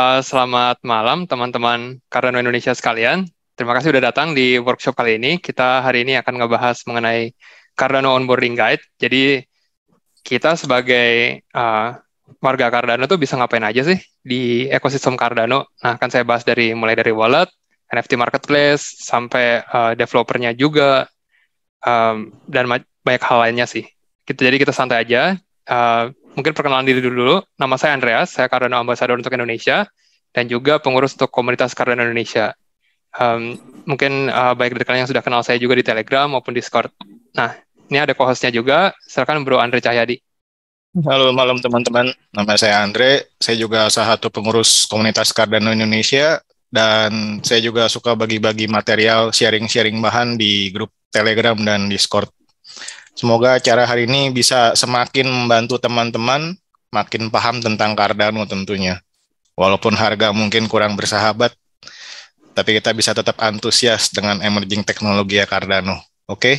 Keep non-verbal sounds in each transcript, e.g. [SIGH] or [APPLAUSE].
Eh, selamat malam teman-teman Karena Indonesia sekalian. Terima kasih sudah datang di workshop kali ini. Kita hari ini akan ngebahas mengenai Cardano Onboarding Guide. Jadi kita sebagai uh, warga Cardano tuh bisa ngapain aja sih di ekosistem Cardano? Nah, akan saya bahas dari mulai dari wallet, NFT marketplace, sampai uh, developernya juga, um, dan banyak hal lainnya sih. Kita, gitu, jadi kita santai aja. Uh, mungkin perkenalan diri dulu. dulu. Nama saya Andreas, saya Cardano Ambassador untuk Indonesia dan juga pengurus untuk komunitas Cardano Indonesia. Um, mungkin uh, baik dari kalian yang sudah kenal saya juga di Telegram maupun Discord. Nah, ini ada co-hostnya juga. Silakan Bro Andre Cahyadi. Halo malam teman-teman. Nama saya Andre. Saya juga salah satu pengurus komunitas Cardano Indonesia dan saya juga suka bagi-bagi material, sharing-sharing bahan di grup Telegram dan Discord. Semoga acara hari ini bisa semakin membantu teman-teman makin paham tentang Cardano tentunya. Walaupun harga mungkin kurang bersahabat, tapi kita bisa tetap antusias dengan emerging teknologi ya Cardano. Oke? Okay? Oke,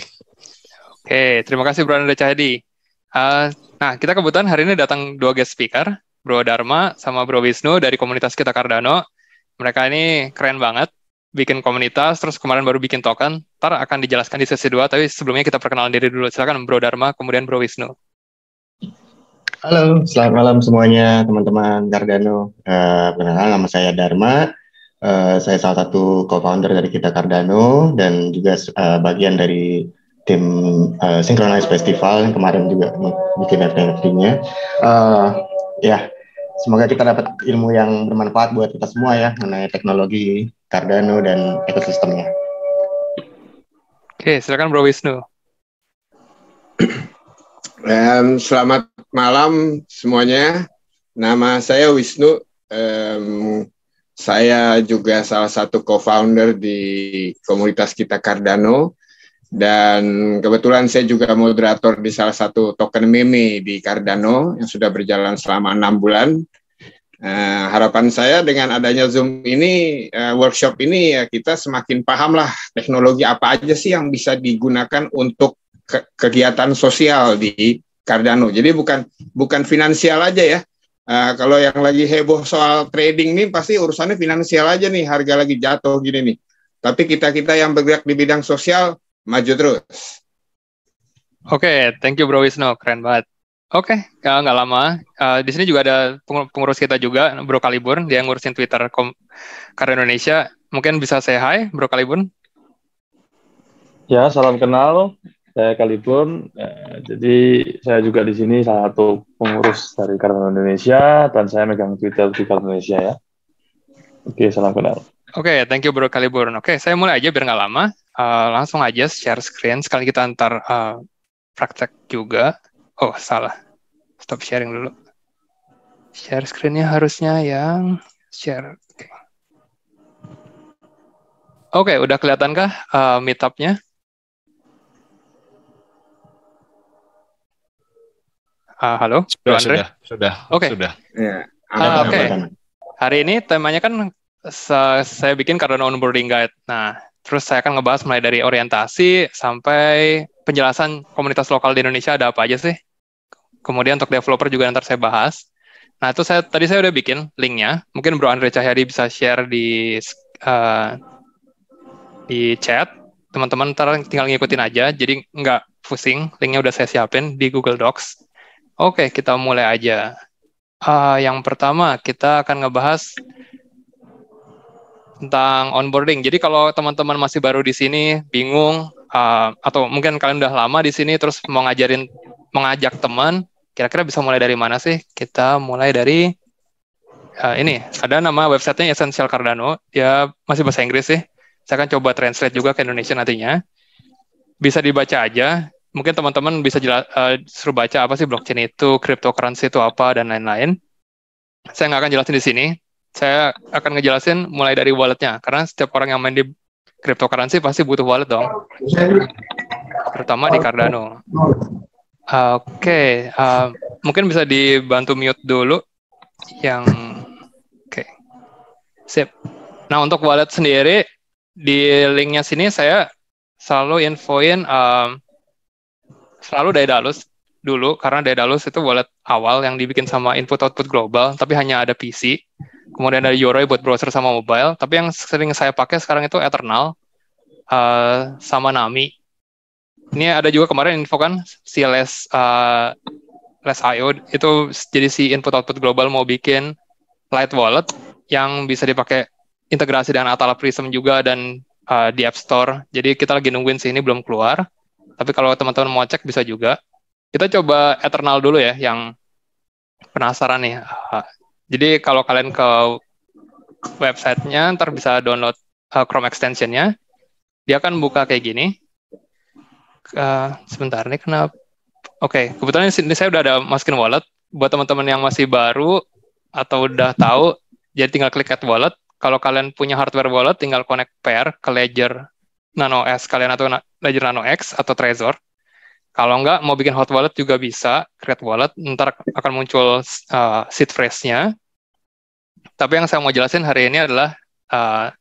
okay, terima kasih Bro Andre Cahyadi. Uh, eh, nah, kita kebetulan hari ini datang dua guest speaker, Bro Dharma sama Bro Wisnu dari komunitas kita Cardano. Mereka ini keren banget bikin komunitas, terus kemarin baru bikin token. Ntar akan dijelaskan di sesi dua, tapi sebelumnya kita perkenalan diri dulu. Silakan Bro Dharma, kemudian Bro Wisnu. Halo, selamat malam semuanya teman-teman Cardano. Uh, nama saya Dharma. Uh, saya salah satu co-founder dari kita Cardano dan juga uh, bagian dari tim uh, Synchronize Festival yang kemarin juga bikin NFT-nya. Uh, ya, Semoga kita dapat ilmu yang bermanfaat buat kita semua ya mengenai teknologi Cardano dan ekosistemnya. Oke, silakan Bro Wisnu. Um, selamat malam semuanya. Nama saya Wisnu. Um, saya juga salah satu co-founder di komunitas kita Cardano dan kebetulan saya juga moderator di salah satu token meme di Cardano yang sudah berjalan selama enam bulan. Uh, harapan saya dengan adanya Zoom ini, uh, workshop ini ya kita semakin paham lah teknologi apa aja sih yang bisa digunakan untuk ke kegiatan sosial di Cardano. Jadi bukan bukan finansial aja ya. Uh, kalau yang lagi heboh soal trading nih pasti urusannya finansial aja nih harga lagi jatuh gini nih. Tapi kita kita yang bergerak di bidang sosial maju terus. Oke, okay, thank you Bro Wisno, keren banget. Oke, okay, nggak lama. Uh, di sini juga ada pengurus kita juga, Bro Kaliburn, dia ngurusin Twitter Karena Indonesia. Mungkin bisa saya hai, Bro Kaliburn. Ya, salam kenal. Saya Kaliburn. Ya, eh, jadi saya juga di sini salah satu pengurus dari Karya Indonesia dan saya megang Twitter di Karya Indonesia ya. Oke, okay, salam kenal. Oke, okay, thank you Bro Kaliburn. Oke, okay, saya mulai aja biar nggak lama. Eh, langsung aja share screen sekali kita antar uh, eh, praktek juga. Oh, salah. Stop sharing dulu. Share screennya harusnya yang share. Oke, okay. okay, udah kah uh, eh, meetupnya Uh, halo, sudah, Andre? sudah, sudah. Oke. Okay. Sudah. Uh, Oke. Okay. Hari ini temanya kan saya bikin karena onboarding guide. Nah, Terus saya akan ngebahas mulai dari orientasi sampai penjelasan komunitas lokal di Indonesia ada apa aja sih. Kemudian untuk developer juga nanti saya bahas. Nah itu saya tadi saya udah bikin linknya. Mungkin Bro Andre Cahyadi bisa share di uh, di chat. Teman-teman ntar tinggal ngikutin aja. Jadi nggak pusing. Linknya udah saya siapin di Google Docs. Oke, kita mulai aja. Uh, yang pertama kita akan ngebahas tentang onboarding. Jadi kalau teman-teman masih baru di sini, bingung uh, atau mungkin kalian udah lama di sini terus mau ngajarin mengajak teman, kira-kira bisa mulai dari mana sih? Kita mulai dari uh, ini. Ada nama websitenya Essential Cardano. Ya masih bahasa Inggris sih. Saya akan coba translate juga ke Indonesia nantinya. Bisa dibaca aja. Mungkin teman-teman bisa jelas, uh, suruh baca apa sih blockchain itu, cryptocurrency itu apa dan lain-lain. Saya nggak akan jelasin di sini saya akan ngejelasin mulai dari walletnya karena setiap orang yang main di cryptocurrency pasti butuh wallet dong terutama di Cardano oke okay, uh, eh, mungkin bisa dibantu mute dulu yang oke okay. sip nah untuk wallet sendiri di linknya sini saya selalu infoin um, selalu Daedalus dulu karena dari Daedalus itu wallet awal yang dibikin sama input output global tapi hanya ada PC kemudian ada Yoroi buat browser sama mobile tapi yang sering saya pakai sekarang itu Eternal uh, sama Nami ini ada juga kemarin info kan si les uh, les IO itu jadi si input output global mau bikin light wallet yang bisa dipakai integrasi dengan Atala Prism juga dan uh, di App Store. Jadi kita lagi nungguin sih ini belum keluar. Tapi kalau teman-teman mau cek bisa juga. Kita coba Eternal dulu ya yang penasaran nih. Jadi kalau kalian ke websitenya, ntar bisa download uh, Chrome extensionnya. Dia akan buka kayak gini. Uh, sebentar nih kenapa? Oke, okay, kebetulan ini saya udah ada masukin wallet. Buat teman-teman yang masih baru atau udah tahu, jadi tinggal klik add wallet. Kalau kalian punya hardware wallet, tinggal connect pair ke Ledger Nano S kalian atau Ledger Nano X atau Trezor. Kalau nggak, mau bikin hot wallet juga bisa, create wallet, ntar akan muncul uh, seed phrase-nya. Tapi yang saya mau jelasin hari ini adalah uh,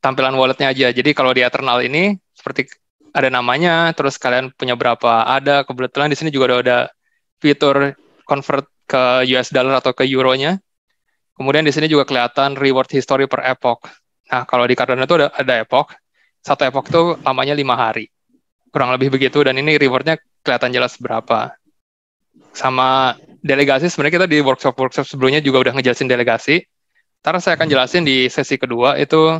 tampilan walletnya aja. Jadi kalau di Eternal ini seperti ada namanya, terus kalian punya berapa ada. Kebetulan di sini juga ada, ada fitur convert ke US dollar atau ke euronya. Kemudian di sini juga kelihatan reward history per epoch. Nah, kalau di Cardano itu ada, ada epoch. Satu epoch itu lamanya lima hari. Kurang lebih begitu, dan ini rewardnya kelihatan jelas berapa. Sama delegasi sebenarnya kita di workshop workshop sebelumnya juga udah ngejelasin delegasi. Ntar saya akan hmm. jelasin di sesi kedua itu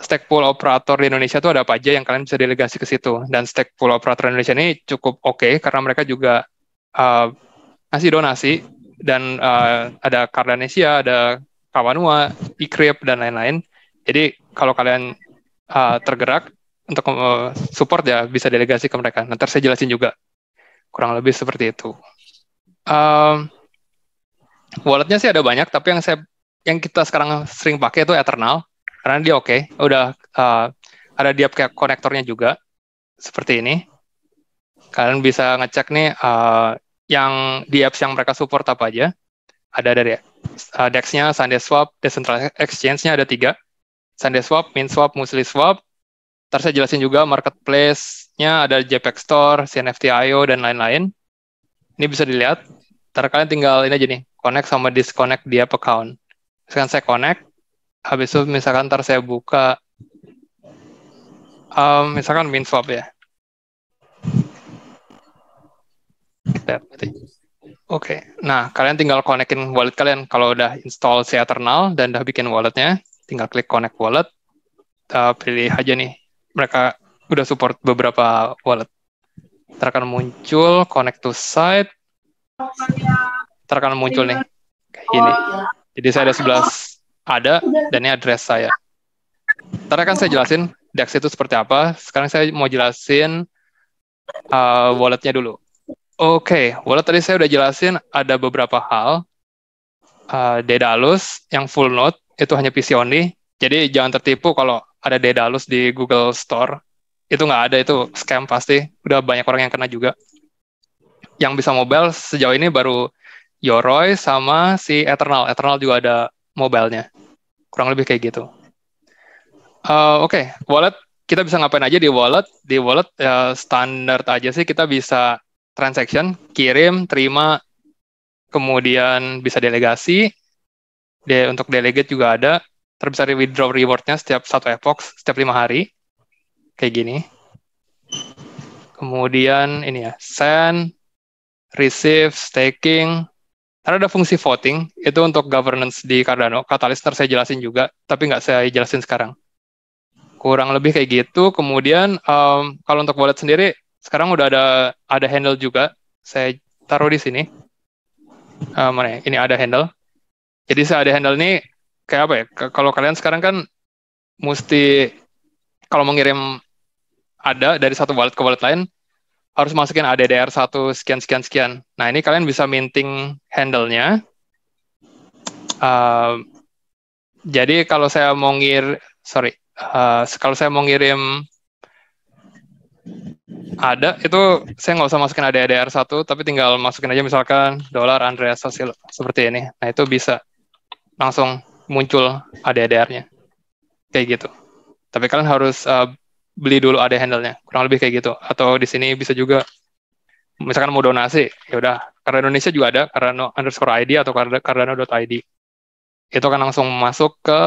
stack pool operator di Indonesia itu ada apa aja yang kalian bisa delegasi ke situ. Dan stack pool operator Indonesia ini cukup oke okay, karena mereka juga uh, ngasih donasi dan uh, ada Cardanesia, ada Kawanua, Ikrip dan lain-lain. Jadi kalau kalian uh, tergerak untuk uh, support ya bisa delegasi ke mereka. Nanti saya jelasin juga. Kurang lebih seperti itu. Um, walletnya sih ada banyak, tapi yang saya yang kita sekarang sering pakai itu Eternal karena dia oke, okay. udah uh, ada dia kayak konektornya juga seperti ini. Kalian bisa ngecek nih uh, yang di apps yang mereka support apa aja. Ada dari uh, DEX-nya, SundaySwap, Decentral Exchange-nya ada tiga. SundaySwap, MintSwap, Swap. Terus saya jelasin juga marketplace-nya ada JPEG Store, CNFT.io, dan lain-lain. Ini bisa dilihat. Ntar kalian tinggal ini aja nih, connect sama disconnect di app account. Misalkan saya connect, habis itu misalkan ntar saya buka, um, misalkan WinSwap ya. Oke, okay. nah kalian tinggal connectin wallet kalian. Kalau udah install si Eternal dan udah bikin walletnya, tinggal klik connect wallet. Uh, pilih aja nih, mereka udah support beberapa wallet. Terakan muncul, connect to site. Terakan muncul nih. kayak gini oh, iya. Jadi saya ada 11 ada oh, dan ini address saya. Ntar akan saya jelasin DAX itu seperti apa. Sekarang saya mau jelasin uh, walletnya dulu. Oke, okay, wallet tadi saya udah jelasin ada beberapa hal. Uh, Dedalus yang full node itu hanya PC only. Jadi jangan tertipu kalau ada Dedalus di Google Store itu nggak ada itu scam pasti udah banyak orang yang kena juga yang bisa mobile sejauh ini baru Yoroi sama si Eternal Eternal juga ada mobilenya kurang lebih kayak gitu uh, oke okay. wallet kita bisa ngapain aja di wallet di wallet uh, ya, standar aja sih kita bisa transaction kirim terima kemudian bisa delegasi de untuk delegate juga ada terbesar withdraw rewardnya setiap satu epoch setiap lima hari kayak gini. Kemudian ini ya, send, receive, staking. Karena ada fungsi voting, itu untuk governance di Cardano. Katalis saya jelasin juga, tapi nggak saya jelasin sekarang. Kurang lebih kayak gitu. Kemudian um, kalau untuk wallet sendiri, sekarang udah ada ada handle juga. Saya taruh di sini. Uh, mana ya? Ini ada handle. Jadi saya ada handle ini kayak apa ya? Kalau kalian sekarang kan mesti kalau mengirim ada dari satu wallet ke wallet lain harus masukin ADDR satu sekian sekian sekian. Nah, ini kalian bisa minting handle-nya. Uh, jadi kalau saya mau ngir sorry, uh, kalau saya mau ngirim ada itu saya nggak usah masukin ADDR satu, tapi tinggal masukin aja misalkan dolar Andreas Sosilo seperti ini. Nah, itu bisa langsung muncul ADDR-nya. Kayak gitu. Tapi kalian harus uh, beli dulu ada handle-nya kurang lebih kayak gitu atau di sini bisa juga misalkan mau donasi ya udah karena Indonesia juga ada karena underscore ID atau Cardano.id itu akan langsung masuk ke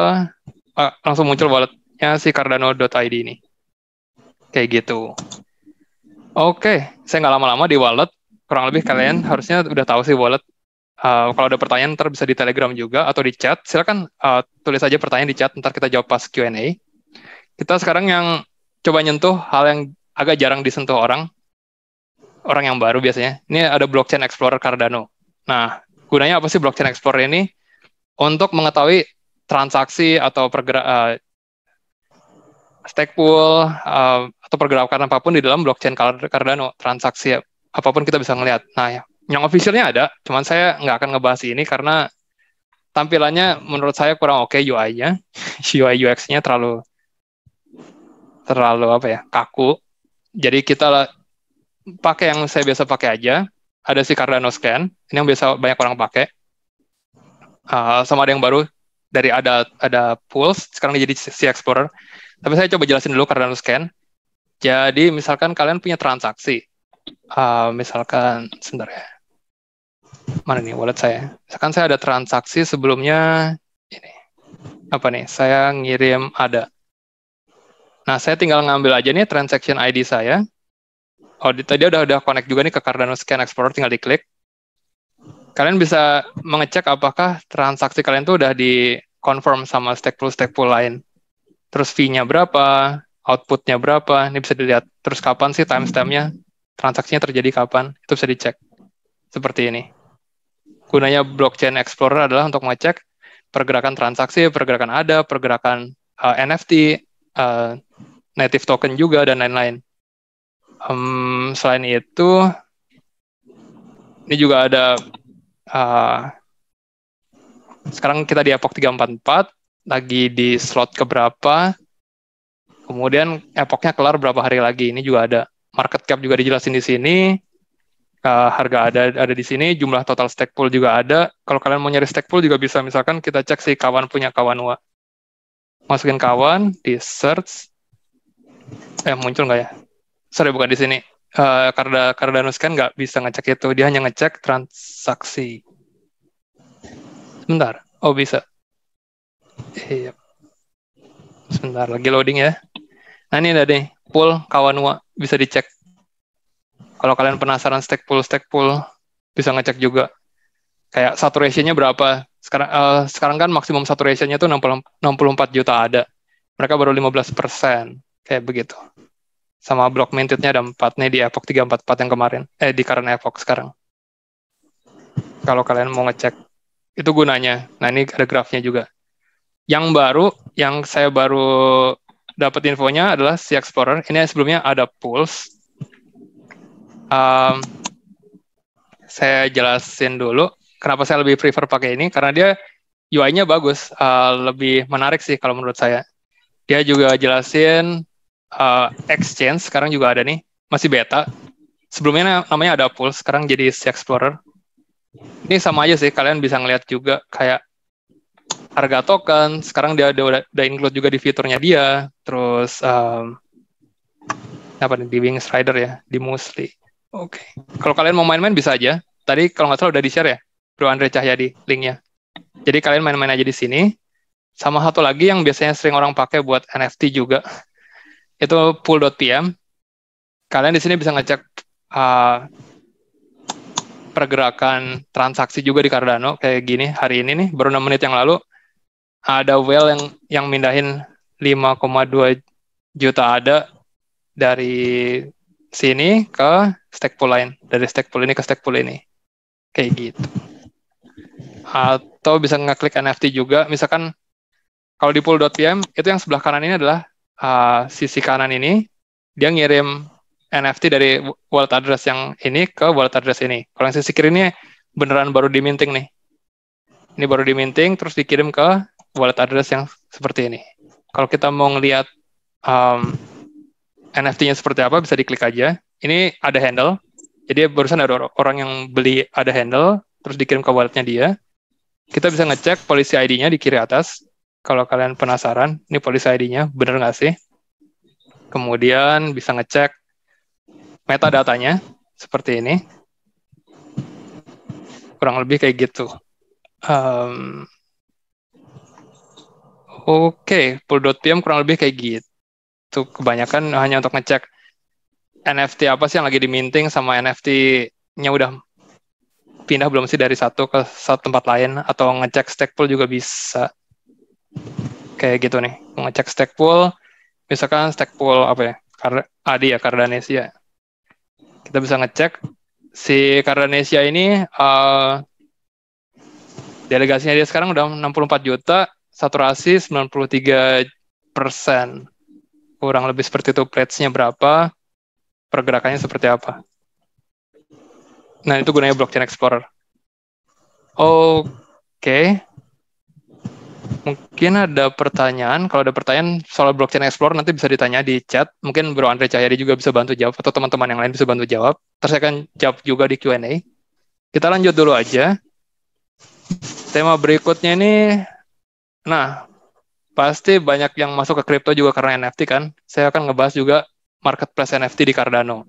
uh, langsung muncul walletnya si Cardano.id ini kayak gitu oke okay. saya nggak lama-lama di wallet kurang lebih kalian harusnya udah tahu sih wallet Uh, kalau ada pertanyaan ntar bisa di Telegram juga atau di chat. Silakan uh, tulis aja pertanyaan di chat ntar kita jawab pas Q&A. Kita sekarang yang coba nyentuh hal yang agak jarang disentuh orang, orang yang baru biasanya. Ini ada blockchain explorer Cardano. Nah, gunanya apa sih blockchain explorer ini? Untuk mengetahui transaksi atau pergerakan uh, eh, stake pool uh, atau pergerakan apapun di dalam blockchain Cardano, transaksi apapun kita bisa ngelihat. Nah, yang officialnya ada, cuman saya nggak akan ngebahas ini karena tampilannya menurut saya kurang oke okay UI-nya, UI [LAUGHS] UX-nya terlalu terlalu apa ya kaku. Jadi kita pakai yang saya biasa pakai aja. Ada si Cardano Scan, ini yang biasa banyak orang pakai. Uh, sama ada yang baru dari ada ada Pulse, sekarang jadi si Explorer. Tapi saya coba jelasin dulu Cardano Scan. Jadi misalkan kalian punya transaksi, uh, misalkan sebentar ya, mana nih wallet saya? Misalkan saya ada transaksi sebelumnya ini apa nih? Saya ngirim ada Nah, saya tinggal ngambil aja nih transaction ID saya. Oh, di, tadi udah udah connect juga nih ke Cardano Scan Explorer, tinggal diklik. Kalian bisa mengecek apakah transaksi kalian tuh udah di confirm sama stake pool stake pool lain. Terus fee-nya berapa, outputnya berapa, ini bisa dilihat. Terus kapan sih timestampnya, transaksinya terjadi kapan, itu bisa dicek. Seperti ini. Gunanya Blockchain Explorer adalah untuk mengecek pergerakan transaksi, pergerakan ada, pergerakan uh, eh, NFT, uh, eh, native token juga dan lain-lain. Um, selain itu, ini juga ada uh, sekarang kita di Epoch 344 lagi di slot keberapa kemudian Epochnya kelar berapa hari lagi ini juga ada market cap juga dijelasin di sini uh, harga ada ada di sini jumlah total stake pool juga ada kalau kalian mau nyari stake pool juga bisa misalkan kita cek si kawan punya kawan wa masukin kawan di search eh muncul nggak ya? Sorry bukan di sini. Uh, eh, Karena Cardanus kan nggak bisa ngecek itu, dia hanya ngecek transaksi. Sebentar, oh bisa. Iya. Sebentar lagi loading ya. Nah ini ada nih pool Kawanua bisa dicek. Kalau kalian penasaran stack pool stack pool bisa ngecek juga. Kayak saturationnya berapa? Sekarang uh, sekarang kan maksimum saturationnya tuh 64 juta ada. Mereka baru 15 persen kayak begitu sama block mintednya ada empat nih di epoch 344 yang kemarin eh di current epoch sekarang kalau kalian mau ngecek itu gunanya nah ini ada grafnya juga yang baru yang saya baru dapat infonya adalah si explorer ini sebelumnya ada pulse um, saya jelasin dulu kenapa saya lebih prefer pakai ini karena dia UI-nya bagus uh, lebih menarik sih kalau menurut saya dia juga jelasin uh, Exchange sekarang juga ada nih, masih beta. Sebelumnya namanya ada Pulse, sekarang jadi Sea Explorer. Ini sama aja sih, kalian bisa ngeliat juga kayak harga token, sekarang dia udah, udah include juga di fiturnya dia, terus um, apa nih, di Wings Rider ya, di Musli. Oke, okay. kalau kalian mau main-main bisa aja. Tadi kalau nggak salah udah di-share ya, Bro Andre Cahyadi linknya. Jadi kalian main-main aja di sini. Sama satu lagi yang biasanya sering orang pakai buat NFT juga, itu pool.pm. Kalian di sini bisa ngecek uh, pergerakan transaksi juga di Cardano kayak gini hari ini nih baru 6 menit yang lalu ada whale yang yang mindahin 5,2 juta ada dari sini ke stake pool lain dari stake pool ini ke stake pool ini kayak gitu atau bisa ngeklik NFT juga misalkan kalau di pool.pm itu yang sebelah kanan ini adalah uh, sisi kanan ini dia ngirim NFT dari wallet address yang ini ke wallet address ini. Kalau yang sisi kiri ini beneran baru diminting nih. Ini baru diminting terus dikirim ke wallet address yang seperti ini. Kalau kita mau ngelihat um, NFT-nya seperti apa bisa diklik aja. Ini ada handle. Jadi barusan ada orang yang beli ada handle terus dikirim ke walletnya dia. Kita bisa ngecek polisi ID-nya di kiri atas kalau kalian penasaran, ini polisi ID-nya, bener nggak sih? Kemudian bisa ngecek metadatanya seperti ini. Kurang lebih kayak gitu. Um, Oke, okay, pool.pm kurang lebih kayak gitu. Kebanyakan hanya untuk ngecek NFT apa sih yang lagi diminting sama NFT-nya udah pindah belum sih dari satu ke satu tempat lain atau ngecek stack pool juga bisa kayak gitu nih ngecek stack pool misalkan stack pool apa ya Car Adi ya Cardanesia kita bisa ngecek si Cardanesia ini uh, delegasinya dia sekarang udah 64 juta saturasi 93 persen kurang lebih seperti itu pledge-nya berapa pergerakannya seperti apa nah itu gunanya blockchain explorer oke okay. Mungkin ada pertanyaan, kalau ada pertanyaan soal blockchain explore nanti bisa ditanya di chat. Mungkin Bro Andre Cahyadi juga bisa bantu jawab atau teman-teman yang lain bisa bantu jawab. Terus saya akan jawab juga di Q&A. Kita lanjut dulu aja. Tema berikutnya ini nah, pasti banyak yang masuk ke crypto juga karena NFT kan. Saya akan ngebahas juga marketplace NFT di Cardano.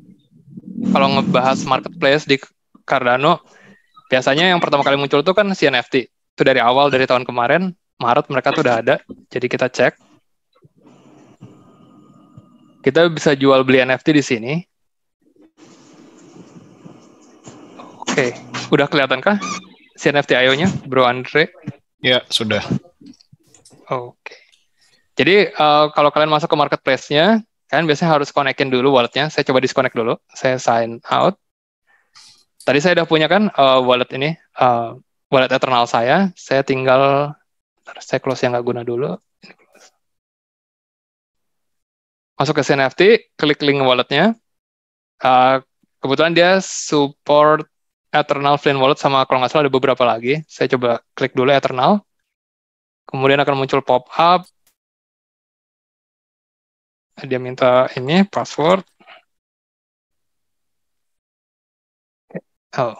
Kalau ngebahas marketplace di Cardano, biasanya yang pertama kali muncul itu kan si NFT. Itu dari awal dari tahun kemarin Maret mereka tuh udah ada. Jadi kita cek. Kita bisa jual beli NFT di sini. Oke, okay. udah kelihatan kah si NFT IO-nya, Bro Andre? Ya, sudah. Oke. Okay. Jadi uh, kalau kalian masuk ke marketplace-nya, kalian biasanya harus konekin dulu wallet-nya. Saya coba disconnect dulu. Saya sign out. Tadi saya udah punya kan uh, wallet ini, uh, wallet Eternal saya. Saya tinggal Bentar, saya close yang nggak guna dulu. Masuk ke CNFT, klik link walletnya. Uh, kebetulan dia support Eternal Flint Wallet sama kalau nggak salah ada beberapa lagi. Saya coba klik dulu Eternal. Kemudian akan muncul pop-up. Dia minta ini, password. Oh,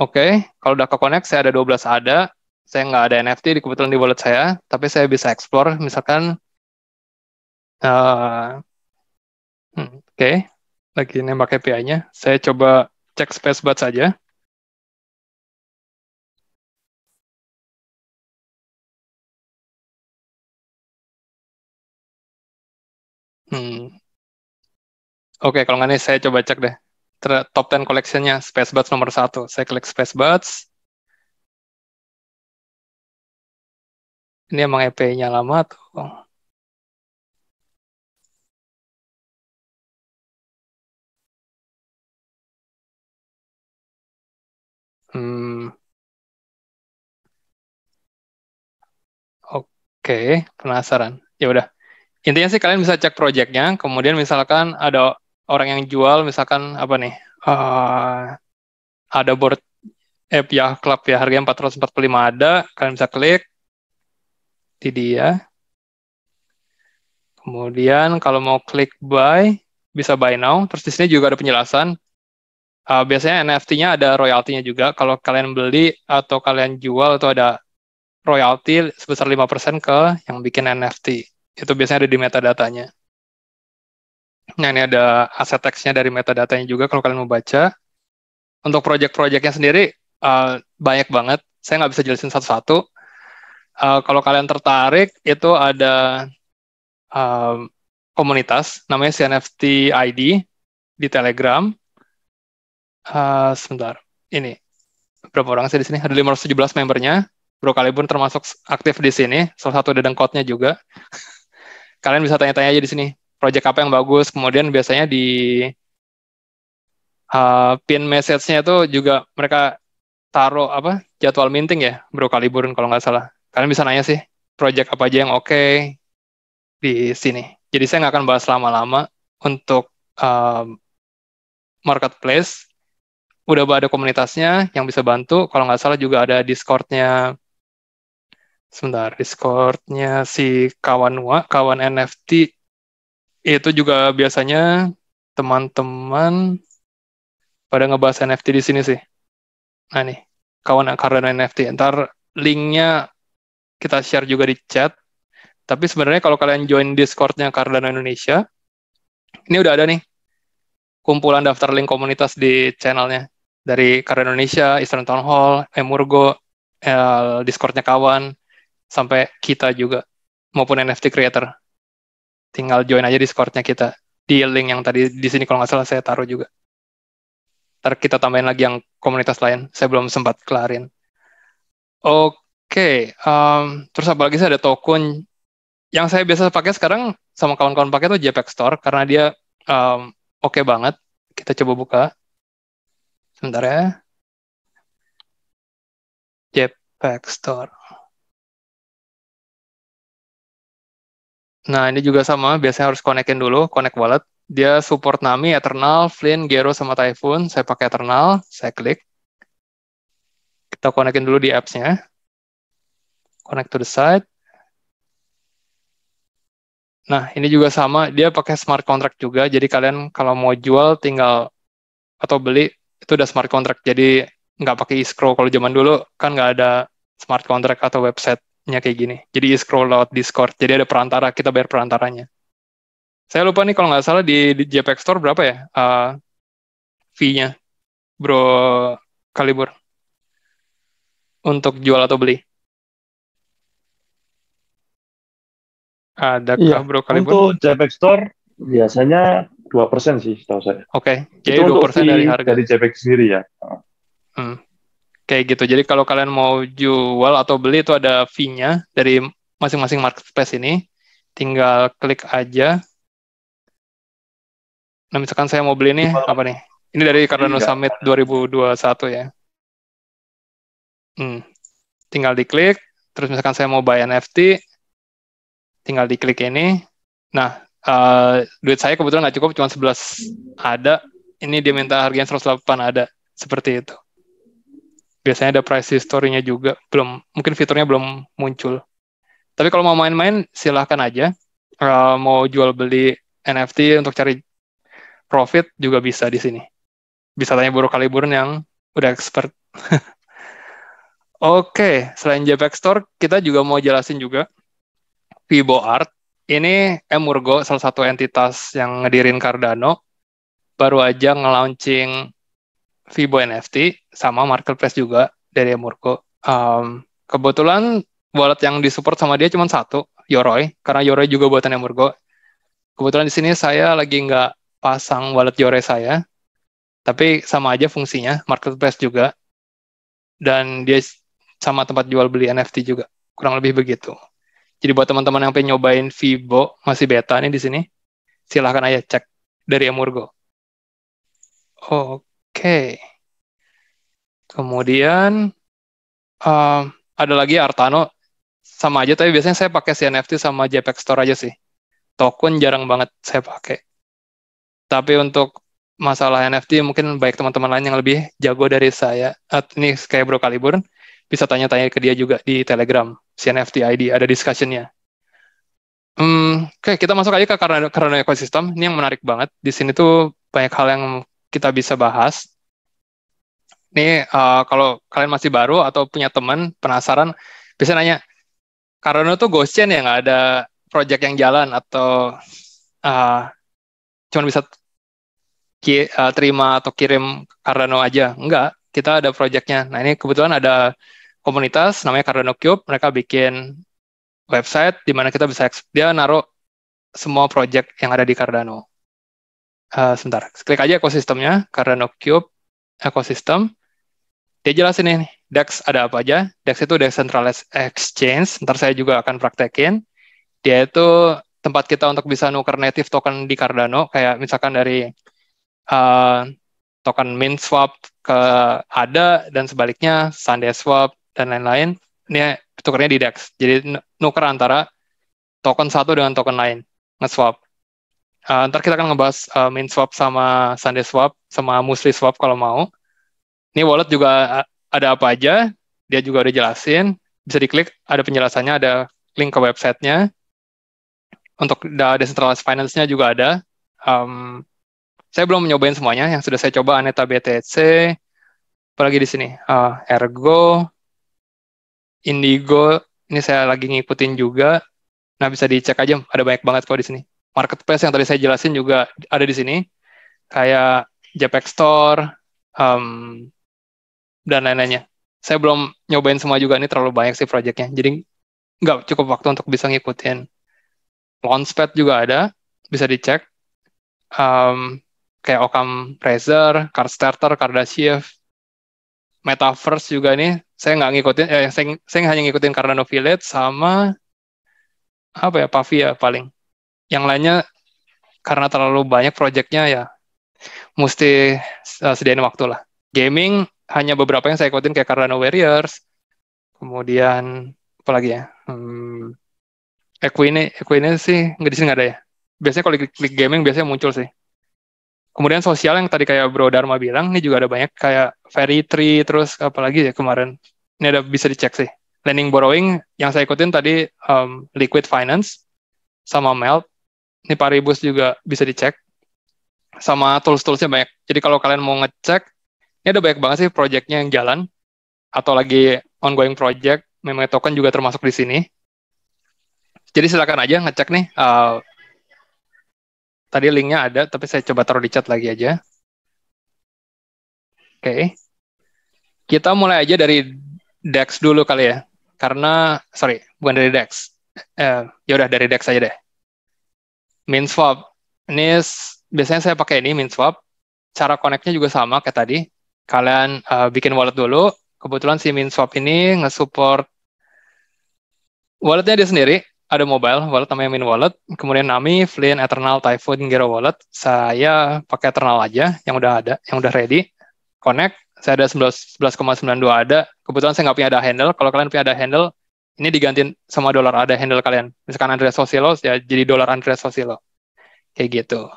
Oke, okay, kalau udah ke connect saya ada 12 ada. Saya nggak ada NFT di kebetulan di wallet saya, tapi saya bisa explore misalkan uh, hmm, oke, okay. lagi nembak API-nya. Saya coba cek spacebat saja. Hmm. Oke, okay, kalau nggak nih saya coba cek deh top 10 collectionnya Space Buds nomor satu. Saya klik Space Buds. Ini emang EP-nya lama tuh. Hmm. Oke, penasaran. Ya udah. Intinya sih kalian bisa cek projectnya, kemudian misalkan ada orang yang jual misalkan apa nih uh, ada board app eh, ya club ya harganya 445 ada kalian bisa klik di dia kemudian kalau mau klik buy bisa buy now terus di sini juga ada penjelasan uh, biasanya NFT-nya ada royaltinya juga kalau kalian beli atau kalian jual itu ada royalti sebesar 5% ke yang bikin NFT itu biasanya ada di metadatanya Nah, ini ada aset teksnya dari metadatanya juga kalau kalian mau baca. Untuk project-projectnya sendiri uh, banyak banget. Saya nggak bisa jelasin satu-satu. Uh, kalau kalian tertarik, itu ada uh, komunitas namanya CNFT ID di Telegram. Uh, sebentar, ini berapa orang sih di sini? Ada 517 membernya. Bro Kalibun termasuk aktif di sini. Salah satu ada dengkotnya juga. [LAUGHS] kalian bisa tanya-tanya aja di sini project apa yang bagus kemudian biasanya di uh, pin message-nya itu juga mereka taruh apa jadwal meeting ya bro kaliburun kalau nggak salah kalian bisa nanya sih project apa aja yang oke okay di sini jadi saya nggak akan bahas lama-lama untuk uh, marketplace udah ada komunitasnya yang bisa bantu. Kalau nggak salah juga ada Discord-nya. Sebentar, Discord-nya si kawan kawan NFT itu juga biasanya teman-teman pada ngebahas NFT di sini sih. Nah nih, kawan Cardano NFT. Ntar linknya kita share juga di chat. Tapi sebenarnya kalau kalian join Discordnya nya Cardano Indonesia, ini udah ada nih kumpulan daftar link komunitas di channelnya. Dari Cardano Indonesia, Eastern Town Hall, Emurgo, eh, Discordnya discord kawan, sampai kita juga, maupun NFT creator tinggal join aja Discordnya kita di link yang tadi di sini kalau nggak salah saya taruh juga. Ntar kita tambahin lagi yang komunitas lain. Saya belum sempat kelarin. Oke, okay, um, terus apa lagi saya ada token yang saya biasa pakai sekarang sama kawan-kawan pakai tuh JPEG Store karena dia um, oke okay banget. Kita coba buka. Sebentar ya. JPEG Store. Nah, ini juga sama, biasanya harus konekin dulu, connect wallet. Dia support Nami, Eternal, Flynn, Gero, sama Typhoon. Saya pakai Eternal, saya klik. Kita konekin dulu di apps-nya. Connect to the site. Nah, ini juga sama, dia pakai smart contract juga. Jadi kalian kalau mau jual tinggal atau beli itu udah smart contract. Jadi nggak pakai escrow kalau zaman dulu kan nggak ada smart contract atau website nya kayak gini. Jadi scroll lewat Discord. Jadi ada perantara, kita bayar perantaranya. Saya lupa nih kalau nggak salah di, di JPEG Store berapa ya uh, fee-nya, Bro Kalibur? Untuk jual atau beli? Ada iya, Bro Kalibur? Untuk JPEG Store biasanya 2% sih tahu saya. Oke, okay, jadi itu 2% dari harga. Dari JPEG sendiri ya. Hmm kayak gitu. Jadi kalau kalian mau jual atau beli itu ada fee-nya dari masing-masing marketplace ini. Tinggal klik aja. Nah, misalkan saya mau beli nih apa nih? Ini dari Cardano iya. Summit 2021 ya. Hmm. Tinggal diklik, terus misalkan saya mau buy NFT, tinggal diklik ini. Nah, uh, duit saya kebetulan nggak cukup, cuma 11 ada. Ini dia minta harganya 108 ada. Seperti itu biasanya ada price history-nya juga belum mungkin fiturnya belum muncul tapi kalau mau main-main silahkan aja uh, mau jual beli NFT untuk cari profit juga bisa di sini bisa tanya kali kaliburan yang udah expert [LAUGHS] oke selain JPEG Store kita juga mau jelasin juga Vibo Art ini Emurgo salah satu entitas yang ngedirin Cardano baru aja nge Vibo NFT sama marketplace juga dari Murko. Um, kebetulan wallet yang disupport sama dia cuma satu, Yoroi, karena Yoroi juga buatan Murko. Kebetulan di sini saya lagi nggak pasang wallet Yoroi saya, tapi sama aja fungsinya, marketplace juga. Dan dia sama tempat jual beli NFT juga, kurang lebih begitu. Jadi buat teman-teman yang pengen nyobain Vibo masih beta nih di sini, silahkan aja cek dari Amurgo. Oh. Oke. Kemudian um, ada lagi Artano sama aja tapi biasanya saya pakai CNFT sama JPEG Store aja sih. Token jarang banget saya pakai. Tapi untuk masalah NFT mungkin baik teman-teman lain yang lebih jago dari saya. At, eh, ini kayak Bro Kaliburn bisa tanya-tanya ke dia juga di Telegram CNFT ID ada discussionnya. Hmm, oke okay, kita masuk aja ke karena karena ekosistem ini yang menarik banget. Di sini tuh banyak hal yang kita bisa bahas. Ini uh, kalau kalian masih baru atau punya teman penasaran, bisa nanya, Karena tuh chain ya nggak ada project yang jalan atau uh, eh, cuma bisa ki uh, terima atau kirim Cardano aja. Enggak, kita ada projectnya. Nah ini kebetulan ada komunitas namanya Cardano Cube, mereka bikin website di mana kita bisa dia naruh semua project yang ada di Cardano uh, sebentar, klik aja ekosistemnya, Cardano Cube ekosistem. Dia jelasin ini, DEX ada apa aja. DEX itu Decentralized Exchange, ntar saya juga akan praktekin. Dia itu tempat kita untuk bisa nuker native token di Cardano, kayak misalkan dari uh, token mint swap ke ADA dan sebaliknya, Sunday swap dan lain-lain. Ini tukernya di DEX. Jadi nuker antara token satu dengan token lain, nge-swap. Uh, ntar kita akan ngebahas uh, main swap sama Sunday swap sama Musli swap kalau mau. Ini wallet juga eh, ada apa aja, dia juga udah jelasin. Bisa diklik, ada penjelasannya, ada link ke websitenya. Untuk decentralized finance-nya juga ada. Um, saya belum nyobain semuanya, yang sudah saya coba Aneta BTC, apalagi di sini, uh, Ergo, Indigo, ini saya lagi ngikutin juga. Nah, bisa dicek aja, ada banyak banget kok di sini marketplace yang tadi saya jelasin juga ada di sini kayak JPEG Store um, dan lain-lainnya. Saya belum nyobain semua juga ini terlalu banyak sih proyeknya. Jadi nggak cukup waktu untuk bisa ngikutin. Launchpad juga ada, bisa dicek. Um, kayak Occam Razor, Cardstarter, Kardashev, Metaverse juga nih. Saya nggak ngikutin, eh, saya, saya hanya ngikutin Cardano Village sama apa ya Pavia paling yang lainnya karena terlalu banyak proyeknya ya mesti uh, sediain waktu lah. Gaming hanya beberapa yang saya ikutin kayak Cardano Warriors, kemudian apa lagi ya? Hmm, Equine, Equine sih nggak di sini ada ya. Biasanya kalau klik, klik gaming biasanya muncul sih. Kemudian sosial yang tadi kayak Bro Dharma bilang, ini juga ada banyak kayak Fairy Tree, terus apalagi ya kemarin. Ini ada bisa dicek sih. Lending borrowing yang saya ikutin tadi um, Liquid Finance sama Melt ini paribus juga bisa dicek sama tools-toolsnya banyak. Jadi kalau kalian mau ngecek, ini ada banyak banget sih projectnya yang jalan atau lagi ongoing project. Memang token juga termasuk di sini. Jadi silakan aja ngecek nih. Uh, tadi linknya ada, tapi saya coba taruh di chat lagi aja. Oke, okay. kita mulai aja dari Dex dulu kali ya, karena sorry bukan dari Dex. Uh, ya udah dari Dex aja deh min swap. Ini biasanya saya pakai ini min swap. Cara connectnya juga sama kayak tadi. Kalian uh, bikin wallet dulu. Kebetulan si min swap ini nge-support walletnya dia sendiri. Ada mobile wallet namanya min wallet. Kemudian Nami, Flynn, Eternal, Typhoon, Gero wallet. Saya pakai Eternal aja yang udah ada, yang udah ready. Connect. Saya ada 11,92 ada. Kebetulan saya nggak punya ada handle. Kalau kalian punya ada handle, ini digantiin sama dolar ada handle kalian. Misalkan Andreas Sosilo, ya jadi dolar Andreas Sosilo. Kayak gitu.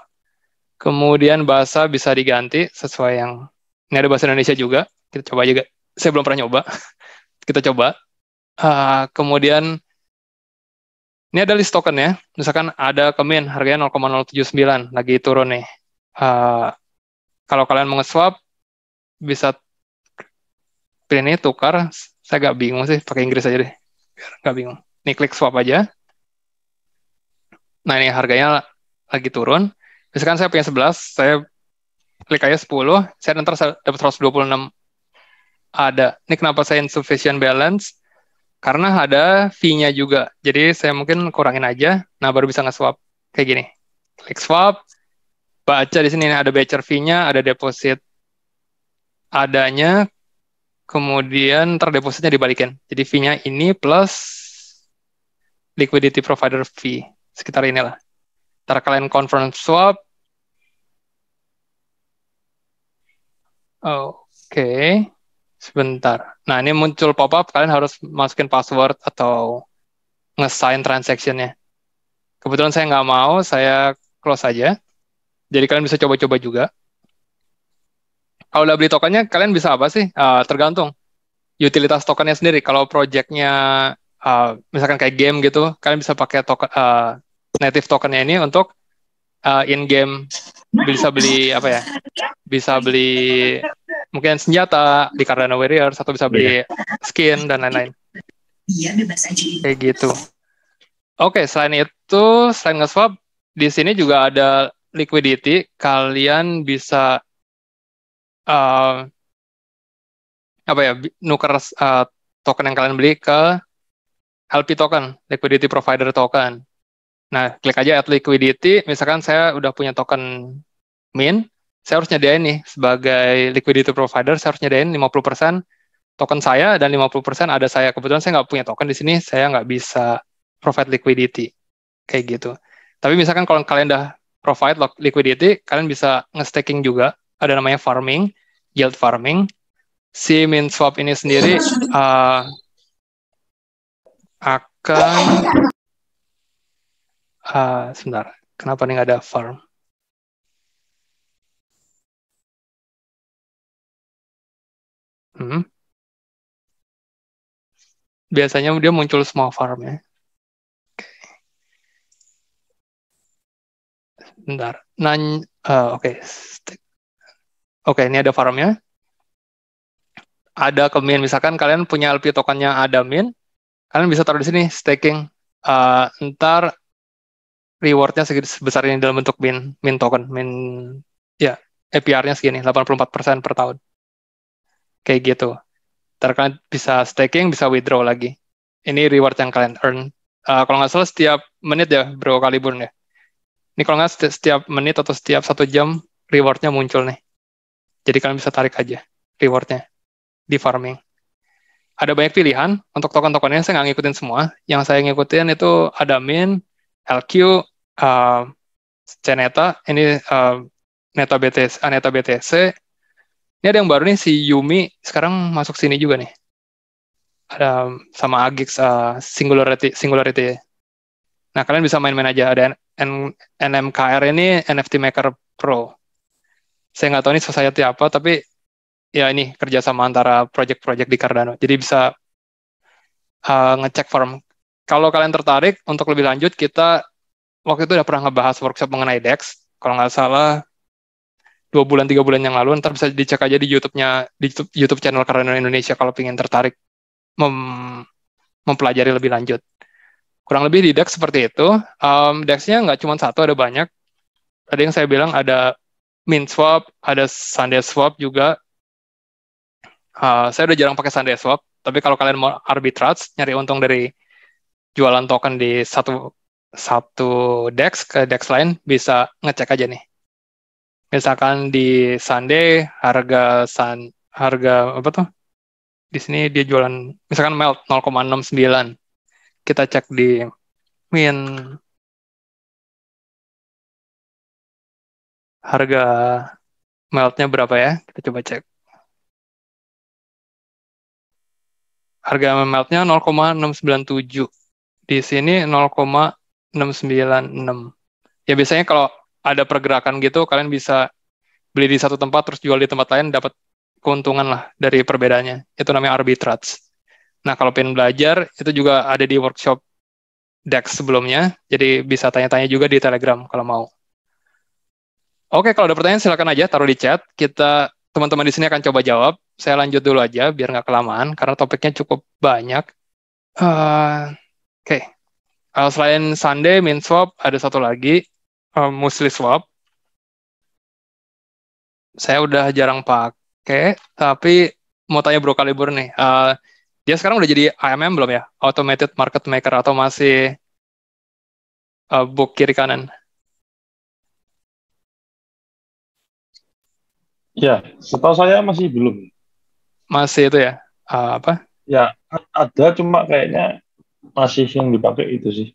Kemudian bahasa bisa diganti sesuai yang, ini ada bahasa Indonesia juga, kita coba juga. Saya belum pernah nyoba, [LAUGHS] kita coba. Uh, kemudian, ini ada list token ya. Misalkan ada kemin, harganya 0,079, lagi turun nih. Uh, kalau kalian mau nge-swap, bisa pilih ini tukar. Saya agak bingung sih, pakai Inggris aja deh biar nggak bingung. Nih klik swap aja. Nah ini harganya lagi turun. Misalkan saya punya 11, saya klik aja 10, saya nanti dapat 126 ada. Ini kenapa saya insufficient balance? Karena ada fee-nya juga. Jadi saya mungkin kurangin aja, nah baru bisa nge-swap. Kayak gini. Klik swap, baca di sini ada batcher fee-nya, ada deposit adanya, kemudian terdepositnya dibalikin. Jadi fee-nya ini plus liquidity provider fee sekitar inilah. Ntar kalian confirm swap. Oke, okay. sebentar. Nah ini muncul pop up, kalian harus masukin password atau ngesign transactionnya. Kebetulan saya nggak mau, saya close aja. Jadi kalian bisa coba-coba juga kalau udah beli tokennya kalian bisa apa sih? Uh, tergantung utilitas tokennya sendiri. Kalau projectnya uh, misalkan kayak game gitu, kalian bisa pakai token uh, native tokennya ini untuk uh, in game bisa beli apa ya? Bisa beli mungkin senjata di Cardano Warrior atau bisa beli iya. skin dan lain-lain. Iya, bebas aja. Kayak gitu. Oke, okay, selain itu, selain nge-swap, di sini juga ada liquidity. Kalian bisa uh, apa ya nuker uh, token yang kalian beli ke LP token, liquidity provider token. Nah, klik aja add liquidity. Misalkan saya udah punya token min, saya harus nyediain nih sebagai liquidity provider, saya harus nyediain 50% token saya dan 50% ada saya. Kebetulan saya nggak punya token di sini, saya nggak bisa provide liquidity. Kayak gitu. Tapi misalkan kalau kalian udah provide liquidity, kalian bisa nge-staking juga ada namanya farming, yield farming. Si min swap ini sendiri [LAUGHS] uh, akan uh, sebentar, kenapa nih nggak ada farm? Hmm. Biasanya dia muncul semua farm ya. Bentar. Nah, uh, oke. Okay. Oke, ini ada farmnya. Ada kemin, misalkan kalian punya LP tokennya ada min, kalian bisa taruh di sini staking. Uh, ntar rewardnya segitu sebesar ini dalam bentuk min, min token, min ya APR-nya segini, 84% per tahun. Kayak gitu. Ntar kalian bisa staking, bisa withdraw lagi. Ini reward yang kalian earn. Uh, kalau nggak salah setiap menit ya, bro kalibun ya. Ini kalau nggak setiap menit atau setiap satu jam, rewardnya muncul nih. Jadi kalian bisa tarik aja rewardnya di farming. Ada banyak pilihan untuk token-tokennya, saya nggak ngikutin semua. Yang saya ngikutin itu ada Min, LQ, uh, Ceneta, ini uh, Neta BTC, uh, BTC. Ini ada yang baru nih, si Yumi sekarang masuk sini juga nih. Ada um, sama Agix uh, Singularity, Singularity. Nah, kalian bisa main-main aja. Ada N NMKR ini NFT Maker Pro saya nggak tahu ini society apa tapi ya ini kerjasama antara project-project di Cardano jadi bisa uh, ngecek form kalau kalian tertarik untuk lebih lanjut kita waktu itu udah pernah ngebahas workshop mengenai Dex kalau nggak salah dua bulan tiga bulan yang lalu ntar bisa dicek aja di YouTube-nya di YouTube, YouTube channel Cardano Indonesia kalau pengen tertarik mem mempelajari lebih lanjut kurang lebih di Dex seperti itu um, DEX-nya nggak cuma satu ada banyak tadi yang saya bilang ada Min Swap, ada Sunday Swap juga. Uh, saya udah jarang pakai Sunday Swap, tapi kalau kalian mau arbitrage, nyari untung dari jualan token di satu satu dex ke dex lain, bisa ngecek aja nih. Misalkan di Sunday harga Sun harga apa tuh? Di sini dia jualan misalkan melt 0,69. Kita cek di min harga meltnya berapa ya? Kita coba cek. Harga meltnya 0,697. Di sini 0,696. Ya biasanya kalau ada pergerakan gitu, kalian bisa beli di satu tempat terus jual di tempat lain dapat keuntungan lah dari perbedaannya. Itu namanya arbitrage. Nah kalau pengen belajar itu juga ada di workshop Dex sebelumnya, jadi bisa tanya-tanya juga di Telegram kalau mau. Oke, kalau ada pertanyaan silakan aja taruh di chat. Kita teman-teman di sini akan coba jawab. Saya lanjut dulu aja biar nggak kelamaan karena topiknya cukup banyak. Uh, Oke, okay. uh, eh, selain Sunday, Min Swap, ada satu lagi uh, eh, Muslim Swap. Saya udah jarang pakai, tapi mau tanya Bro Kalibur nih. Uh, dia sekarang udah jadi AMM belum ya? Automated Market Maker atau masih uh, book kiri kanan? Ya, setahu saya masih belum. Masih itu ya? Ah, apa? Ya, ada cuma kayaknya masih yang dipakai itu sih.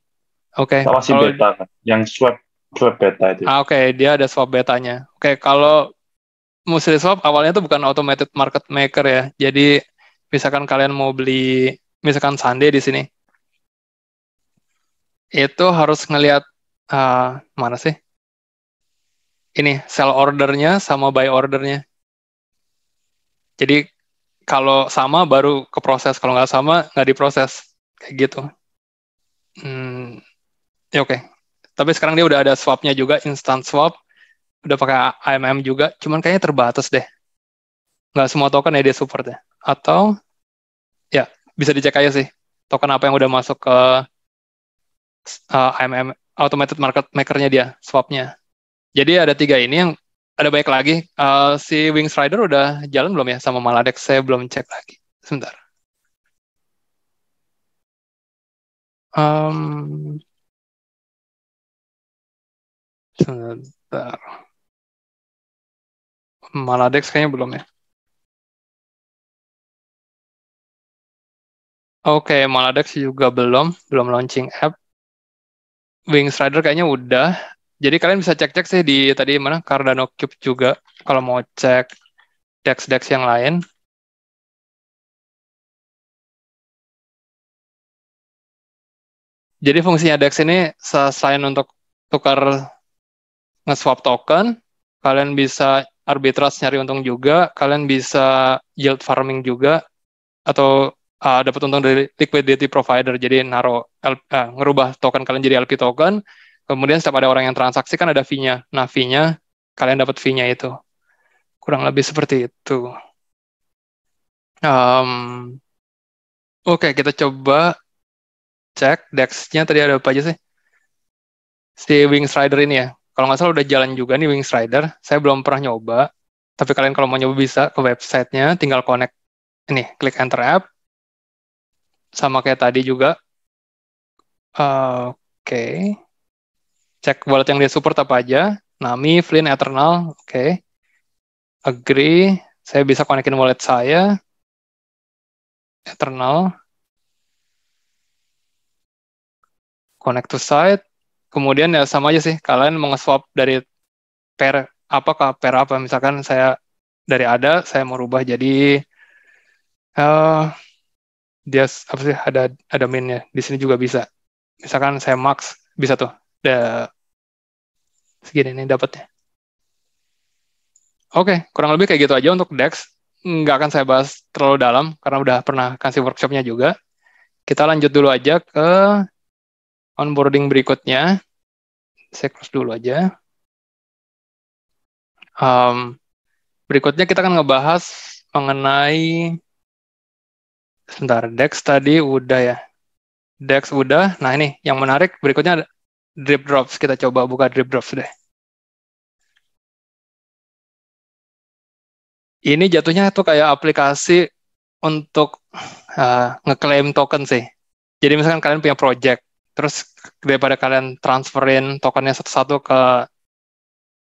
Oke. Okay. Masih kalau... beta kan? yang swap swab beta itu. Ah, oke, okay. dia ada swap betanya. Oke, okay, kalau musli swap awalnya itu bukan automated market maker ya. Jadi misalkan kalian mau beli misalkan sandi di sini, itu harus ngelihat uh, mana sih? ini sell ordernya sama buy ordernya. Jadi kalau sama baru ke proses, kalau nggak sama nggak diproses kayak gitu. Hmm, ya oke. Okay. Tapi sekarang dia udah ada swapnya juga, instant swap, udah pakai AMM juga. Cuman kayaknya terbatas deh. Nggak semua token ya dia support ya. Atau ya bisa dicek aja sih token apa yang udah masuk ke uh, AMM automated market maker-nya dia swapnya jadi ada tiga ini yang ada banyak lagi. Uh, si Wings Rider udah jalan belum ya sama Maladex? Saya belum cek lagi. Sebentar. Um, sebentar. Maladex kayaknya belum ya. Oke, okay, Maladex juga belum, belum launching app. Wings Rider kayaknya udah. Jadi kalian bisa cek-cek sih di tadi mana Cardano Cube juga kalau mau cek dex-dex yang lain. Jadi fungsinya DEX ini selain untuk tukar nge-swap token, kalian bisa arbitrage nyari untung juga, kalian bisa yield farming juga, atau uh, dapat untung dari liquidity provider, jadi naruh uh, ngerubah token kalian jadi LP token, Kemudian setiap ada orang yang transaksi kan ada fee-nya. Nah, fee-nya kalian dapat fee-nya itu. Kurang lebih seperti itu. Um, Oke, okay, kita coba cek Dex-nya tadi ada apa aja sih? Si Wings Rider ini ya. Kalau nggak salah udah jalan juga nih Wings Rider. Saya belum pernah nyoba. Tapi kalian kalau mau nyoba bisa ke websitenya. Tinggal connect. Ini, klik enter app. Sama kayak tadi juga. Oke. okay cek wallet yang dia support apa aja. Nami, Flynn, Eternal, oke. Okay. Agree, saya bisa konekin wallet saya. Eternal. Connect to site. Kemudian ya sama aja sih, kalian mau nge-swap dari pair apa ke pair apa. Misalkan saya dari ada, saya mau rubah jadi uh, dia apa sih ada ada minnya di sini juga bisa misalkan saya max bisa tuh udah segini nih dapatnya. Oke, okay, kurang lebih kayak gitu aja untuk Dex. Nggak akan saya bahas terlalu dalam karena udah pernah kasih workshopnya juga. Kita lanjut dulu aja ke onboarding berikutnya. Saya close dulu aja. Um, berikutnya kita akan ngebahas mengenai sebentar Dex tadi udah ya. Dex udah. Nah ini yang menarik berikutnya drip drops kita coba buka drip drops deh ini jatuhnya tuh kayak aplikasi untuk uh, ngeklaim token sih jadi misalkan kalian punya project terus daripada kalian transferin tokennya satu-satu ke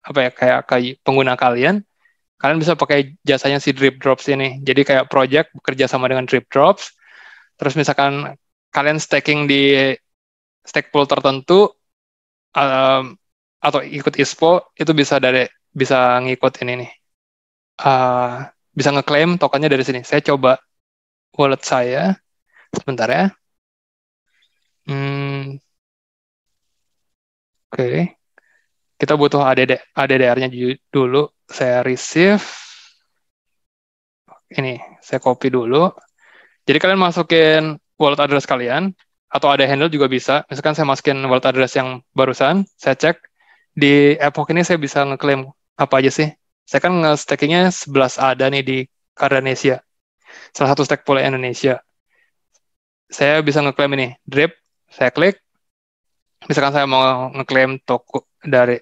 apa ya kayak ke pengguna kalian kalian bisa pakai jasanya si drip drops ini jadi kayak project bekerja sama dengan drip drops terus misalkan kalian staking di stake pool tertentu um, atau ikut ISPO itu bisa dari bisa ngikut ini nih. Uh, bisa ngeklaim tokennya dari sini. Saya coba wallet saya sebentar ya. Hmm. Oke. Okay. Kita butuh ADD ADDR-nya dulu. Saya receive ini, saya copy dulu. Jadi kalian masukin wallet address kalian, atau ada handle juga bisa. Misalkan saya masukin wallet address yang barusan, saya cek di epoch ini saya bisa ngeklaim apa aja sih. Saya kan nge-stakingnya 11 ada nih di Cardanesia. Salah satu stack pool Indonesia. Saya bisa ngeklaim ini, drip, saya klik. Misalkan saya mau ngeklaim toko dari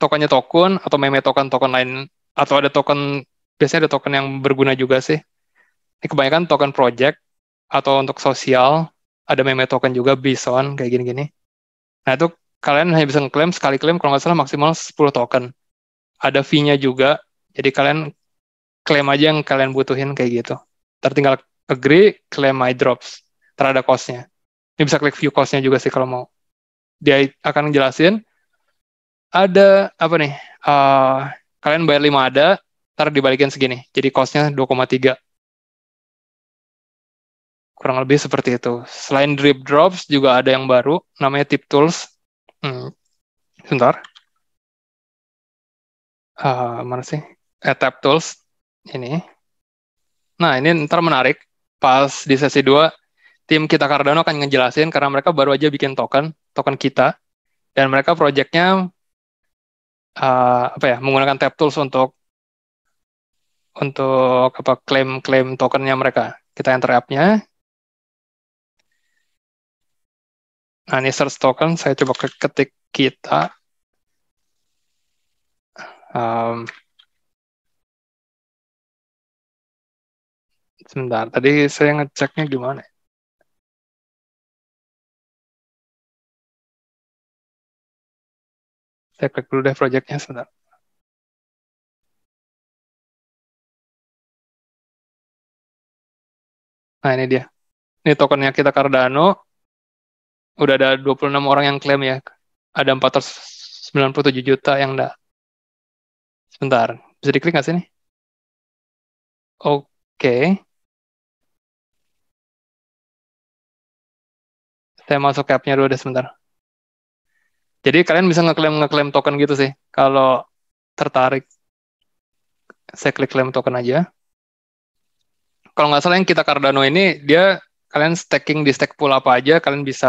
tokennya token atau meme token token lain atau ada token biasanya ada token yang berguna juga sih. Ini kebanyakan token project atau untuk sosial ada meme token juga Bison kayak gini-gini. Nah itu kalian hanya bisa ngeklaim sekali klaim kalau nggak salah maksimal 10 token. Ada fee-nya juga, jadi kalian klaim aja yang kalian butuhin kayak gitu. Tertinggal agree, klaim my drops terhadap cost-nya. Ini bisa klik view cost-nya juga sih kalau mau. Dia akan jelasin ada apa nih? Uh, kalian bayar 5 ada, ntar dibalikin segini. Jadi cost-nya tiga kurang lebih seperti itu. Selain drip drops juga ada yang baru namanya tip tools. Hmm. Sebentar. Uh, mana sih? Eh, tap tools ini. Nah, ini ntar menarik. Pas di sesi 2, tim kita Cardano akan ngejelasin karena mereka baru aja bikin token, token kita. Dan mereka projectnya uh, apa ya, menggunakan tap tools untuk untuk apa klaim-klaim tokennya mereka. Kita enter app-nya, Nah, ini search token, saya coba ketik kita. Um, sebentar, tadi saya ngeceknya gimana ya? Saya klik dulu deh projectnya sebentar. Nah, ini dia. Ini tokennya kita Cardano udah ada 26 orang yang klaim ya. Ada 497 juta yang enggak. Sebentar, bisa diklik nggak sini? Oke. Saya masuk capnya nya dulu deh sebentar. Jadi kalian bisa ngeklaim ngeklaim token gitu sih. Kalau tertarik, saya klik klaim token aja. Kalau nggak salah yang kita Cardano ini, dia kalian staking di stek pool apa aja, kalian bisa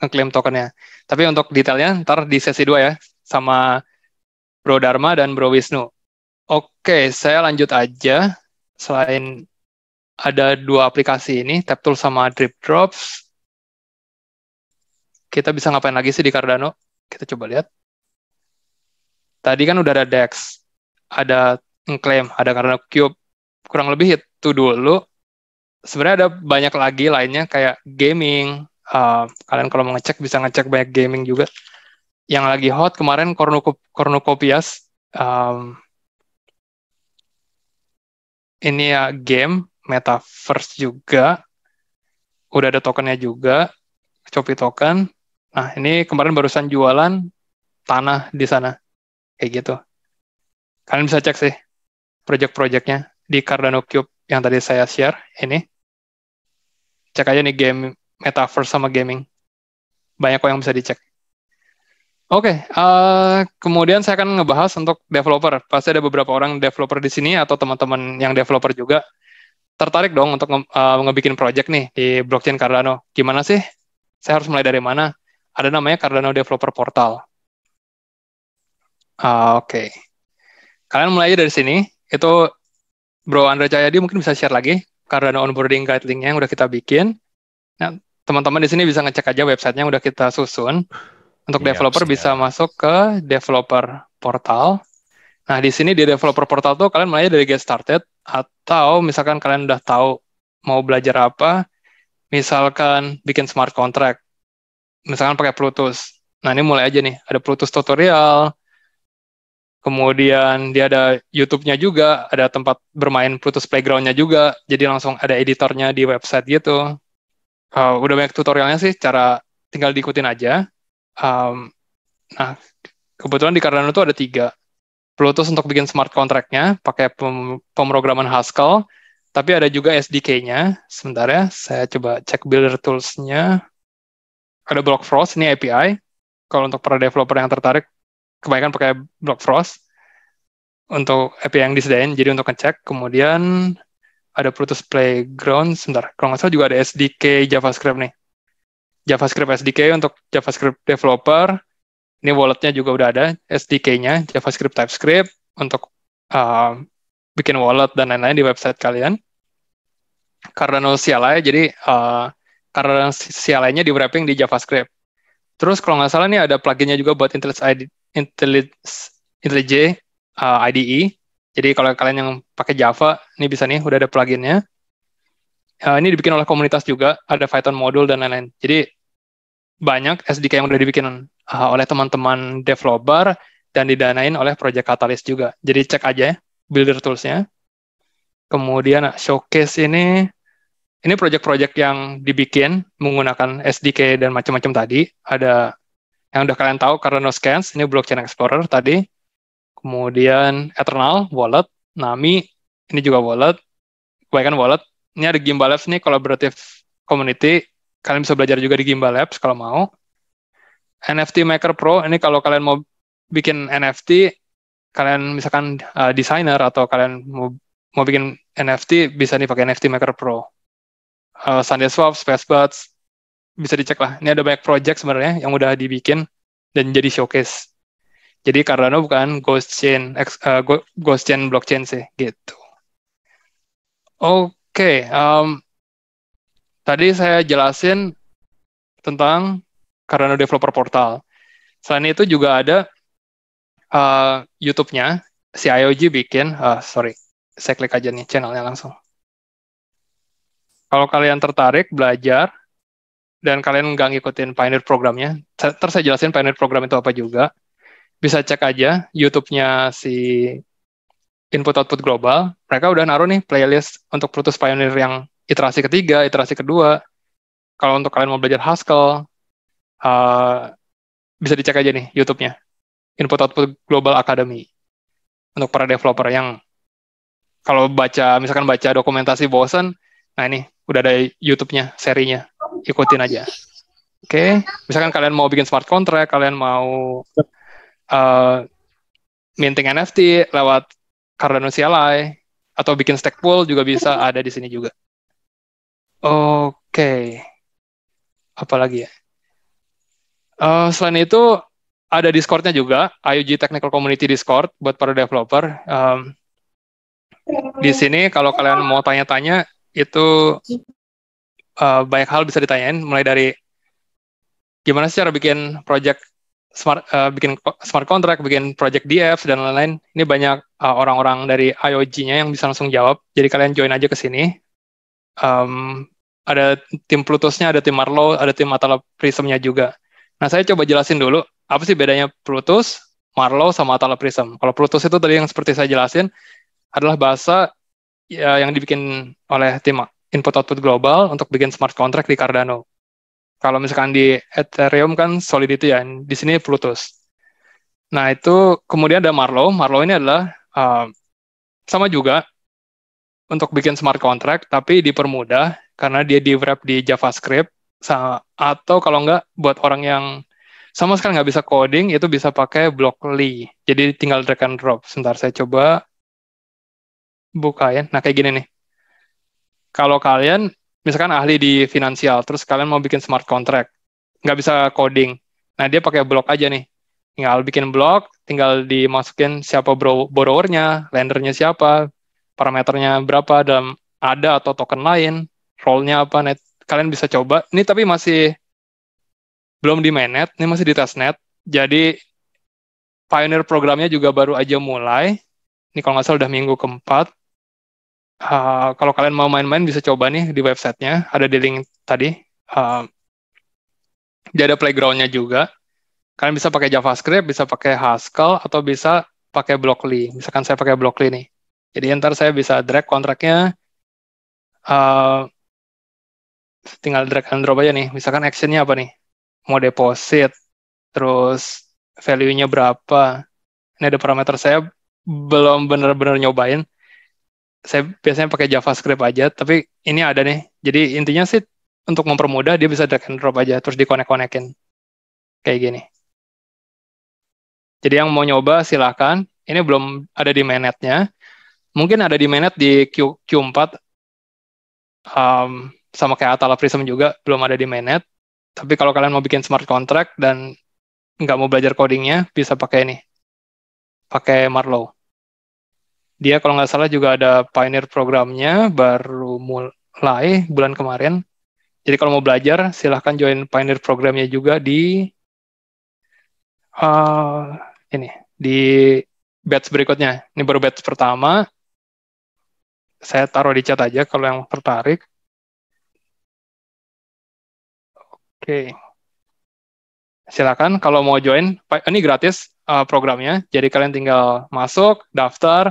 ngeklaim tokennya. Tapi untuk detailnya ntar di sesi 2 ya sama Bro Dharma dan Bro Wisnu. Oke, saya lanjut aja. Selain ada dua aplikasi ini, Taptool sama Drip Drops. Kita bisa ngapain lagi sih di Cardano? Kita coba lihat. Tadi kan udah ada DEX, ada ngeklaim, ada Cardano Cube. Kurang lebih itu dulu. Sebenarnya ada banyak lagi lainnya kayak gaming, uh, kalian kalau mau ngecek bisa ngecek banyak gaming juga yang lagi hot kemarin Cornucopias um, ini ya game metaverse juga udah ada tokennya juga copy token nah ini kemarin barusan jualan tanah di sana kayak gitu kalian bisa cek sih project-projectnya di Cardano Cube yang tadi saya share ini cek aja nih game metaverse sama gaming. Banyak kok yang bisa dicek. Oke, okay, uh, eh, kemudian saya akan ngebahas untuk developer. Pasti ada beberapa orang developer di sini atau teman-teman yang developer juga tertarik dong untuk nge uh, ngebikin project nih di blockchain Cardano. Gimana sih? Saya harus mulai dari mana? Ada namanya Cardano Developer Portal. Uh, Oke, okay. kalian mulai aja dari sini. Itu Bro Andre Cahyadi mungkin bisa share lagi Cardano onboarding guide link yang udah kita bikin. Nah, teman-teman di sini bisa ngecek aja websitenya udah kita susun. Untuk yep, iya, developer yep. bisa masuk ke developer portal. Nah, di sini di developer portal tuh kalian mulai dari get started atau misalkan kalian udah tahu mau belajar apa, misalkan bikin smart contract. Misalkan pakai Plutus. Nah, ini mulai aja nih, ada Plutus tutorial. Kemudian dia ada YouTube-nya juga, ada tempat bermain Plutus Playground-nya juga. Jadi langsung ada editornya di website gitu uh, udah banyak tutorialnya sih cara tinggal diikutin aja um, nah kebetulan di Cardano itu ada tiga Plutus untuk bikin smart contract-nya pakai pem pemrograman Haskell tapi ada juga SDK-nya. Sebentar ya, saya coba cek builder tools-nya. Ada Block Frost ini API. Kalau untuk para developer yang tertarik, kebanyakan pakai Block Frost Untuk API yang disediain, jadi untuk ngecek. Kemudian ada Plutus Playground sebentar kalau nggak salah juga ada SDK JavaScript nih JavaScript SDK untuk JavaScript developer ini walletnya juga udah ada SDK-nya JavaScript TypeScript untuk uh, bikin wallet dan lain-lain di website kalian Cardano CLI jadi uh, Cardano CLI-nya di wrapping di JavaScript terus kalau nggak salah nih ada pluginnya juga buat IntelliJ IntelliJ uh, IDE jadi kalau kalian yang pakai Java, ini bisa nih, udah ada pluginnya. Uh, ini dibikin oleh komunitas juga, ada Python module dan lain-lain. Jadi banyak SDK yang udah dibikin uh, oleh teman-teman developer dan didanain oleh Project Catalyst juga. Jadi cek aja ya, builder toolsnya. nya Kemudian nah, showcase ini, ini project-project yang dibikin menggunakan SDK dan macam-macam tadi. Ada yang udah kalian tahu, Cardano Scans, ini Blockchain Explorer tadi kemudian Eternal wallet, Nami ini juga wallet, Wakan wallet. Ini ada Gimbal Labs nih collaborative community. Kalian bisa belajar juga di Gimbal Labs kalau mau. NFT Maker Pro ini kalau kalian mau bikin NFT, kalian misalkan uh, desainer atau kalian mau mau bikin NFT bisa nih pakai NFT Maker Pro. Uh, Sunday Swap, Spacebuds, bisa dicek lah. Ini ada banyak project sebenarnya yang udah dibikin dan jadi showcase jadi Cardano bukan ghost chain, uh, ghost chain blockchain sih gitu. Oke, okay, um, tadi saya jelasin tentang Cardano Developer Portal. Selain itu juga ada uh, YouTube-nya si IOG bikin. Uh, sorry, saya klik aja nih channelnya langsung. Kalau kalian tertarik belajar dan kalian nggak ngikutin Pioneer programnya, ter saya jelasin Pioneer program itu apa juga bisa cek aja YouTube-nya si Input Output Global. Mereka udah naruh nih playlist untuk Plutus Pioneer yang iterasi ketiga, iterasi kedua. Kalau untuk kalian mau belajar Haskell, uh, bisa dicek aja nih YouTube-nya. Input Output Global Academy. Untuk para developer yang kalau baca, misalkan baca dokumentasi bosen, nah ini udah ada YouTube-nya, serinya. Ikutin aja. Oke, okay. misalkan kalian mau bikin smart contract, kalian mau Eh, minting NFT lewat Cardano CLI atau bikin stack pool juga bisa [LAUGHS] ada di sini juga. Oke. Okay. Apalagi ya? Uh, selain itu ada Discordnya juga, IUG Technical Community Discord buat para developer. Um, di sini kalau kalian mau tanya-tanya itu uh, banyak hal bisa ditanyain mulai dari gimana sih cara bikin project smart uh, bikin smart contract, bikin project DF dan lain-lain. Ini banyak orang eh, orang-orang dari IOG-nya yang bisa langsung jawab. Jadi kalian join aja ke sini. Um, ada tim Plutusnya, ada tim Marlow, ada tim Atala Prism-nya juga. Nah, saya coba jelasin dulu apa sih bedanya Plutus, Marlow sama Atala Prism. Kalau Plutus itu tadi yang seperti saya jelasin adalah bahasa ya, yang dibikin oleh tim input output global untuk bikin smart contract di Cardano. Kalau misalkan di Ethereum kan solid itu ya, di sini Plutus. Nah itu kemudian ada Marlow. Marlow ini adalah uh, sama juga untuk bikin smart contract, tapi dipermudah karena dia di wrap di JavaScript sama, atau kalau nggak buat orang yang sama sekali nggak bisa coding itu bisa pakai Blockly. Jadi tinggal drag and drop. Sebentar saya coba buka ya. Nah kayak gini nih. Kalau kalian misalkan ahli di finansial, terus kalian mau bikin smart contract, nggak bisa coding. Nah, dia pakai blog aja nih. Tinggal bikin blog, tinggal dimasukin siapa borrowernya, lendernya siapa, parameternya berapa, dalam ada atau token lain, role-nya apa, net. kalian bisa coba. Ini tapi masih belum di mainnet, ini masih di testnet. Jadi pioneer programnya juga baru aja mulai. Ini kalau nggak salah udah minggu keempat uh, kalau kalian mau main-main bisa coba nih di websitenya ada di link tadi uh, dia ada playgroundnya juga kalian bisa pakai JavaScript bisa pakai Haskell atau bisa pakai Blockly misalkan saya pakai Blockly nih jadi ntar saya bisa drag kontraknya uh, tinggal drag and drop aja nih misalkan actionnya apa nih mau deposit terus value-nya berapa ini ada parameter saya belum benar-benar nyobain saya biasanya pakai JavaScript aja, tapi ini ada nih. Jadi intinya sih untuk mempermudah dia bisa drag and drop aja, terus dikonek-konekin. Kayak gini. Jadi yang mau nyoba silahkan. Ini belum ada di mainnetnya. Mungkin ada di mainnet di Q, Q4. Um, sama kayak Atala Prism juga, belum ada di mainnet. Tapi kalau kalian mau bikin smart contract dan nggak mau belajar codingnya, bisa pakai ini. Pakai Marlowe. Dia kalau nggak salah juga ada pioneer programnya baru mulai bulan kemarin. Jadi kalau mau belajar silahkan join pioneer programnya juga di uh, ini di batch berikutnya. Ini baru batch pertama. Saya taruh di chat aja kalau yang tertarik. Oke. Silakan kalau mau join, ini gratis eh, programnya. Jadi kalian tinggal masuk, daftar,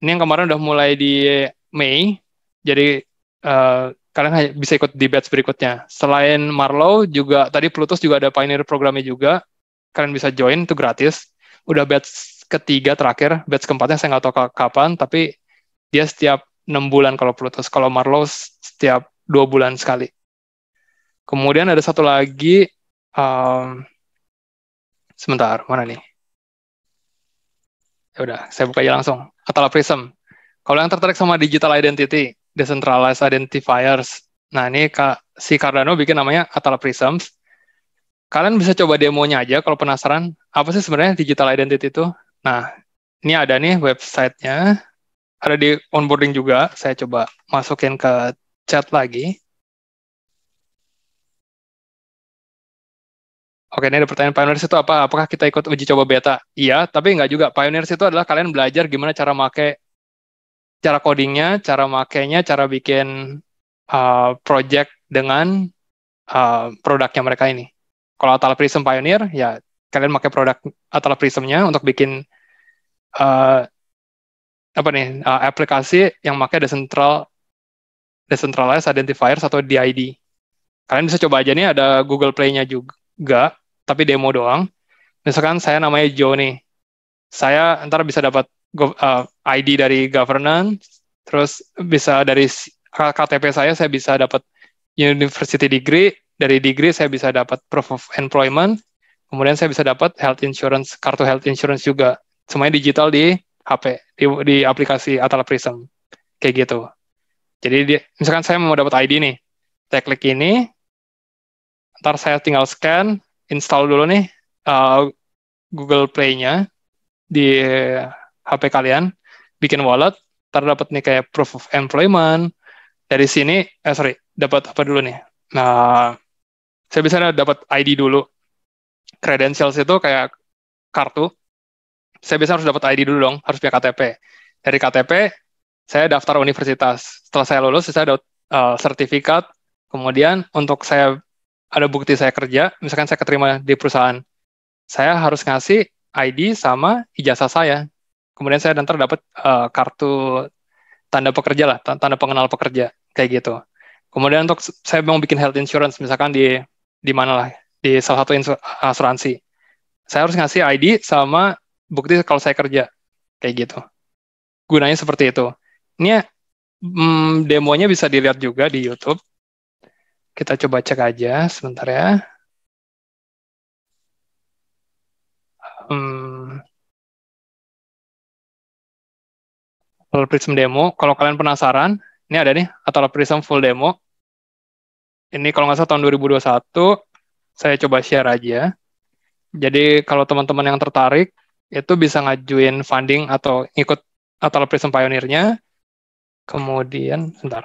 ini yang kemarin udah mulai di Mei, jadi uh, kalian hanya bisa ikut di batch berikutnya. Selain Marlow juga tadi Plutus juga ada pioneer programnya juga. Kalian bisa join itu gratis. Udah batch ketiga terakhir, batch keempatnya saya nggak tahu kapan, tapi dia setiap enam bulan kalau Plutus, kalau Marlow setiap dua bulan sekali. Kemudian ada satu lagi, um, sebentar mana nih? Ya udah, saya buka aja langsung. Atala Prism. Kalau yang tertarik sama digital identity, decentralized identifiers. Nah, ini Kak, si Cardano bikin namanya Atala Prism. Kalian bisa coba demonya aja kalau penasaran. Apa sih sebenarnya digital identity itu? Nah, ini ada nih websitenya. Ada di onboarding juga. Saya coba masukin ke chat lagi. Oke, ini ada pertanyaan Pioneers itu apa? Apakah kita ikut uji coba beta? Iya, tapi nggak juga. Pioneers itu adalah kalian belajar gimana cara make cara codingnya, cara makainya, cara bikin uh, project dengan uh, produknya mereka ini. Kalau Atala Prism Pioneer, ya kalian pakai produk Atala Prismnya untuk bikin uh, apa nih uh, aplikasi yang pakai decentral decentralized identifier atau DID. Kalian bisa coba aja nih ada Google Play-nya juga enggak, tapi demo doang. Misalkan saya namanya Joe nih, saya ntar bisa dapat uh, eh, ID dari governance, terus bisa dari KTP saya saya bisa dapat university degree, dari degree saya bisa dapat proof of employment, kemudian saya bisa dapat health insurance, kartu health insurance juga. Semuanya digital di HP, di, di aplikasi Atala Prism. Kayak gitu. Jadi dia, misalkan saya mau dapat ID nih, saya klik ini, ntar saya tinggal scan, install dulu nih uh, Google Play-nya di HP kalian, bikin wallet, ntar dapat nih kayak proof of employment. Dari sini, eh sorry, dapat apa dulu nih? Nah, saya bisa dapat ID dulu. Credentials itu kayak kartu. Saya bisa harus dapat ID dulu dong, harus punya KTP. Dari KTP, saya daftar universitas. Setelah saya lulus, saya dapat uh, sertifikat. Kemudian untuk saya ada bukti saya kerja, misalkan saya keterima di perusahaan, saya harus ngasih ID sama ijazah saya. Kemudian saya nanti dapat uh, kartu tanda pekerja lah, tanda pengenal pekerja kayak gitu. Kemudian untuk saya mau bikin health insurance misalkan di di mana lah di salah satu asuransi, saya harus ngasih ID sama bukti kalau saya kerja kayak gitu. Gunanya seperti itu. Ini hmm, demonya bisa dilihat juga di YouTube. Kita coba cek aja sebentar ya. Hmm. Prism demo. Kalau kalian penasaran, ini ada nih Atala Prism full demo. Ini kalau nggak salah tahun 2021, saya coba share aja. Jadi kalau teman-teman yang tertarik, itu bisa ngajuin funding atau ikut Atala Prism Pioneer-nya. Kemudian, sebentar.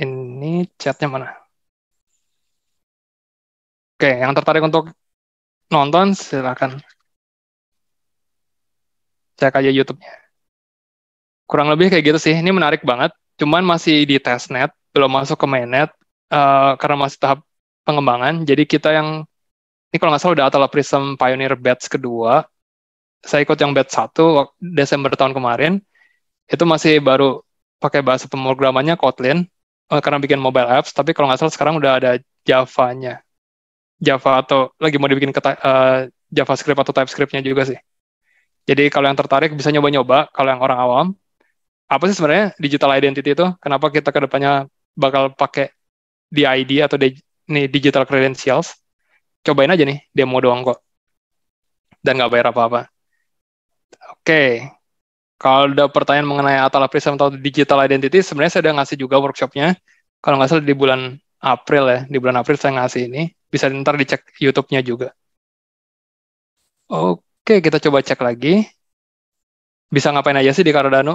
Ini chatnya mana? Oke, yang tertarik untuk nonton silakan cek aja YouTube-nya. Kurang lebih kayak gitu sih. Ini menarik banget. Cuman masih di testnet, belum masuk ke mainnet uh, karena masih tahap pengembangan. Jadi kita yang ini kalau nggak salah udah Atala Prism Pioneer batch kedua. Saya ikut yang batch satu Desember tahun kemarin. Itu masih baru pakai bahasa pemrogramannya Kotlin Eh, karena bikin mobile apps, tapi kalau nggak salah sekarang udah ada Java-nya. Java atau lagi mau dibikin ke uh, eh, JavaScript atau TypeScript-nya juga sih. Jadi kalau yang tertarik bisa nyoba-nyoba, kalau yang orang awam, apa sih sebenarnya digital identity itu? Kenapa kita kedepannya bakal pakai DID atau di, nih digital credentials? Cobain aja nih, demo doang kok. Dan nggak bayar apa-apa. Oke, okay. Kalau ada pertanyaan mengenai Atala Prism atau digital identity, sebenarnya saya udah ngasih juga workshopnya. Kalau nggak salah di bulan April ya, di bulan April saya ngasih ini. Bisa ntar dicek YouTube-nya juga. Oke, kita coba cek lagi. Bisa ngapain aja sih di Cardano?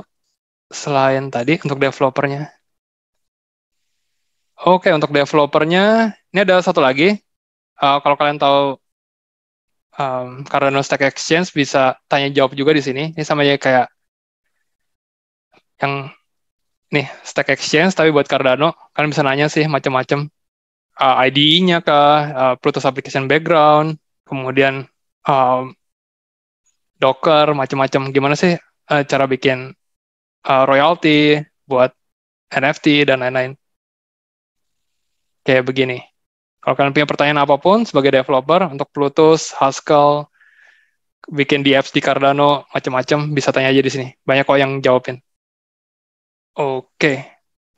Selain tadi untuk developernya. Oke, untuk developernya, ini ada satu lagi. Uh, kalau kalian tahu um, Cardano Stack Exchange, bisa tanya jawab juga di sini. Ini sama aja ya kayak yang nih stack exchange tapi buat Cardano kalian bisa nanya sih macam-macam uh, ah, id nya ke uh, Plutus ah, application background, kemudian um, Docker macam-macam gimana sih uh, cara bikin uh, royalty buat NFT dan lain-lain. Kayak begini. Kalau kalian punya pertanyaan apapun sebagai developer untuk Plutus, Haskell, bikin di apps di Cardano macam-macam bisa tanya aja di sini. Banyak kok yang jawabin. Oke,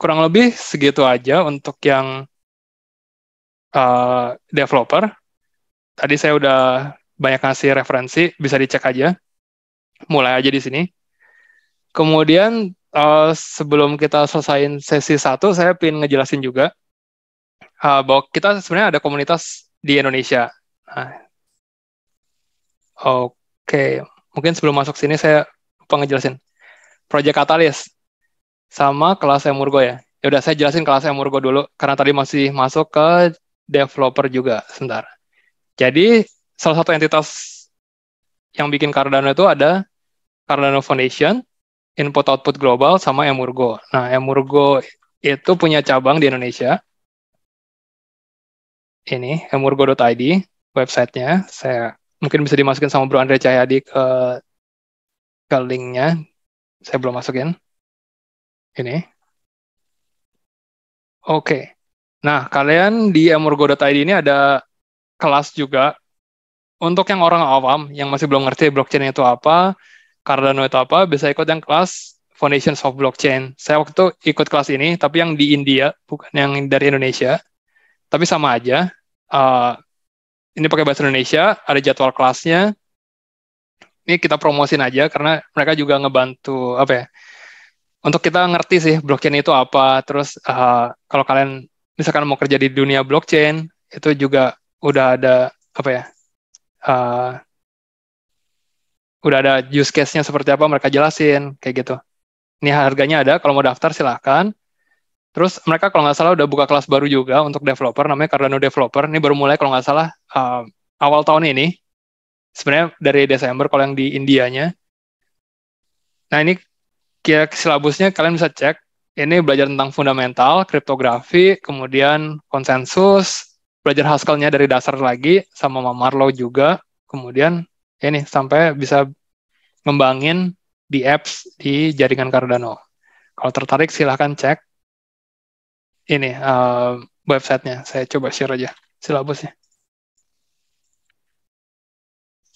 kurang lebih segitu aja untuk yang uh, developer. Tadi saya udah banyak ngasih referensi, bisa dicek aja. Mulai aja di sini. Kemudian uh, sebelum kita selesaiin sesi satu, saya ingin ngejelasin juga uh, bahwa kita sebenarnya ada komunitas di Indonesia. Nah. Oke, mungkin sebelum masuk sini saya pengen ngejelasin. Project Catalyst sama kelas Emurgo ya. Ya udah saya jelasin kelas Emurgo dulu karena tadi masih masuk ke developer juga sebentar. Jadi salah satu entitas yang bikin Cardano itu ada Cardano Foundation, Input Output Global, sama Emurgo. Nah, Emurgo itu punya cabang di Indonesia. Ini emurgo.id websitenya. Saya mungkin bisa dimasukin sama Bro Andre Cahyadi ke ke linknya. Saya belum masukin. Ini. Oke. Nah, kalian di ID ini ada kelas juga. Untuk yang orang awam, yang masih belum ngerti blockchain itu apa, Cardano itu apa, bisa ikut yang kelas Foundations of Blockchain. Saya waktu itu ikut kelas ini, tapi yang di India, bukan yang dari Indonesia. Tapi sama aja. Uh, ini pakai bahasa Indonesia, ada jadwal kelasnya. Ini kita promosin aja karena mereka juga ngebantu apa ya? untuk kita ngerti sih blockchain itu apa. Terus uh, kalau kalian misalkan mau kerja di dunia blockchain itu juga udah ada apa ya? Uh, udah ada use case-nya seperti apa mereka jelasin kayak gitu. Ini harganya ada, kalau mau daftar silahkan. Terus mereka kalau nggak salah udah buka kelas baru juga untuk developer, namanya Cardano Developer. Ini baru mulai kalau nggak salah uh, awal tahun ini. Sebenarnya dari Desember kalau yang di Indianya. Nah ini ya silabusnya kalian bisa cek. Ini belajar tentang fundamental, kriptografi, kemudian konsensus, belajar Haskellnya dari dasar lagi sama Mama Marlow juga. Kemudian ini sampai bisa ngembangin di apps di jaringan Cardano. Kalau tertarik silahkan cek ini uh, websitenya. Saya coba share aja silabusnya.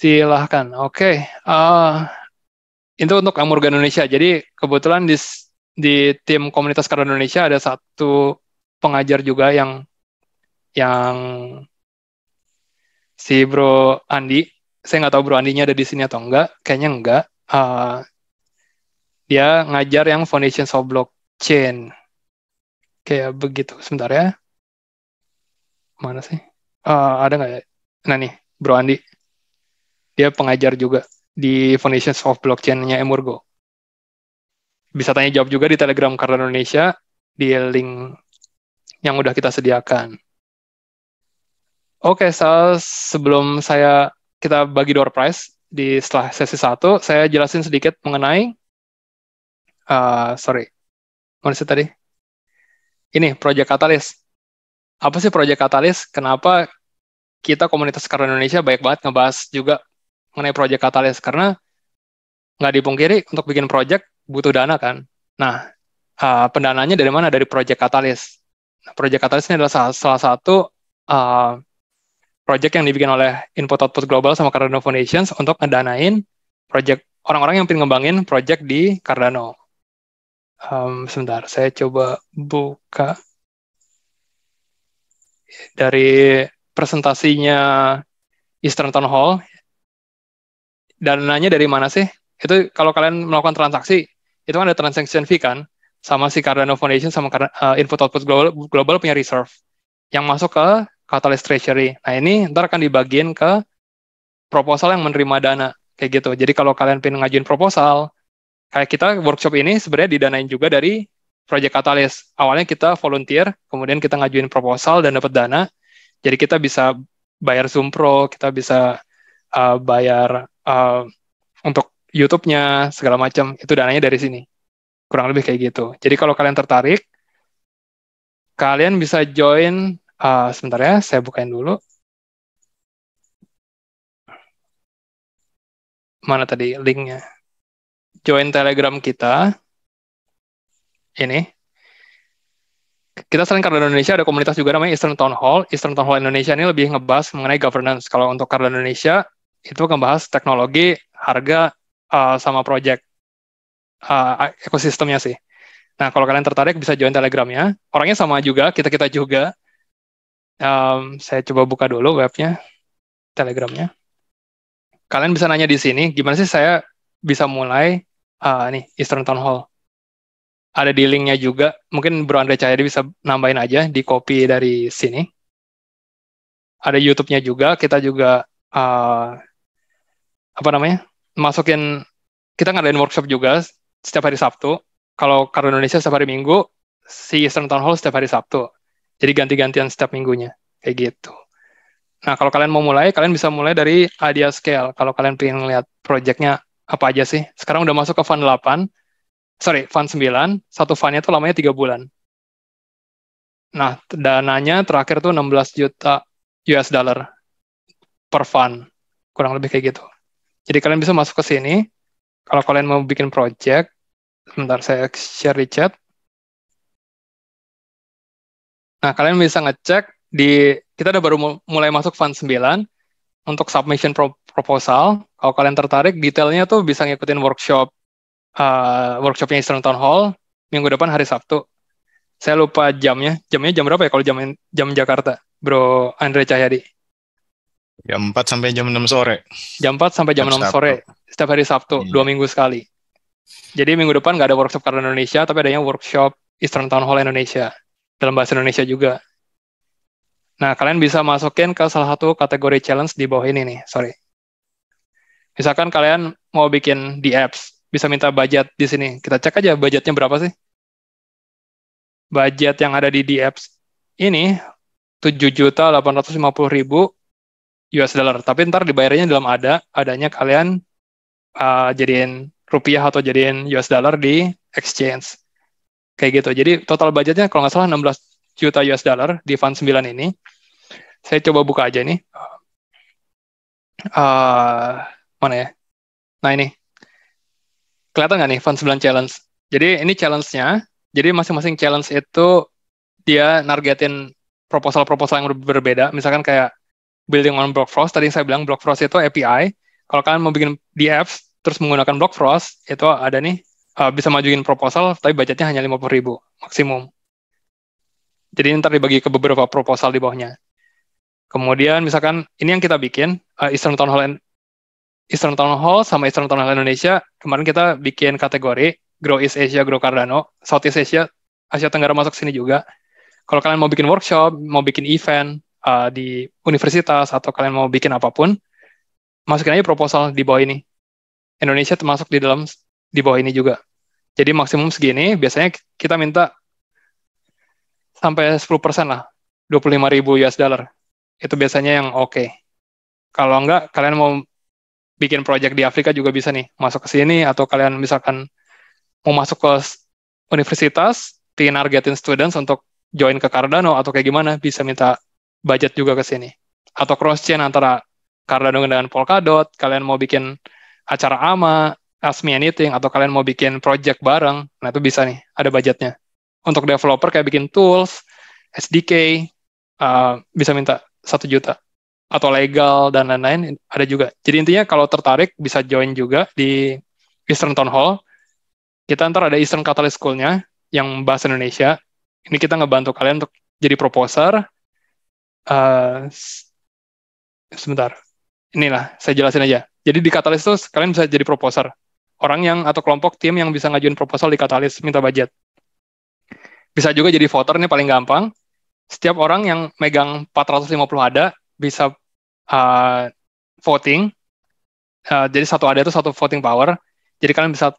Silahkan. Oke. Okay. Uh, eh, itu untuk Amurga Indonesia. Jadi kebetulan di di tim komunitas karate Indonesia ada satu pengajar juga yang yang si Bro Andi. Saya nggak tahu Bro Andinya ada di sini atau enggak. Kayaknya enggak. Uh, dia ngajar yang Foundation of Blockchain. Kayak begitu. Sebentar ya. Mana sih? Uh, ada nggak ya? Nah nih, Bro Andi. Dia pengajar juga di Foundations of Blockchain-nya Emurgo. Bisa tanya jawab juga di Telegram Karena Indonesia di link yang udah kita sediakan. Oke, Sal, sebelum saya kita bagi door prize di setelah sesi satu, saya jelasin sedikit mengenai uh, sorry, mana sih tadi? Ini Project Catalyst. Apa sih Project Catalyst? Kenapa kita komunitas Karena Indonesia banyak banget ngebahas juga mengenai project Catalyst karena nggak dipungkiri untuk bikin project butuh dana kan. Nah, uh, pendananya dari mana? Dari project Catalyst. Nah, project Catalyst ini adalah salah, salah satu uh, project yang dibikin oleh Input Output Global sama Cardano Foundations untuk ngedanain project orang-orang yang pengen ngembangin project di Cardano. Um, sebentar, saya coba buka dari presentasinya Eastern Town Hall dananya dari mana sih? Itu kalau kalian melakukan transaksi, itu kan ada transaction fee kan? Sama si Cardano Foundation sama uh, Input Output Global, Global punya reserve yang masuk ke Catalyst Treasury. Nah ini ntar akan dibagiin ke proposal yang menerima dana kayak gitu. Jadi kalau kalian pengen ngajuin proposal, kayak kita workshop ini sebenarnya didanain juga dari Project Catalyst. Awalnya kita volunteer, kemudian kita ngajuin proposal dan dapat dana. Jadi kita bisa bayar Zoom Pro, kita bisa uh, bayar Eh, untuk YouTube-nya segala macam itu dananya dari sini kurang lebih kayak gitu. Jadi kalau kalian tertarik kalian bisa join uh, sebentar ya saya bukain dulu mana tadi linknya join telegram kita ini kita selain Cardano Indonesia ada komunitas juga namanya Eastern Town Hall. Eastern Town Hall Indonesia ini lebih ngebahas mengenai governance. Kalau untuk Cardano Indonesia, itu akan bahas teknologi, harga, uh, sama project uh, ekosistemnya sih. Nah, kalau kalian tertarik bisa join Telegramnya. Orangnya sama juga, kita-kita juga. Um, saya coba buka dulu webnya, Telegramnya. Kalian bisa nanya di sini, gimana sih saya bisa mulai uh, nih Eastern Town Hall. Ada di linknya juga. Mungkin Bro Andre Cahyadi bisa nambahin aja di copy dari sini. Ada YouTube-nya juga. Kita juga uh, apa namanya masukin kita ngadain workshop juga setiap hari Sabtu kalau karena Indonesia setiap hari Minggu si Eastern Town Hall setiap hari Sabtu jadi ganti-gantian setiap minggunya kayak gitu nah kalau kalian mau mulai kalian bisa mulai dari idea scale kalau kalian pengen lihat projectnya apa aja sih sekarang udah masuk ke fund 8 sorry, fund 9, satu fundnya tuh lamanya 3 bulan. Nah, dananya terakhir tuh 16 juta US dollar per fund. Kurang lebih kayak gitu. Jadi kalian bisa masuk ke sini. Kalau kalian mau bikin project, sebentar saya share di chat. Nah, kalian bisa ngecek di kita udah baru mulai masuk fund 9 untuk submission pro proposal. Kalau kalian tertarik, detailnya tuh bisa ngikutin workshop uh, workshopnya Eastern Town Hall minggu depan hari Sabtu. Saya lupa jamnya. Jamnya jam berapa ya kalau jam jam Jakarta, Bro Andre Cahyadi? Jam 4 sampai jam 6 sore. Jam 4 sampai jam, jam 6 Sabtu. sore setiap hari Sabtu, hmm. dua minggu sekali. Jadi minggu depan nggak ada workshop karena Indonesia, tapi adanya workshop Eastern Town Hall Indonesia dalam bahasa Indonesia juga. Nah, kalian bisa masukin ke salah satu kategori challenge di bawah ini nih, sorry. Misalkan kalian mau bikin di apps, bisa minta budget di sini. Kita cek aja budgetnya berapa sih. Budget yang ada di di apps ini 7.850.000 US dollar. Tapi ntar dibayarnya dalam ada adanya kalian uh, jadiin rupiah atau jadiin US dollar di exchange. Kayak gitu. Jadi total budgetnya kalau nggak salah 16 juta US dollar di fund 9 ini. Saya coba buka aja nih. Uh, mana ya? Nah ini. Kelihatan nggak nih fund 9 challenge? Jadi ini challenge-nya. Jadi masing-masing challenge itu dia nargetin proposal-proposal yang berbeda. Misalkan kayak building on block frost Tadi yang saya bilang block frost itu API. Kalau kalian mau bikin di apps terus menggunakan block frost itu ada nih uh, bisa majuin proposal tapi budgetnya hanya 50 ribu maksimum. Jadi ini ntar dibagi ke beberapa proposal di bawahnya. Kemudian misalkan ini yang kita bikin uh, Eastern Town Hall Eastern Town Hall sama Eastern Town Hall Indonesia kemarin kita bikin kategori Grow East Asia, Grow Cardano, Southeast Asia, Asia Tenggara masuk sini juga. Kalau kalian mau bikin workshop, mau bikin event, uh, di universitas atau kalian mau bikin apapun, masukin aja proposal di bawah ini. Indonesia termasuk di dalam di bawah ini juga. Jadi maksimum segini, biasanya kita minta sampai 10% lah, 25 ribu US dollar. Itu biasanya yang oke. Okay. Kalau enggak, kalian mau bikin proyek di Afrika juga bisa nih, masuk ke sini, atau kalian misalkan mau masuk ke universitas, pengen targetin students untuk join ke Cardano atau kayak gimana, bisa minta budget juga ke sini. Atau cross-chain antara Cardano dengan Polkadot, kalian mau bikin acara AMA, Ask Me Anything, atau kalian mau bikin project bareng, nah itu bisa nih, ada budgetnya. Untuk developer kayak bikin tools, SDK, uh, bisa minta satu juta. Atau legal, dan lain-lain, ada juga. Jadi intinya kalau tertarik, bisa join juga di Eastern Town Hall. Kita ntar ada Eastern Catalyst School-nya, yang bahasa Indonesia. Ini kita ngebantu kalian untuk jadi proposer, uh, sebentar. Inilah, saya jelasin aja. Jadi di katalis itu kalian bisa jadi proposer. Orang yang atau kelompok tim yang bisa ngajuin proposal di katalis minta budget. Bisa juga jadi voter, ini paling gampang. Setiap orang yang megang 450 ada bisa uh, voting. Uh, jadi satu ada itu satu voting power. Jadi kalian bisa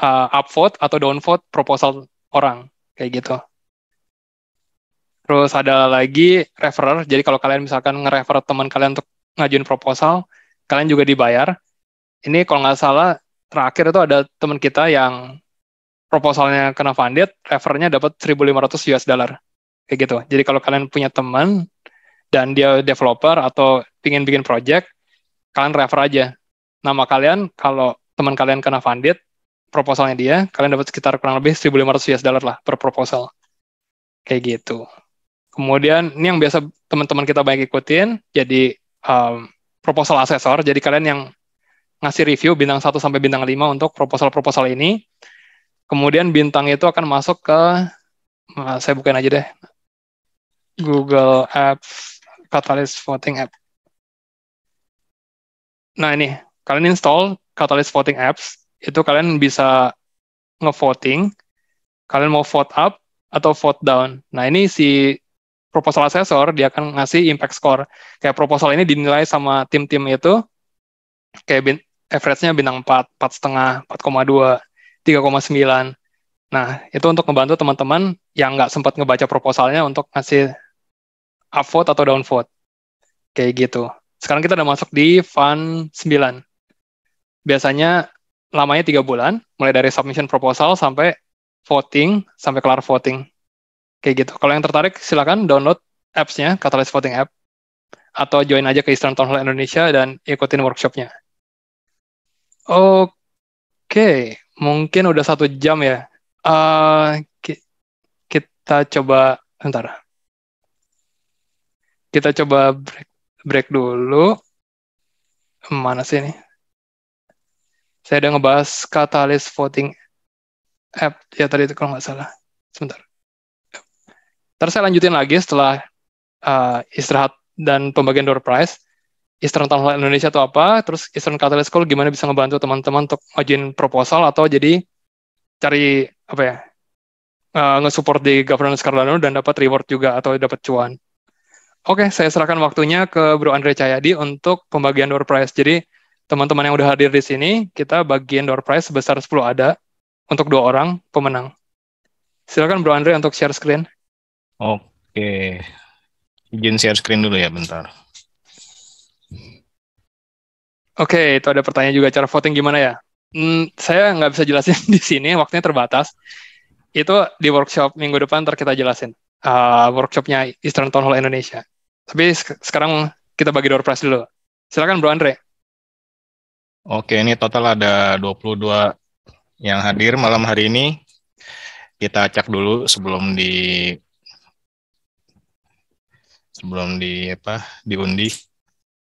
uh, upvote atau downvote proposal orang. Kayak gitu. Terus ada lagi referer Jadi kalau kalian misalkan nge-refer teman kalian untuk ngajuin proposal, kalian juga dibayar. Ini kalau nggak salah terakhir itu ada teman kita yang proposalnya kena funded, refernya dapat 1.500 US dollar. Kayak gitu. Jadi kalau kalian punya teman dan dia developer atau pingin bikin project, kalian refer aja. Nama kalian kalau teman kalian kena funded, proposalnya dia, kalian dapat sekitar kurang lebih 1.500 US dollar lah per proposal. Kayak gitu. Kemudian ini yang biasa teman-teman kita banyak ikutin, jadi um, proposal asesor. Jadi kalian yang ngasih review bintang 1 sampai bintang 5 untuk proposal-proposal ini. Kemudian bintang itu akan masuk ke, uh, saya bukain aja deh, Google Apps, Catalyst Voting App. Nah ini, kalian install Catalyst Voting Apps, itu kalian bisa ngevoting, kalian mau vote up atau vote down. Nah ini si proposal asesor dia akan ngasih impact score kayak proposal ini dinilai sama tim-tim itu kayak bin, average-nya bintang 4, 4,5, 4,2, 3,9. Nah, itu untuk membantu teman-teman yang nggak sempat ngebaca proposalnya untuk ngasih upvote atau downvote. Kayak gitu. Sekarang kita udah masuk di fund 9. Biasanya lamanya tiga bulan, mulai dari submission proposal sampai voting, sampai kelar voting kayak gitu. Kalau yang tertarik silakan download apps-nya, Catalyst Voting App, atau join aja ke Eastern Town Hall Indonesia dan ikutin workshopnya. Oke, okay. mungkin udah satu jam ya. Uh, ki kita coba, ntar. Kita coba break, break dulu. Mana sih ini? Saya udah ngebahas Catalyst Voting App ya tadi itu kalau nggak salah. Sebentar. Terus saya lanjutin lagi setelah uh, istirahat dan pembagian door prize, Eastern Town Indonesia atau apa, terus Eastern Catalyst School gimana bisa ngebantu teman-teman untuk ngajuin proposal atau jadi cari apa ya, uh, nge-support di governance Cardano dan dapat reward juga atau dapat cuan. Oke, okay, saya serahkan waktunya ke Bro Andre Cahyadi untuk pembagian door prize. Jadi teman-teman yang udah hadir di sini, kita bagian door prize sebesar 10 ada untuk dua orang pemenang. Silakan Bro Andre untuk share screen. Oke. Izin share screen dulu ya bentar. Oke, itu ada pertanyaan juga cara voting gimana ya? Hmm, saya nggak bisa jelasin [LAUGHS] di sini, waktunya terbatas. Itu di workshop minggu depan ntar kita jelasin. Uh, workshopnya Eastern Town Hall Indonesia. Tapi se sekarang kita bagi door prize dulu. Silakan Bro Andre. Oke, ini total ada 22 yang hadir malam hari ini. Kita cek dulu sebelum di sebelum di apa diundi.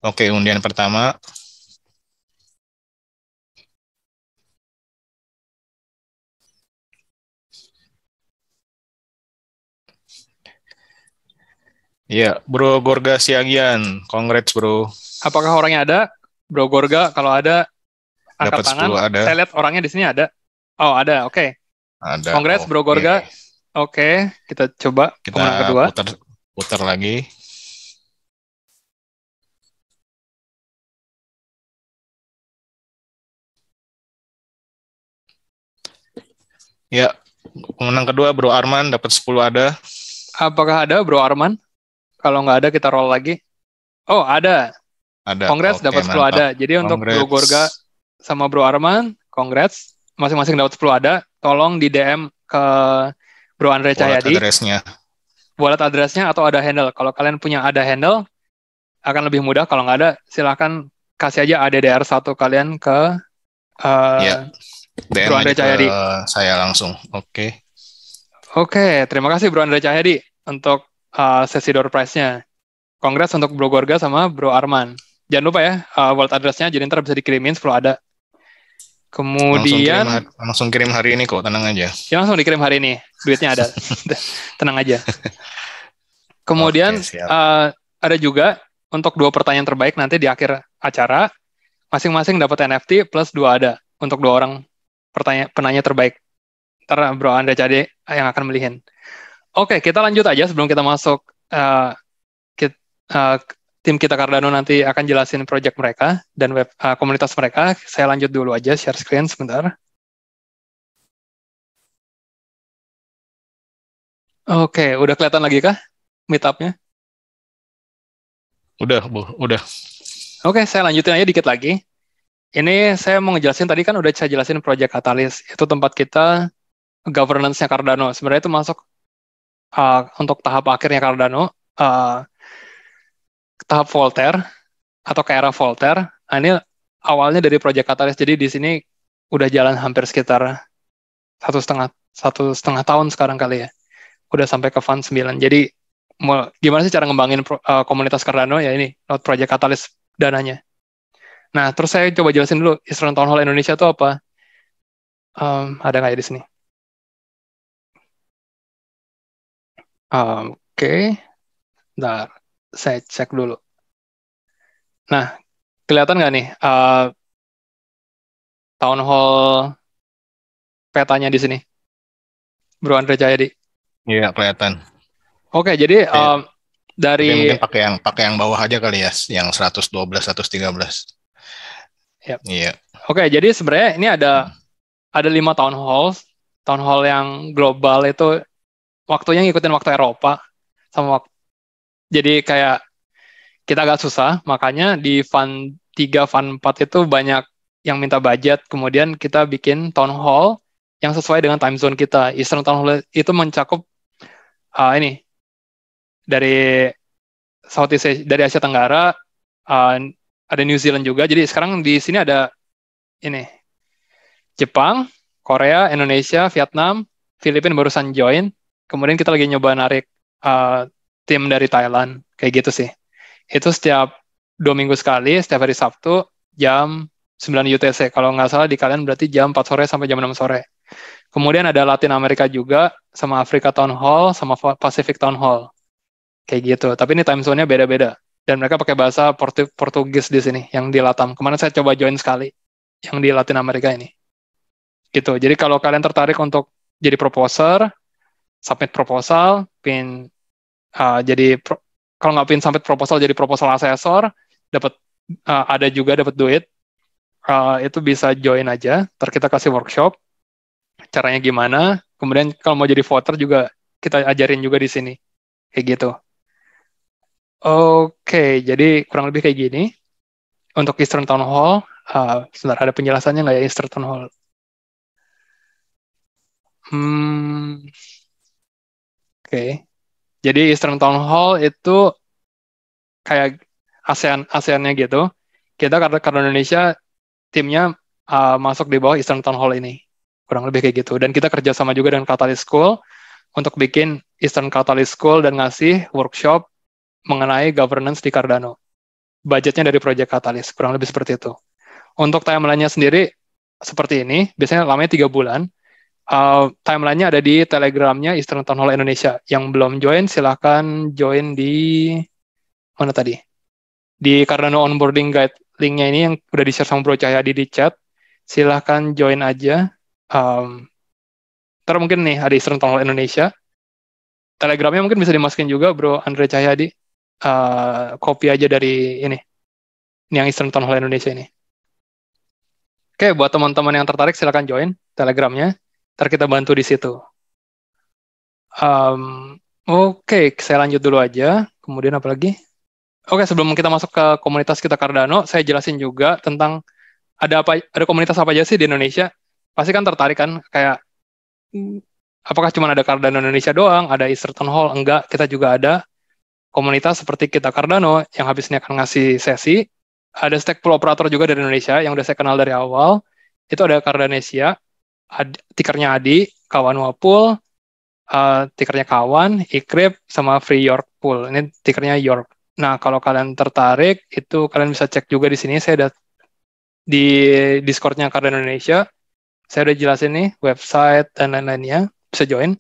Oke, undian pertama Ya, Bro Gorga Siagian. Congrats, Bro. Apakah orangnya ada? Bro Gorga, kalau ada, angkat Dapat tangan. ada. Saya lihat orangnya di sini ada. Oh, ada. Oke. Okay. Ada. Congrats, oh, Bro Gorga. Oke, okay, kita coba kita kedua. Putar, putar lagi. Ya, pemenang kedua Bro Arman dapat 10 ada. Apakah ada Bro Arman? Kalau nggak ada kita roll lagi. Oh, ada. Ada. Kongres okay, dapat 10 ada. Jadi congrats. untuk Bro Gorga sama Bro Arman, kongres masing-masing dapat 10 ada. Tolong di DM ke Bro Andre Cahyadi. Wallet addressnya. Wallet address-nya atau ada handle. Kalau kalian punya ada handle, akan lebih mudah. Kalau nggak ada, silahkan kasih aja addr satu kalian ke uh, eh, yeah. DM Bro Andre Cahyadi. Saya langsung. Oke. Okay. Oke, okay, terima kasih Bro Andre Cahyadi untuk uh, sesi door prize-nya. Kongres untuk Bro Gorga sama Bro Arman. Jangan lupa ya, uh, wallet address-nya jadi ntar bisa dikirimin kalau ada. Kemudian langsung kirim, hari, langsung kirim hari ini kok, tenang aja. Ya langsung dikirim hari ini, duitnya ada. [LAUGHS] tenang aja. Kemudian okay, uh, ada juga untuk dua pertanyaan terbaik nanti di akhir acara masing-masing dapat NFT plus dua ada untuk dua orang pertanyaan penanya terbaik. Ntar Bro Anda cade yang akan melihin. Oke, kita lanjut aja sebelum kita masuk uh, kit, uh, tim kita Cardano nanti akan jelasin project mereka dan web uh, komunitas mereka. Saya lanjut dulu aja share screen sebentar. Oke, udah kelihatan lagi kah meetupnya? Udah, Bu, udah. Oke, saya lanjutin aja dikit lagi. Ini saya mau ngejelasin tadi kan udah saya jelasin proyek katalis itu tempat kita governance-nya Cardano. Sebenarnya itu masuk uh, untuk tahap akhirnya Cardano, uh, tahap Voltaire atau ke era Voltaire. Nah, ini awalnya dari proyek katalis. Jadi di sini udah jalan hampir sekitar satu setengah satu setengah tahun sekarang kali ya. Udah sampai ke Fund 9. Jadi gimana sih cara ngembangin pro, uh, komunitas Cardano ya ini Not Project Catalyst dananya. Nah, terus saya coba jelasin dulu Isron Town Hall Indonesia itu apa. Um, ada nggak ya di sini? Um, Oke, okay. ntar saya cek dulu. Nah, kelihatan nggak nih uh, Town Hall petanya di sini? Bro Andre Jayadi. Iya, kelihatan. Oke, okay, jadi um, dari Tapi mungkin pakai yang pakai yang bawah aja kali ya, yang 112 113. Iya. Yep. Yeah. Oke, okay, jadi sebenarnya ini ada hmm. ada lima town hall. Town hall yang global itu waktunya ngikutin waktu Eropa sama waktu, jadi kayak kita agak susah. Makanya di fund 3, fund 4 itu banyak yang minta budget. Kemudian kita bikin town hall yang sesuai dengan time zone kita. Eastern town hall itu mencakup uh, ini dari Southeast Asia, dari Asia Tenggara, uh, ada New Zealand juga. Jadi sekarang di sini ada ini Jepang, Korea, Indonesia, Vietnam, Filipina barusan join. Kemudian kita lagi nyoba narik uh, tim dari Thailand kayak gitu sih. Itu setiap dua minggu sekali, setiap hari Sabtu jam 9 UTC. Kalau nggak salah di kalian berarti jam 4 sore sampai jam 6 sore. Kemudian ada Latin Amerika juga, sama Afrika Town Hall, sama Pacific Town Hall. Kayak gitu. Tapi ini time zone-nya beda-beda dan mereka pakai bahasa Portu Portugis di sini yang di Latam. Kemarin saya coba join sekali yang di Latin Amerika ini. Gitu. Jadi kalau kalian tertarik untuk jadi proposer, submit proposal, pin uh, jadi pro kalau nggak pin submit proposal jadi proposal asesor, dapat uh, ada juga dapat duit. Uh, itu bisa join aja. Ntar kita kasih workshop caranya gimana. Kemudian kalau mau jadi voter juga kita ajarin juga di sini. Kayak gitu. Oke, jadi kurang lebih kayak gini. Untuk Eastern Town Hall, uh, sebentar ada penjelasannya nggak ya Eastern Town Hall? Hmm, oke. Okay. Jadi Eastern Town Hall itu kayak ASEAN ASEAN-nya gitu. Kita karena karena Indonesia timnya uh, masuk di bawah Eastern Town Hall ini kurang lebih kayak gitu. Dan kita kerjasama juga dengan Catalyst School untuk bikin Eastern Catalyst School dan ngasih workshop mengenai governance di Cardano. Budgetnya dari Project Catalyst, kurang lebih seperti itu. Untuk timeline-nya sendiri seperti ini, biasanya lamanya tiga bulan. Uh, timeline-nya ada di Telegramnya Eastern Town Hall Indonesia. Yang belum join silahkan join di mana tadi? Di Cardano Onboarding Guide Link-nya ini yang udah di-share sama Bro Cahyadi di chat. Silahkan join aja. Um, ntar mungkin nih ada Eastern Town Hall Indonesia. Telegramnya mungkin bisa dimasukin juga Bro Andre Cahyadi uh, aja dari ini. yang Eastern Town Hall Indonesia ini. Oke, buat teman-teman yang tertarik silahkan join Telegramnya. Ntar kita bantu di situ. Um, Oke, okay, saya lanjut dulu aja. Kemudian apa lagi? Oke, okay, sebelum kita masuk ke komunitas kita Cardano, saya jelasin juga tentang ada apa ada komunitas apa aja sih di Indonesia. Pasti kan tertarik kan kayak apakah cuma ada Cardano Indonesia doang, ada Eastern Hall, enggak, kita juga ada komunitas seperti kita Cardano yang habis ini akan ngasih sesi. Ada stack pool operator juga dari Indonesia yang udah saya kenal dari awal. Itu ada Cardanesia, ad, tikernya Adi, kawan Wapul, uh, tikernya kawan, Ikrip, sama Free York Pool. Ini tikernya York. Nah, kalau kalian tertarik, itu kalian bisa cek juga di sini. Saya ada di Discord-nya Cardano Indonesia. Saya udah jelasin nih, website dan lain-lainnya. Bisa join.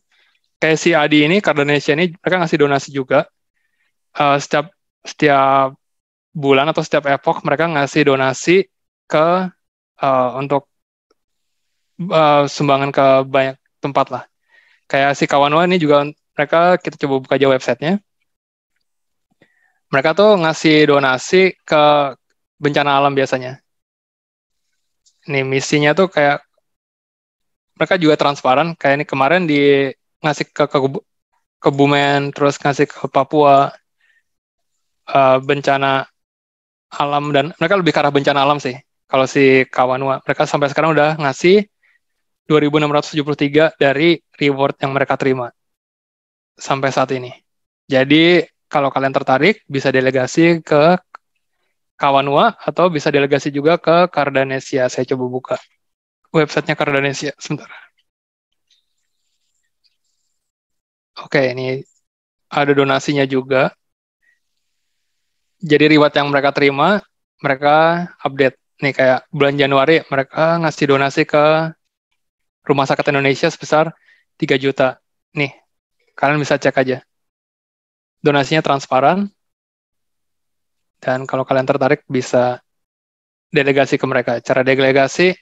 Kayak si Adi ini, Cardano Indonesia ini, mereka ngasih donasi juga uh, setiap setiap bulan atau setiap epoch mereka ngasih donasi ke uh, untuk uh, sumbangan ke banyak tempat lah. Kayak si kawan ini juga mereka kita coba buka aja websitenya. Mereka tuh ngasih donasi ke bencana alam biasanya. Nih misinya tuh kayak mereka juga transparan kayak ini kemarin di ngasih ke, ke Kebumen terus ngasih ke Papua Eh, bencana alam dan mereka lebih ke arah bencana alam sih. Kalau si Kawanua, mereka sampai sekarang udah ngasih 2.673 dari reward yang mereka terima sampai saat ini. Jadi kalau kalian tertarik bisa delegasi ke Kawanua atau bisa delegasi juga ke Kardanesia Saya coba buka websitenya Kardanesia sebentar. Oke, ini ada donasinya juga jadi reward yang mereka terima mereka update nih kayak bulan Januari mereka ngasih donasi ke Rumah Sakit Indonesia sebesar 3 juta. Nih, kalian bisa cek aja. Donasinya transparan. Dan kalau kalian tertarik bisa delegasi ke mereka. Cara delegasi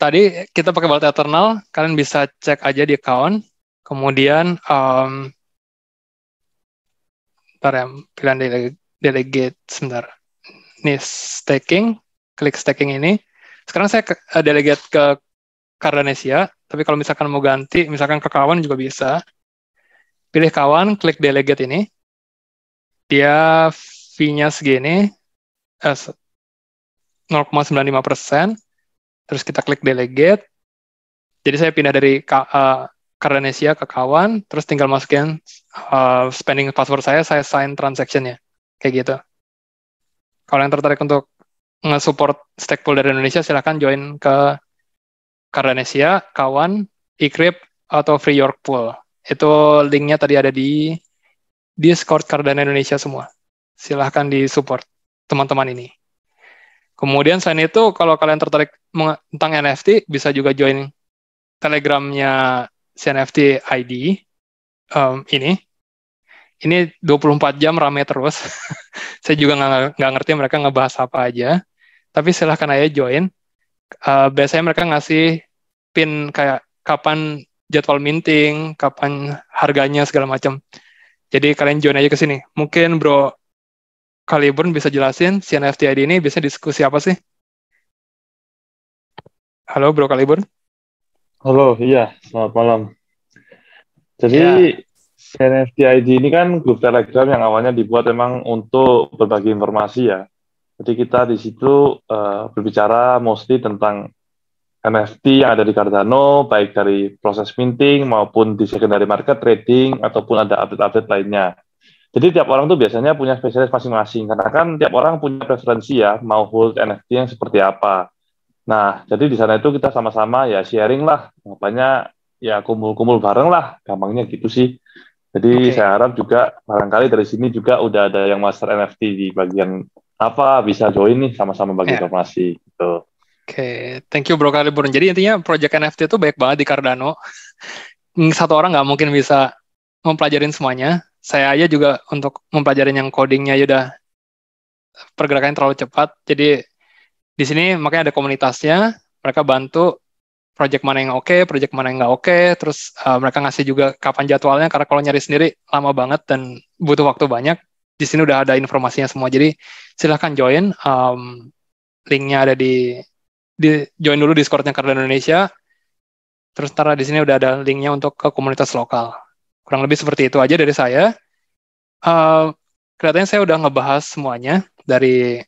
tadi kita pakai wallet eternal, kalian bisa cek aja di account. Kemudian um, Bentar ya, pilihan delegate, delegate sebentar. Ini staking, klik staking ini. Sekarang saya ke, eh, delegate ke Cardanesia, tapi kalau misalkan mau ganti, misalkan ke kawan juga bisa. Pilih kawan, klik delegate ini. Dia fee-nya segini, eh, 0,95 persen. Terus kita klik delegate. Jadi saya pindah dari uh, Karenesia ke kawan, terus tinggal masukin uh, spending password saya, saya sign transactionnya, kayak gitu. Kalau yang tertarik untuk nge-support stake dari Indonesia, silahkan join ke Karenesia, kawan, ikrip, atau Free York Pool. Itu linknya tadi ada di Discord Cardano Indonesia semua. Silahkan di-support teman-teman ini. Kemudian selain itu, kalau kalian tertarik tentang NFT, bisa juga join Telegramnya CNFT ID um, ini ini 24 jam rame terus. [LAUGHS] saya juga nggak ngerti mereka ngebahas apa aja. Tapi silahkan aja join. Uh, biasanya mereka ngasih pin kayak kapan jadwal minting, kapan harganya segala macam. Jadi kalian join aja ke sini. Mungkin Bro Kaliburn bisa jelasin CNFT ID ini biasanya diskusi apa sih? Halo Bro Kaliburn. Halo, iya, selamat malam. Jadi ya. ID ini kan grup Telegram yang awalnya dibuat memang untuk berbagi informasi ya. Jadi kita di situ uh, berbicara mostly tentang NFT yang ada di Cardano, baik dari proses minting maupun di secondary market trading ataupun ada update-update lainnya. Jadi tiap orang tuh biasanya punya spesialis masing-masing karena kan tiap orang punya preferensi ya mau hold NFT yang seperti apa. Nah, jadi di sana itu kita sama-sama ya sharing lah, makanya ya kumpul-kumpul bareng lah, gampangnya gitu sih. Jadi okay. saya harap juga barangkali dari sini juga udah ada yang master NFT di bagian apa bisa join nih sama-sama bagi yeah. informasi gitu. Oke, okay. thank you Bro Kaliburn. Jadi intinya project NFT itu baik banget di Cardano. Satu orang nggak mungkin bisa mempelajarin semuanya. Saya aja juga untuk mempelajarin yang codingnya ya udah pergerakannya terlalu cepat. Jadi di sini makanya ada komunitasnya mereka bantu project mana yang oke okay, project mana yang nggak oke okay, terus uh, mereka ngasih juga kapan jadwalnya karena kalau nyari sendiri lama banget dan butuh waktu banyak di sini udah ada informasinya semua jadi silahkan join um, linknya ada di di join dulu discordnya Karena Indonesia terus ntar di sini udah ada linknya untuk ke komunitas lokal kurang lebih seperti itu aja dari saya uh, kelihatannya saya udah ngebahas semuanya dari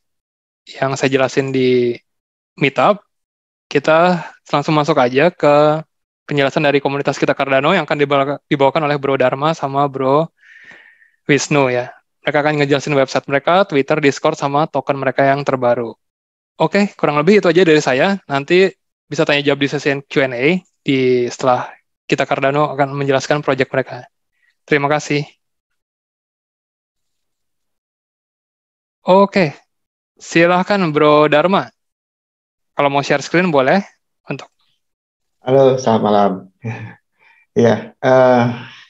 yang saya jelasin di meetup, kita langsung masuk aja ke penjelasan dari komunitas kita Cardano yang akan dibawakan oleh Bro Dharma sama Bro Wisnu ya. Mereka akan ngejelasin website mereka, Twitter, Discord, sama token mereka yang terbaru. Oke, kurang lebih itu aja dari saya. Nanti bisa tanya jawab di sesi Q&A di setelah kita Cardano akan menjelaskan proyek mereka. Terima kasih. Oke, Silahkan Bro Dharma. Kalau mau share screen boleh untuk. Halo, selamat malam. [LAUGHS] ya, uh,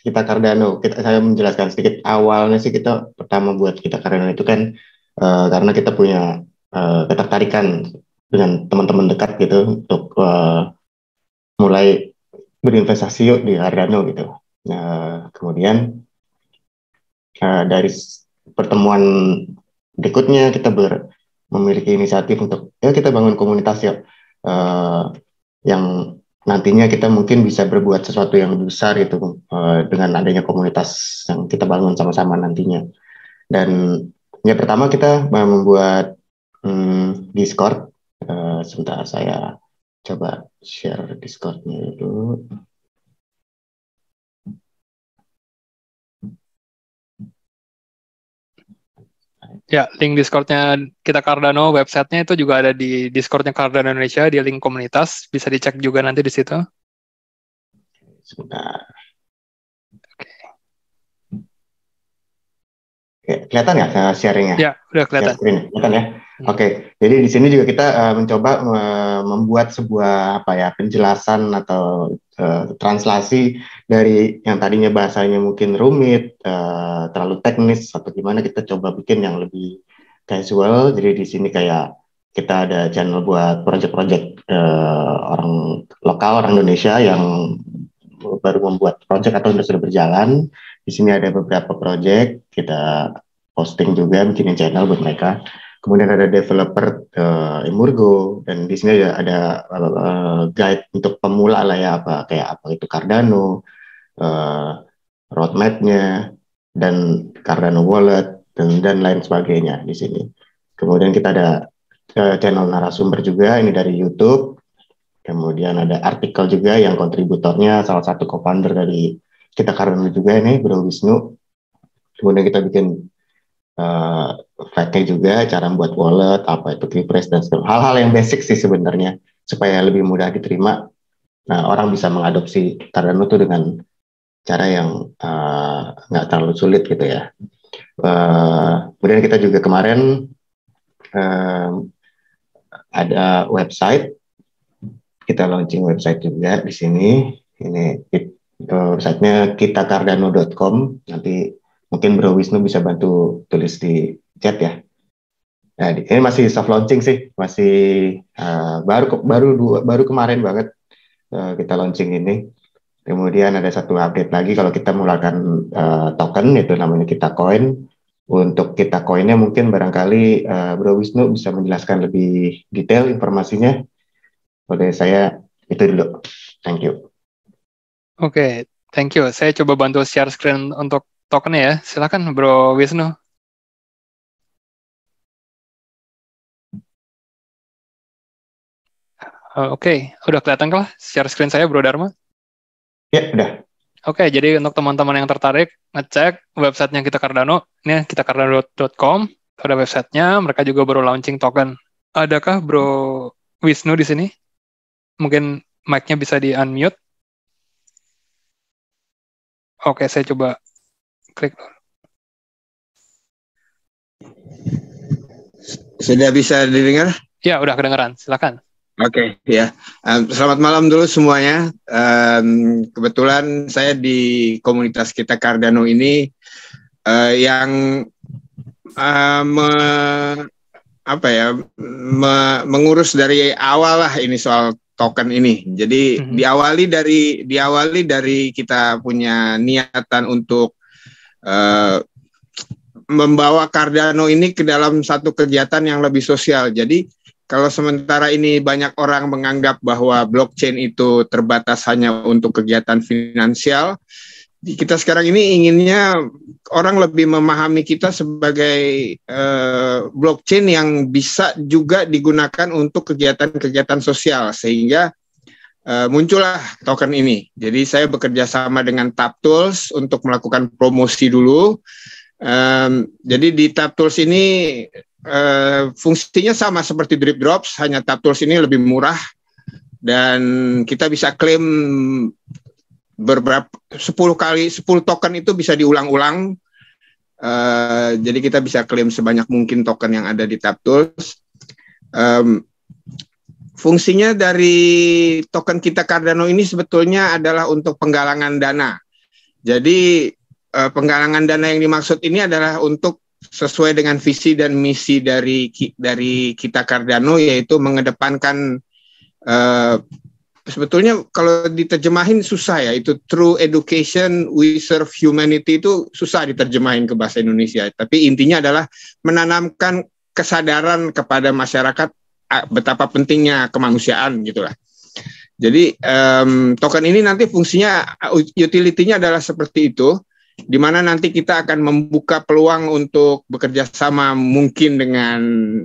kita Cardano. Kita, saya menjelaskan sedikit awalnya sih kita pertama buat kita Cardano itu kan uh, karena kita punya uh, ketertarikan dengan teman-teman dekat gitu untuk uh, mulai berinvestasi yuk di Cardano gitu. Nah, kemudian uh, dari pertemuan berikutnya kita ber memiliki inisiatif untuk ya kita bangun komunitas ya uh, yang nantinya kita mungkin bisa berbuat sesuatu yang besar gitu uh, dengan adanya komunitas yang kita bangun sama-sama nantinya dan ya pertama kita membuat um, Discord uh, sebentar saya coba share Discordnya dulu Ya, link Discordnya kita Cardano, website-nya itu juga ada di Discordnya Cardano Indonesia, di link komunitas, bisa dicek juga nanti di situ. Sebentar. Oke. Oke kelihatan nggak eh, sharingnya? Ya, udah kelihatan. Ya, kelihatan ya. Hmm. Oke, okay. jadi di sini juga kita uh, mencoba uh, membuat sebuah apa ya penjelasan atau uh, translasi dari yang tadinya bahasanya mungkin rumit, uh, terlalu teknis atau gimana kita coba bikin yang lebih casual. Jadi di sini kayak kita ada channel buat project-project uh, orang lokal orang Indonesia yang baru membuat project atau sudah berjalan. Di sini ada beberapa project kita posting juga bikin channel buat mereka kemudian ada developer uh, eh, Emurgo dan di sini ada, ada uh, guide untuk pemula lah ya apa kayak apa itu Cardano, uh, roadmapnya dan Cardano Wallet dan dan lain sebagainya di sini. Kemudian kita ada uh, channel narasumber juga ini dari YouTube. Kemudian ada artikel juga yang kontributornya salah satu co-founder dari kita Cardano juga ini Bro Wisnu. Kemudian kita bikin uh, juga, cara membuat wallet, apa itu keypress dan segala hal-hal yang basic sih sebenarnya supaya lebih mudah diterima. Nah, orang bisa mengadopsi Cardano itu dengan cara yang eh, nggak uh, terlalu sulit gitu ya. Uh, kemudian kita juga kemarin uh, ada website, kita launching website juga di sini. Ini website-nya kitacardano.com. Nanti mungkin Bro Wisnu bisa bantu tulis di chat ya. Nah, ini masih soft launching sih, masih uh, baru baru dua, baru kemarin banget uh, kita launching ini. Kemudian ada satu update lagi kalau kita mengeluarkan uh, token itu namanya kita coin. Untuk kita koinnya mungkin barangkali uh, Bro Wisnu bisa menjelaskan lebih detail informasinya. Oleh saya itu dulu. Thank you. Oke, okay, thank you. Saya coba bantu share screen untuk tokennya ya. Silakan Bro Wisnu. Eh, oke, okay. udah kelihatan kah share screen saya Bro Dharma? Ya, udah. Oke, okay, jadi untuk teman-teman yang tertarik ngecek websitenya kita Cardano, ini kita ya, cardano.com, ada websitenya, mereka juga baru launching token. Adakah Bro Wisnu di sini? Mungkin mic-nya bisa di-unmute. Oke, saya coba klik dulu. Sudah bisa didengar? Ya, udah kedengeran. Silakan. Oke, okay, ya. Um, selamat malam dulu semuanya. Um, kebetulan saya di komunitas kita Cardano ini uh, yang uh, me, apa ya me, mengurus dari awal lah ini soal token ini. Jadi mm-hmm. diawali dari diawali dari kita punya niatan untuk Eh, membawa Cardano ini ke dalam satu kegiatan yang lebih sosial. Jadi kalau sementara ini banyak orang menganggap bahwa blockchain itu terbatas hanya untuk kegiatan finansial, kita sekarang ini inginnya orang lebih memahami kita sebagai uh, blockchain yang bisa juga digunakan untuk kegiatan-kegiatan sosial sehingga Eh, muncullah token ini. Jadi saya bekerja sama dengan Tap Tools untuk melakukan promosi dulu. Um, jadi di Tap Tools ini uh, fungsinya sama seperti Drip Drops, hanya Tap Tools ini lebih murah dan kita bisa klaim beberapa 10 kali 10 token itu bisa diulang-ulang. Uh, jadi kita bisa klaim sebanyak mungkin token yang ada di Tap Tools. Um, Fungsinya dari token kita Cardano ini sebetulnya adalah untuk penggalangan dana. Jadi eh, penggalangan dana yang dimaksud ini adalah untuk sesuai dengan visi dan misi dari dari kita Cardano yaitu mengedepankan eh, sebetulnya kalau diterjemahin susah ya itu true education we serve humanity itu susah diterjemahin ke bahasa Indonesia. Tapi intinya adalah menanamkan kesadaran kepada masyarakat betapa pentingnya kemanusiaan gitulah. Jadi um, token ini nanti fungsinya utility-nya adalah seperti itu, di mana nanti kita akan membuka peluang untuk bekerja sama mungkin dengan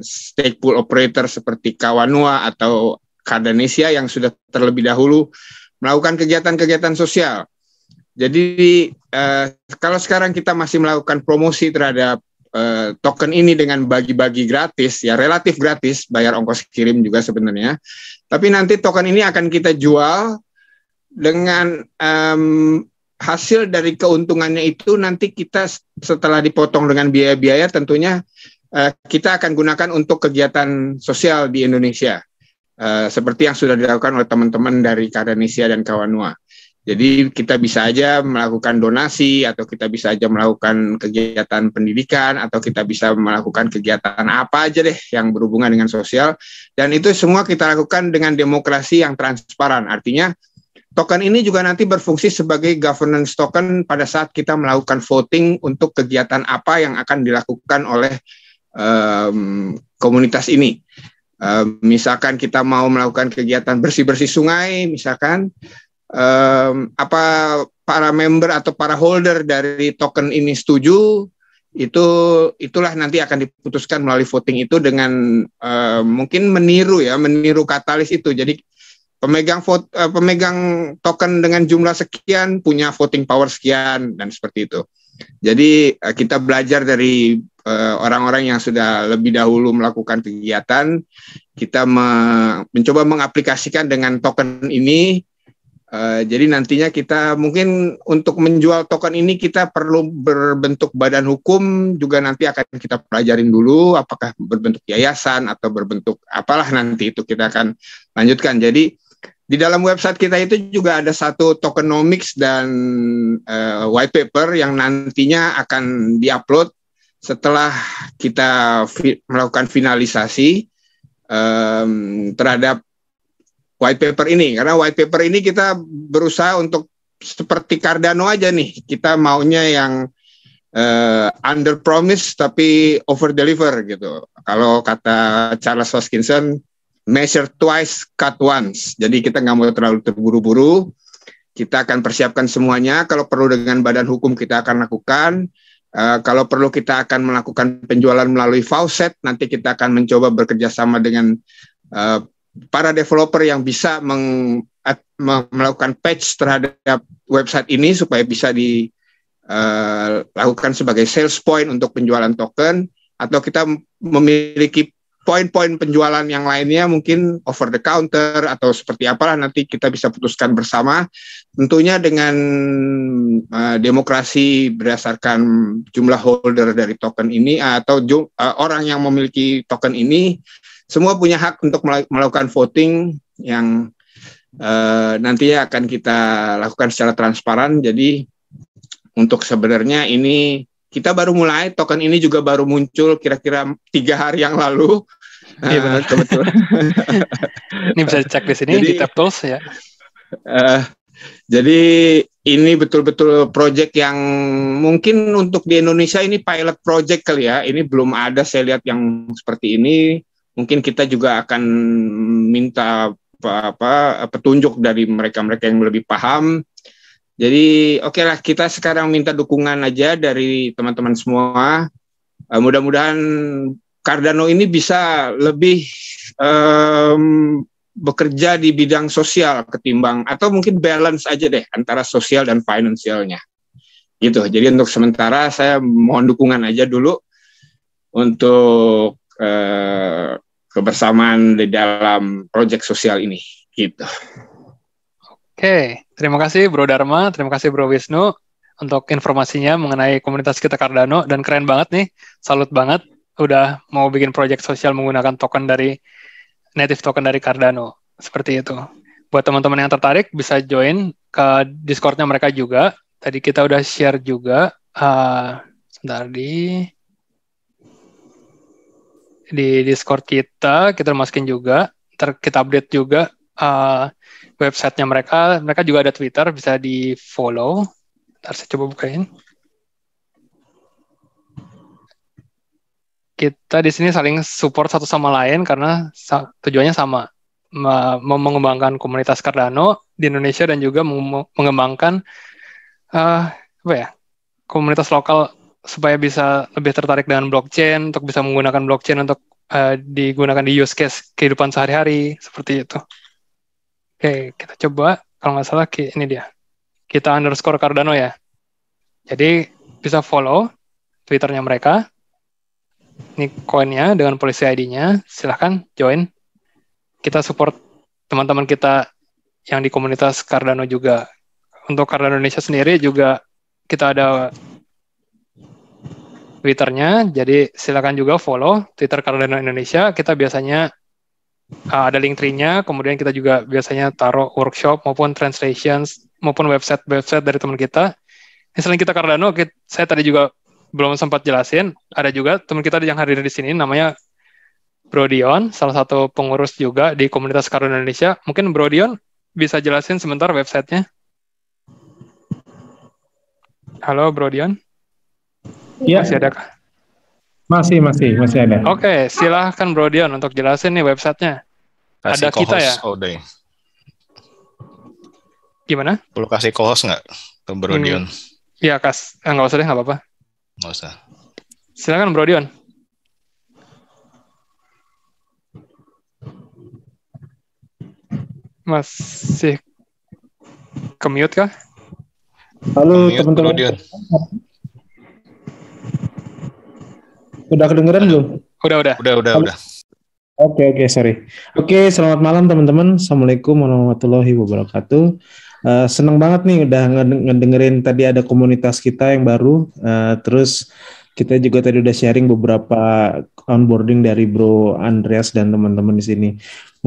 stake pool operator seperti Kawanua atau Kadanesia yang sudah terlebih dahulu melakukan kegiatan-kegiatan sosial. Jadi eh, kalau sekarang kita masih melakukan promosi terhadap Eh, token ini dengan bagi-bagi gratis ya relatif gratis bayar ongkos kirim juga sebenarnya tapi nanti token ini akan kita jual dengan um, hasil dari keuntungannya itu nanti kita setelah dipotong dengan biaya-biaya tentunya uh, kita akan gunakan untuk kegiatan sosial di Indonesia uh, seperti yang sudah dilakukan oleh teman-teman dari Karenisia dan Kawanua. Jadi kita bisa aja melakukan donasi atau kita bisa aja melakukan kegiatan pendidikan atau kita bisa melakukan kegiatan apa aja deh yang berhubungan dengan sosial dan itu semua kita lakukan dengan demokrasi yang transparan. Artinya token ini juga nanti berfungsi sebagai governance token pada saat kita melakukan voting untuk kegiatan apa yang akan dilakukan oleh um, komunitas ini. Um, misalkan kita mau melakukan kegiatan bersih-bersih sungai misalkan um, apa para member atau para holder dari token ini setuju itu itulah nanti akan diputuskan melalui voting itu dengan uh, mungkin meniru ya meniru katalis itu jadi pemegang vote uh, pemegang token dengan jumlah sekian punya voting power sekian dan seperti itu jadi uh, kita belajar dari eh, orang-orang uh, yang sudah lebih dahulu melakukan kegiatan kita me mencoba mengaplikasikan dengan token ini Uh, jadi nantinya kita mungkin untuk menjual token ini kita perlu berbentuk badan hukum juga nanti akan kita pelajarin dulu apakah berbentuk yayasan atau berbentuk apalah nanti itu kita akan lanjutkan. Jadi di dalam website kita itu juga ada satu tokenomics dan uh, white paper yang nantinya akan diupload setelah kita fi melakukan finalisasi um, terhadap white paper ini karena white paper ini kita berusaha untuk seperti Cardano aja nih kita maunya yang uh, under promise tapi over deliver gitu kalau kata Charles Hoskinson measure twice cut once jadi kita nggak mau terlalu terburu-buru kita akan persiapkan semuanya kalau perlu dengan badan hukum kita akan lakukan Uh, kalau perlu kita akan melakukan penjualan melalui faucet, nanti kita akan mencoba bekerja sama dengan uh, para developer yang bisa meng, melakukan patch terhadap website ini supaya bisa dilakukan eh, sebagai sales point untuk penjualan token atau kita memiliki poin-poin penjualan yang lainnya mungkin over the counter atau seperti apalah nanti kita bisa putuskan bersama tentunya dengan uh, demokrasi berdasarkan jumlah holder dari token ini atau uh, orang yang memiliki token ini semua punya hak untuk melakukan voting yang uh, eh, nantinya akan kita lakukan secara transparan. Jadi untuk sebenarnya ini kita baru mulai token ini juga baru muncul kira-kira tiga hari yang lalu. Iya uh, benar eh, betul. [LAUGHS] ini bisa dicek di sini jadi, di Tab ya. Uh, jadi ini betul-betul project yang mungkin untuk di Indonesia ini pilot project kali ya. Ini belum ada saya lihat yang seperti ini mungkin kita juga akan minta apa, apa petunjuk dari mereka-mereka yang lebih paham. Jadi oke okay lah kita sekarang minta dukungan aja dari teman-teman semua. Uh, mudah-mudahan Cardano ini bisa lebih um, bekerja di bidang sosial ketimbang atau mungkin balance aja deh antara sosial dan finansialnya. Gitu. Jadi untuk sementara saya mohon dukungan aja dulu untuk Eh, kebersamaan di dalam proyek sosial ini gitu. Oke, terima kasih Bro Dharma, terima kasih Bro Wisnu untuk informasinya mengenai komunitas kita Cardano dan keren banget nih, salut banget udah mau bikin proyek sosial menggunakan token dari native token dari Cardano seperti itu. Buat teman-teman yang tertarik bisa join ke Discordnya mereka juga. Tadi kita udah share juga. Uh, sebentar di di Discord kita, kita masukin juga, ntar kita update juga uh, websitenya mereka. Mereka juga ada Twitter, bisa di follow. Ntar saya coba bukain. Kita di sini saling support satu sama lain karena tujuannya sama, Mem mengembangkan komunitas Cardano di Indonesia dan juga mengembangkan uh, apa ya komunitas lokal supaya bisa lebih tertarik dengan blockchain untuk bisa menggunakan blockchain untuk uh, digunakan di use case kehidupan sehari-hari seperti itu. Oke, kita coba kalau nggak salah ini dia. Kita underscore Cardano ya. Jadi bisa follow Twitternya mereka. Ini koinnya dengan polisi ID-nya. Silahkan join. Kita support teman-teman kita yang di komunitas Cardano juga. Untuk Cardano Indonesia sendiri juga kita ada Twitternya. Jadi silakan juga follow Twitter Cardano Indonesia. Kita biasanya uh, ada link trinya, kemudian kita juga biasanya taruh workshop maupun translations maupun website-website dari teman kita. Yang selain kita Cardano, kita, saya tadi juga belum sempat jelasin, ada juga teman kita yang hadir di sini namanya Brodion, salah satu pengurus juga di komunitas Cardano Indonesia. Mungkin Brodion bisa jelasin sebentar websitenya? Halo Brodion. Iya, Masih ada kah? Masih, masih, masih ada. Oke, okay, silahkan Bro Dion untuk jelasin nih websitenya. Kasih ada kita ya? Udah. Gimana? Perlu kasih co-host nggak ke Bro hmm. Dion? Iya, kas. Eh, usah deh, nggak apa-apa. Nggak usah. Silahkan Bro Dion. Masih ke mute kah? Halo teman-teman. Udah kedengeran belum? Udah, udah. Udah, udah, udah. Oke, okay, oke, okay, sorry. Oke, okay, selamat malam teman-teman. Assalamualaikum warahmatullahi wabarakatuh. Uh, seneng banget nih udah ngedengerin tadi ada komunitas kita yang baru. Uh, terus kita juga tadi udah sharing beberapa onboarding dari Bro Andreas dan teman-teman di sini.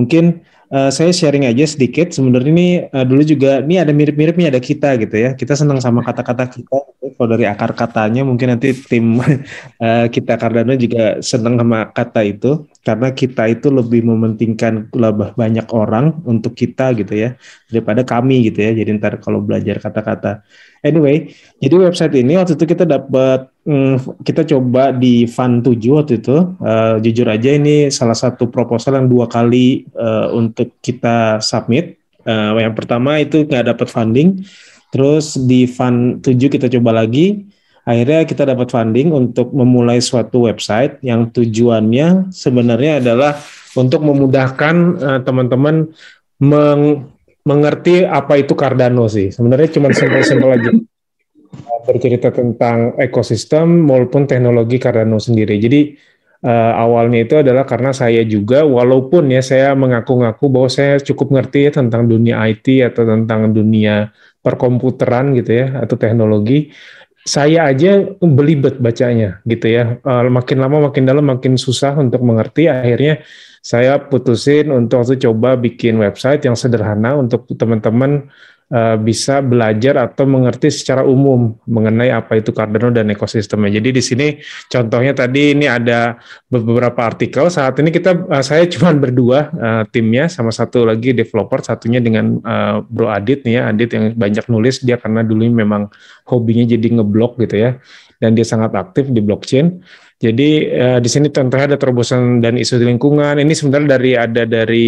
Mungkin Eh, saya sharing aja sedikit. Sebenarnya ini uh, eh, dulu juga ini ada mirip-miripnya ada kita gitu ya. Kita senang sama kata-kata kita. Gitu. Kalau dari akar katanya mungkin nanti tim uh, [LAUGHS] kita Cardano juga senang sama kata itu karena kita itu lebih mementingkan lebih banyak orang untuk kita gitu ya daripada kami gitu ya. Jadi ntar kalau belajar kata-kata Anyway, jadi website ini waktu itu kita dapat hmm, kita coba di Fund 7 waktu itu. Uh, jujur aja ini salah satu proposal yang dua kali uh, untuk kita submit. Uh, yang pertama itu nggak dapat funding. Terus di Fund 7 kita coba lagi. Akhirnya kita dapat funding untuk memulai suatu website yang tujuannya sebenarnya adalah untuk memudahkan teman-teman uh, meng mengerti apa itu Cardano sih. Sebenarnya cuma simpel-simpel aja bercerita tentang ekosistem maupun teknologi Cardano sendiri. Jadi uh, awalnya itu adalah karena saya juga walaupun ya saya mengaku-ngaku bahwa saya cukup ngerti ya tentang dunia IT atau tentang dunia perkomputeran gitu ya atau teknologi saya aja belibet bacanya gitu ya. Eh, makin lama makin dalam makin susah untuk mengerti. Akhirnya saya putusin untuk coba bikin website yang sederhana untuk teman-teman Eh, bisa belajar atau mengerti secara umum mengenai apa itu Cardano dan ekosistemnya. Jadi di sini contohnya tadi ini ada beberapa artikel. Saat ini kita eh, saya [LAUGHS] cuma berdua eh, timnya sama satu lagi developer, satunya dengan Bro Adit nih ya, Adit yang banyak nulis dia karena dulu memang hobinya jadi ngeblok gitu ya. Dan dia sangat aktif di blockchain. Jadi di sini contohnya ada terobosan dan isu di lingkungan. Ini sebenarnya dari ada dari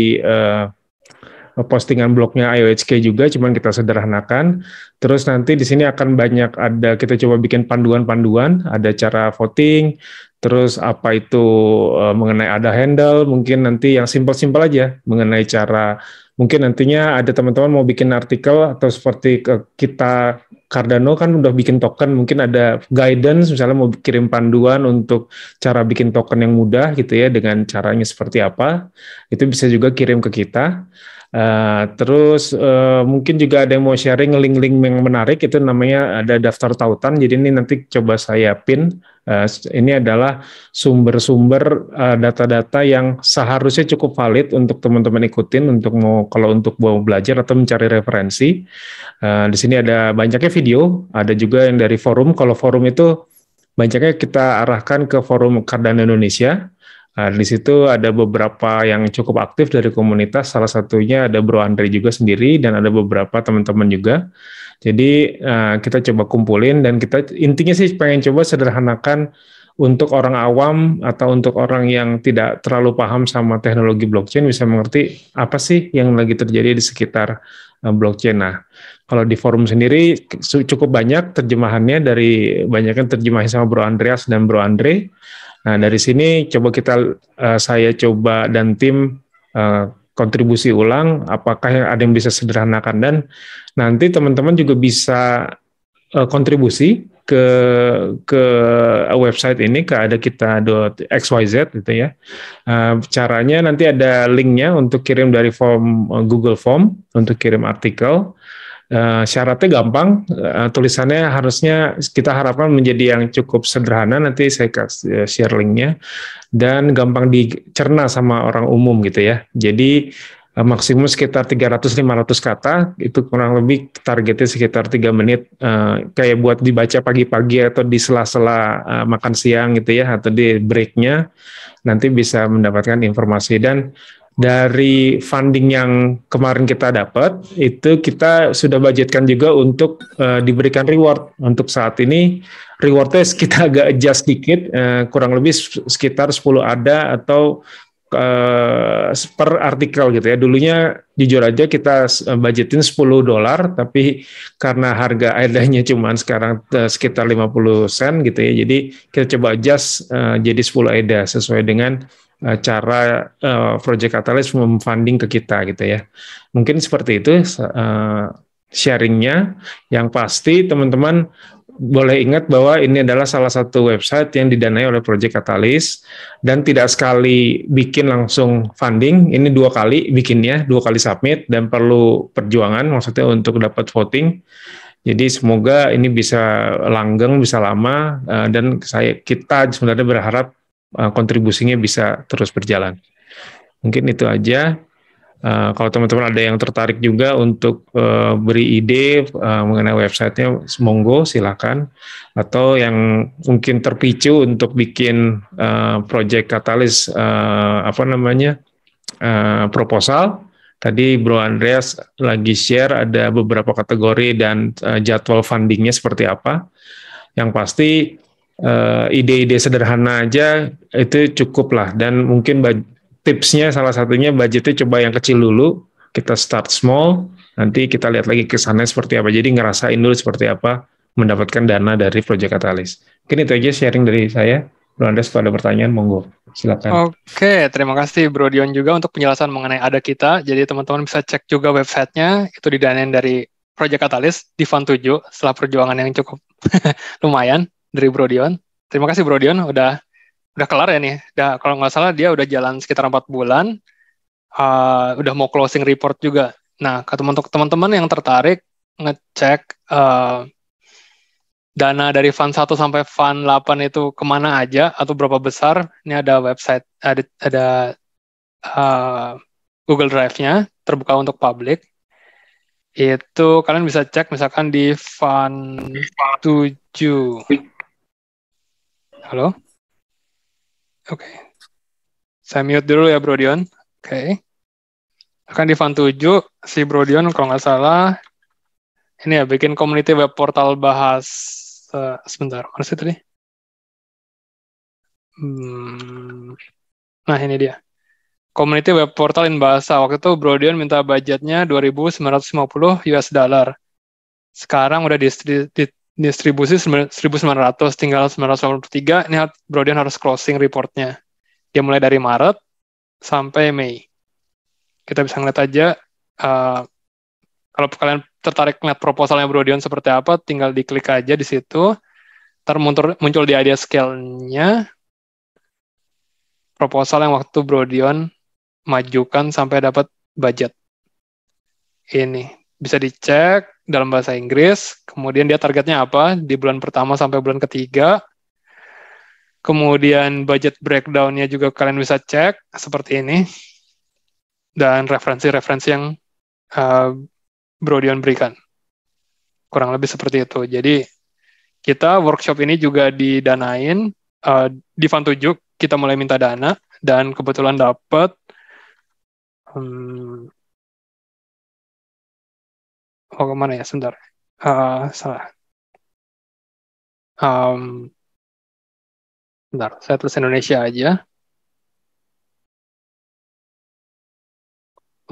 postingan blognya IOHK juga, cuman kita sederhanakan. Terus nanti di sini akan banyak ada kita coba bikin panduan-panduan, ada cara voting, terus apa itu e, mengenai ada handle, mungkin nanti yang simpel-simpel aja mengenai cara mungkin nantinya ada teman-teman mau bikin artikel atau seperti kita Cardano kan udah bikin token, mungkin ada guidance misalnya mau kirim panduan untuk cara bikin token yang mudah gitu ya dengan caranya seperti apa. Itu bisa juga kirim ke kita. Uh, terus uh, mungkin juga ada yang mau sharing link-link yang menarik itu namanya ada daftar tautan. Jadi ini nanti coba saya pin. Uh, ini adalah sumber-sumber uh, data-data yang seharusnya cukup valid untuk teman-teman ikutin untuk mau kalau untuk mau belajar atau mencari referensi. Uh, di sini ada banyaknya video, ada juga yang dari forum. Kalau forum itu banyaknya kita arahkan ke forum Kardan Indonesia Nah, di situ ada beberapa yang cukup aktif dari komunitas, salah satunya ada Bro Andre juga sendiri dan ada beberapa teman-teman juga. Jadi uh, kita coba kumpulin dan kita intinya sih pengen coba sederhanakan untuk orang awam atau untuk orang yang tidak terlalu paham sama teknologi blockchain bisa mengerti apa sih yang lagi terjadi di sekitar eh, blockchain. Nah, kalau di forum sendiri cukup banyak terjemahannya dari banyaknya terjemahin sama Bro Andreas dan Bro Andre Nah, dari sini coba kita uh, saya coba dan tim uh, kontribusi ulang apakah yang ada yang bisa sederhanakan dan nanti teman-teman juga bisa uh, kontribusi ke ke website ini ke ada kita .xyz gitu ya. Uh, caranya nanti ada linknya untuk kirim dari form uh, Google Form untuk kirim artikel. Uh, syaratnya gampang, uh, tulisannya harusnya kita harapkan menjadi yang cukup sederhana. Nanti saya kasih eh, share linknya dan gampang dicerna sama orang umum gitu ya. Jadi maksimum sekitar 300-500 kata itu kurang lebih targetnya sekitar 3 menit uh, kayak buat dibaca pagi-pagi atau di sela-sela uh, makan siang gitu ya atau di breaknya nanti bisa mendapatkan informasi dan dari funding yang kemarin kita dapat itu kita sudah budgetkan juga untuk uh, diberikan reward untuk saat ini rewardnya kita [LAUGHS] agak adjust sedikit uh, eh, kurang lebih sekitar 10 ada atau uh, per artikel gitu ya dulunya jujur aja kita budgetin 10 dolar tapi karena harga airnya [LAUGHS] cuma sekarang uh, sekitar 50 sen gitu ya jadi kita coba adjust uh, jadi 10 ada sesuai dengan Eh, cara uh, Project Catalyst memfunding ke kita gitu ya. Mungkin seperti itu uh, sharingnya. Yang pasti teman-teman boleh ingat bahwa ini adalah salah satu website yang didanai oleh Project Catalyst dan tidak sekali bikin langsung funding, ini dua kali bikinnya, dua kali submit dan perlu perjuangan maksudnya untuk dapat voting. Jadi semoga ini bisa langgeng, bisa lama dan saya kita sebenarnya berharap Eh, kontribusinya bisa terus berjalan. Mungkin itu aja. Uh, kalau teman-teman ada yang tertarik juga untuk uh, beri ide uh, mengenai websitenya, monggo silakan. Atau yang mungkin terpicu untuk bikin uh, project katalis uh, apa namanya uh, proposal. Tadi Bro Andreas lagi share ada beberapa kategori dan uh, jadwal fundingnya seperti apa. Yang pasti uh, ide-ide sederhana aja itu cukup lah dan mungkin tipsnya salah satunya budgetnya coba yang kecil dulu kita start small nanti kita lihat lagi kesannya seperti apa jadi ngerasain dulu seperti apa mendapatkan dana dari proyek katalis mungkin itu aja sharing dari saya Bro Andes kalau ada pertanyaan monggo silakan. Oke, terima kasih Bro Dion juga untuk penjelasan mengenai ada kita. Jadi teman-teman bisa cek juga websitenya itu didanain dari Project Catalyst di Fund 7 setelah perjuangan yang cukup [LAUGHS] lumayan dari Brodion. Terima kasih Brodion udah udah kelar ya nih. Udah, kalau nggak salah dia udah jalan sekitar empat bulan. Uh, udah mau closing report juga. Nah, ke teman-teman yang tertarik ngecek uh, dana dari fund 1 sampai fund 8 itu kemana aja atau berapa besar, ini ada website, ada, ada uh, Google Drive-nya terbuka untuk publik. Itu kalian bisa cek misalkan di fund 7. Halo? Oke. Okay. Saya mute dulu ya Brodion. Oke. Okay. Akan di fan 7, si Brodion kalau nggak salah, ini ya bikin community web portal bahas, uh, sebentar, mana sih tadi? Hmm. Nah ini dia. Community web portal in bahasa. Waktu itu Brodion minta budgetnya 2.950 US dollar. Sekarang udah di, di, distribusi 1900 tinggal 993. ini Brodian harus closing reportnya dia mulai dari Maret sampai Mei kita bisa ngeliat aja uh, kalau kalian tertarik ngeliat proposalnya Brodion seperti apa tinggal diklik aja di situ termuncul muncul, di idea scale-nya proposal yang waktu Brodion majukan sampai dapat budget ini bisa dicek dalam bahasa Inggris, kemudian dia targetnya apa di bulan pertama sampai bulan ketiga. Kemudian budget breakdownnya juga kalian bisa cek seperti ini. Dan referensi-referensi yang uh, eh, Brodion berikan. Kurang lebih seperti itu. Jadi kita workshop ini juga didanain uh, di Fund 7 kita mulai minta dana dan kebetulan dapat hmm, oh kemana ya sebentar uh, salah um, bentar saya tulis Indonesia aja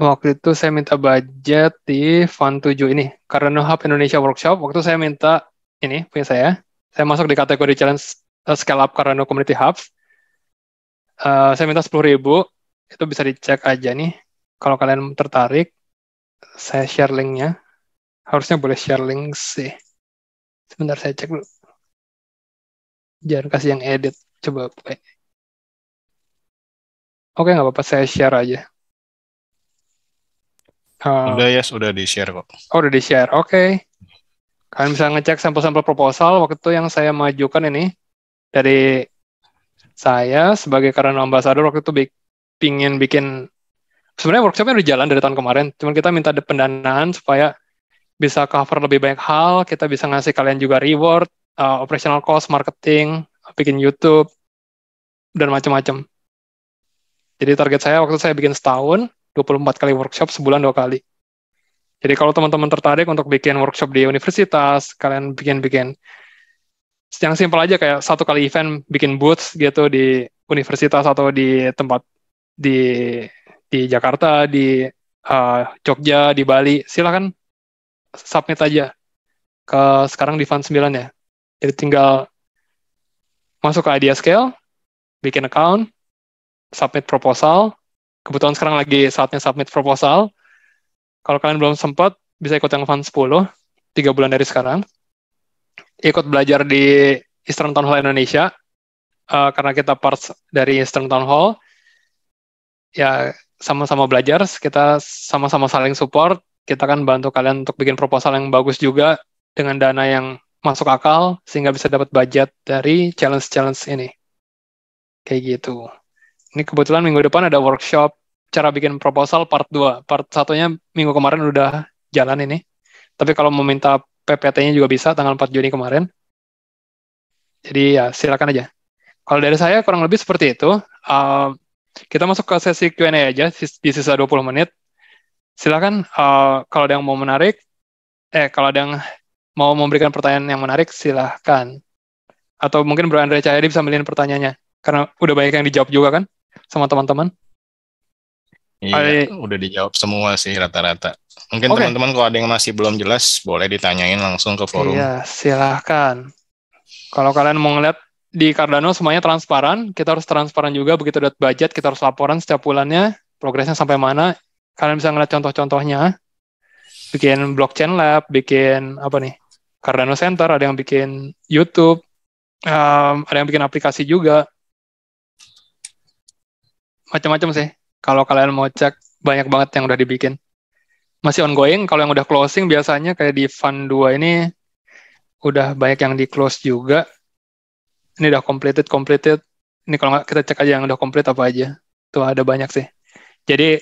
waktu itu saya minta budget di Fund 7 ini karena Hub Indonesia Workshop waktu saya minta ini punya saya saya masuk di kategori challenge uh, scale up karena Community Hubs uh, eh, saya minta 10 ribu itu bisa dicek aja nih kalau kalian tertarik saya share linknya harusnya boleh share link sih sebentar saya cek dulu jangan kasih yang edit coba oke oke nggak apa-apa saya share aja uh, udah ya yes, sudah di share kok oh, udah di share oke okay. kalian bisa ngecek sampel-sampel proposal waktu itu yang saya majukan ini dari saya sebagai karena ambasador waktu itu bik pingin bikin sebenarnya workshopnya udah jalan dari tahun kemarin cuman kita minta pendanaan supaya bisa cover lebih banyak hal, kita bisa ngasih kalian juga reward, uh, operational cost, marketing, bikin YouTube, dan macam-macam. Jadi target saya waktu saya bikin setahun, 24 kali workshop, sebulan dua kali. Jadi kalau teman-teman tertarik untuk bikin workshop di universitas, kalian bikin-bikin yang simpel aja kayak satu kali event bikin booth gitu di universitas atau di tempat di di Jakarta, di uh, Jogja, di Bali, silahkan submit aja ke sekarang di Fund 9 ya. Jadi tinggal masuk ke Idea Scale, bikin account, submit proposal. Kebetulan sekarang lagi saatnya submit proposal. Kalau kalian belum sempat, bisa ikut yang Fund 10, 3 bulan dari sekarang. Ikut belajar di Eastern Town Hall Indonesia, uh, karena kita part dari Eastern Town Hall. Ya, sama-sama belajar, kita sama-sama saling support, kita akan bantu kalian untuk bikin proposal yang bagus juga dengan dana yang masuk akal sehingga bisa dapat budget dari challenge-challenge ini. Kayak gitu. Ini kebetulan minggu depan ada workshop cara bikin proposal part 2. Part satunya minggu kemarin udah jalan ini. Tapi kalau mau minta PPT-nya juga bisa tanggal 4 Juni kemarin. Jadi ya silakan aja. Kalau dari saya kurang lebih seperti itu. Uh, kita masuk ke sesi Q&A aja di sisa 20 menit silakan uh, kalau ada yang mau menarik, eh kalau ada yang mau memberikan pertanyaan yang menarik silahkan. Atau mungkin Bro Andre Cahyadi bisa melihat pertanyaannya. Karena udah banyak yang dijawab juga kan sama teman-teman. Iya, Ay. udah dijawab semua sih rata-rata. Mungkin okay. teman-teman kalau ada yang masih belum jelas boleh ditanyain langsung ke forum. Iya, silahkan. Kalau kalian mau ngeliat di Cardano semuanya transparan, kita harus transparan juga begitu ada budget, kita harus laporan setiap bulannya, progresnya sampai mana, kalian bisa ngeliat contoh-contohnya bikin blockchain lab bikin apa nih Cardano Center ada yang bikin YouTube um, ada yang bikin aplikasi juga macam-macam sih kalau kalian mau cek banyak banget yang udah dibikin masih ongoing kalau yang udah closing biasanya kayak di fund 2 ini udah banyak yang di close juga ini udah completed completed ini kalau nggak kita cek aja yang udah complete apa aja tuh ada banyak sih jadi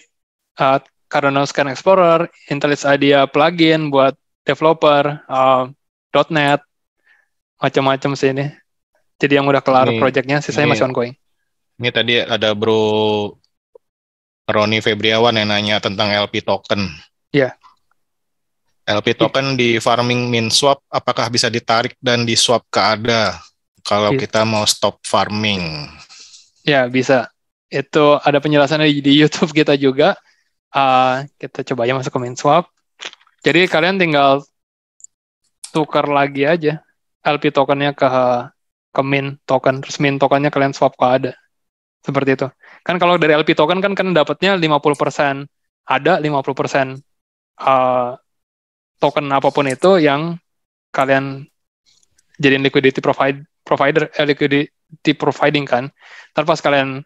uh, Cardinal Scan Explorer, IntelliJ IDEA plugin buat developer, uh, .NET, macam-macam sih ini. Jadi yang udah kelar proyeknya, projectnya, sisanya ini, masih ongoing. Ini tadi ada bro Roni Febriawan yang nanya tentang LP token. Iya. Yeah. LP token di farming min swap apakah bisa ditarik dan di swap ke ADA kalau iya. kita mau stop farming? Ya, bisa. Itu ada penjelasannya di YouTube kita juga uh, kita coba aja masuk ke main swap. Jadi kalian tinggal tukar lagi aja LP tokennya ke ke min token, terus min tokennya kalian swap ke ada. Seperti itu. Kan kalau dari LP token kan kan dapatnya 50% ada 50% uh, eh, token apapun itu yang kalian jadiin liquidity provide, provider eh, liquidity providing kan. Terus pas kalian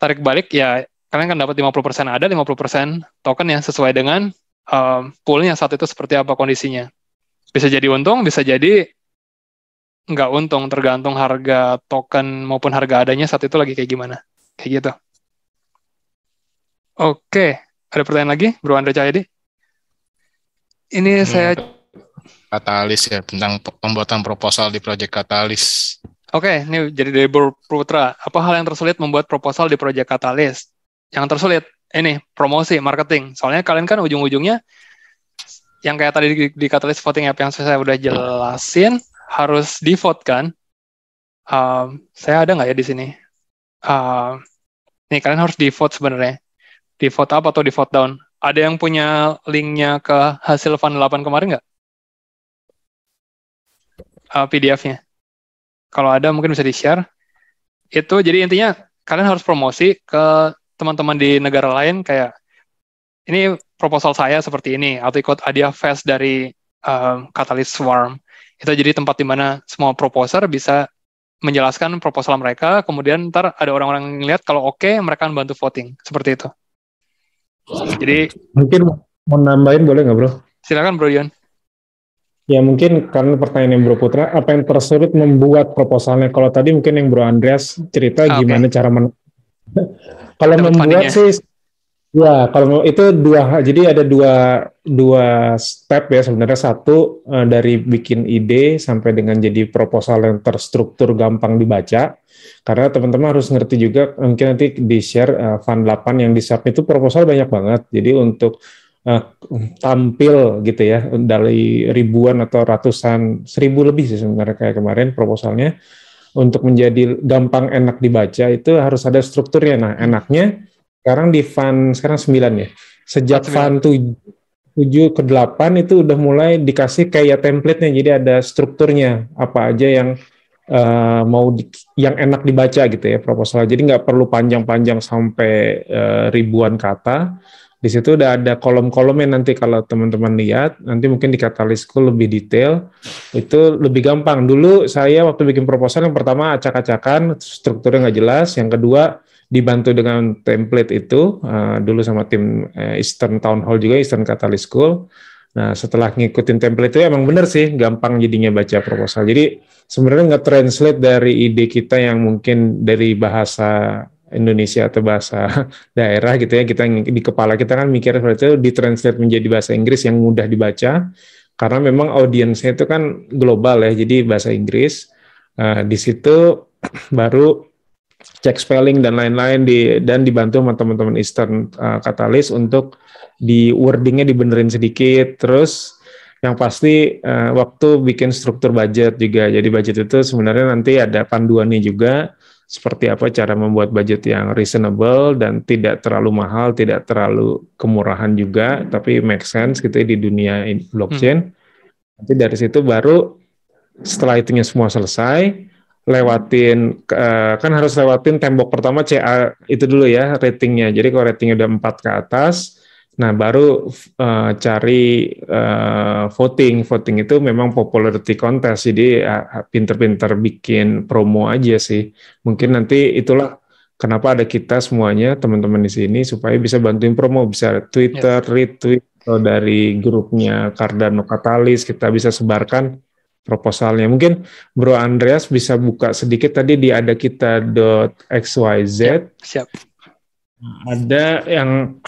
tarik balik ya kalian akan dapat 50% ada, 50% token ya sesuai dengan um, poolnya saat itu seperti apa kondisinya. Bisa jadi untung, bisa jadi nggak untung, tergantung harga token maupun harga adanya saat itu lagi kayak gimana. Kayak gitu. Oke, ada pertanyaan lagi Bro Andre Cahyadi? Ini hmm, saya... Katalis ya, tentang pembuatan proposal di proyek Katalis. Oke, ini jadi dari Bro Putra. Apa hal yang tersulit membuat proposal di proyek Katalis? yang tersulit ini eh, promosi marketing soalnya kalian kan ujung-ujungnya yang kayak tadi di, di Catalyst Voting App yang saya udah jelasin harus di vote kan um, saya ada nggak ya di sini uh, nih kalian harus di vote sebenarnya di vote up atau di vote down ada yang punya linknya ke hasil Fun 8 kemarin nggak uh, eh, PDF-nya kalau ada mungkin bisa di share itu jadi intinya kalian harus promosi ke teman-teman di negara lain kayak ini proposal saya seperti ini atau ikut hadiah fest dari um, Catalyst Swarm. Itu jadi tempat di mana semua proposer bisa menjelaskan proposal mereka, kemudian ntar ada orang-orang yang lihat kalau oke okay, mereka akan bantu voting seperti itu. Jadi mungkin mau nambahin boleh nggak bro? Silakan bro Yon Ya mungkin karena pertanyaan yang Bro Putra, apa yang tersulit membuat proposalnya? Kalau tadi mungkin yang Bro Andreas cerita ah, okay. gimana cara [LAUGHS] kalau membuat sih Ya, kalau itu dua jadi ada dua dua step ya sebenarnya satu eh, dari bikin ide sampai dengan jadi proposal yang terstruktur gampang dibaca. Karena teman-teman harus ngerti juga mungkin nanti di share uh, eh, Fund 8 yang di submit itu proposal banyak banget. Jadi untuk uh, tampil gitu ya dari ribuan atau ratusan seribu lebih sih sebenarnya kayak kemarin proposalnya untuk menjadi gampang enak dibaca itu harus ada strukturnya. Nah, hmm. enaknya sekarang di fan sekarang 9 ya. Sejak fan 7, 7 ke 8 itu udah mulai dikasih kayak template-nya. Jadi ada strukturnya apa aja yang uh, mau di, yang enak dibaca gitu ya proposal. Jadi nggak perlu panjang-panjang sampai uh, ribuan kata di situ udah ada kolom kolom yang nanti kalau teman-teman lihat, nanti mungkin di katalisku lebih detail, itu lebih gampang. Dulu saya waktu bikin proposal yang pertama acak-acakan, strukturnya nggak jelas, yang kedua dibantu dengan template itu, uh, dulu sama tim uh, Eastern Town Hall juga, Eastern Catalyst School, Nah, setelah ngikutin template itu emang bener sih, gampang jadinya baca proposal. Jadi sebenarnya nggak translate dari ide kita yang mungkin dari bahasa Indonesia atau bahasa [LAUGHS] daerah gitu ya kita di kepala kita kan mikir seperti itu ditranslate menjadi bahasa Inggris yang mudah dibaca karena memang audiensnya itu kan global ya jadi bahasa Inggris uh, di situ [CLEARS THROAT] baru cek spelling dan lain-lain di dan dibantu sama teman-teman Eastern uh, eh, Catalyst untuk di wordingnya dibenerin sedikit terus yang pasti uh, waktu bikin struktur budget juga jadi budget itu sebenarnya nanti ada panduannya juga seperti apa cara membuat budget yang reasonable dan tidak terlalu mahal, tidak terlalu kemurahan juga, tapi make sense gitu ya di dunia blockchain. Hmm. Nanti dari situ baru setelah itu semua selesai, lewatin eh, kan harus lewatin tembok pertama CA itu dulu ya ratingnya. Jadi kalau ratingnya udah empat ke atas, Nah, baru uh, cari uh, voting. Voting itu memang popularity contest, jadi pinter ya, pinter-pinter bikin promo aja sih. Mungkin nanti itulah kenapa ada kita semuanya, teman-teman di sini, supaya bisa bantuin promo, bisa Twitter, yes. Iya. retweet, atau dari grupnya Cardano Katalis, kita bisa sebarkan proposalnya. Mungkin Bro Andreas bisa buka sedikit tadi di ada kita .xyz. Iya, siap. siap. Nah, ada yang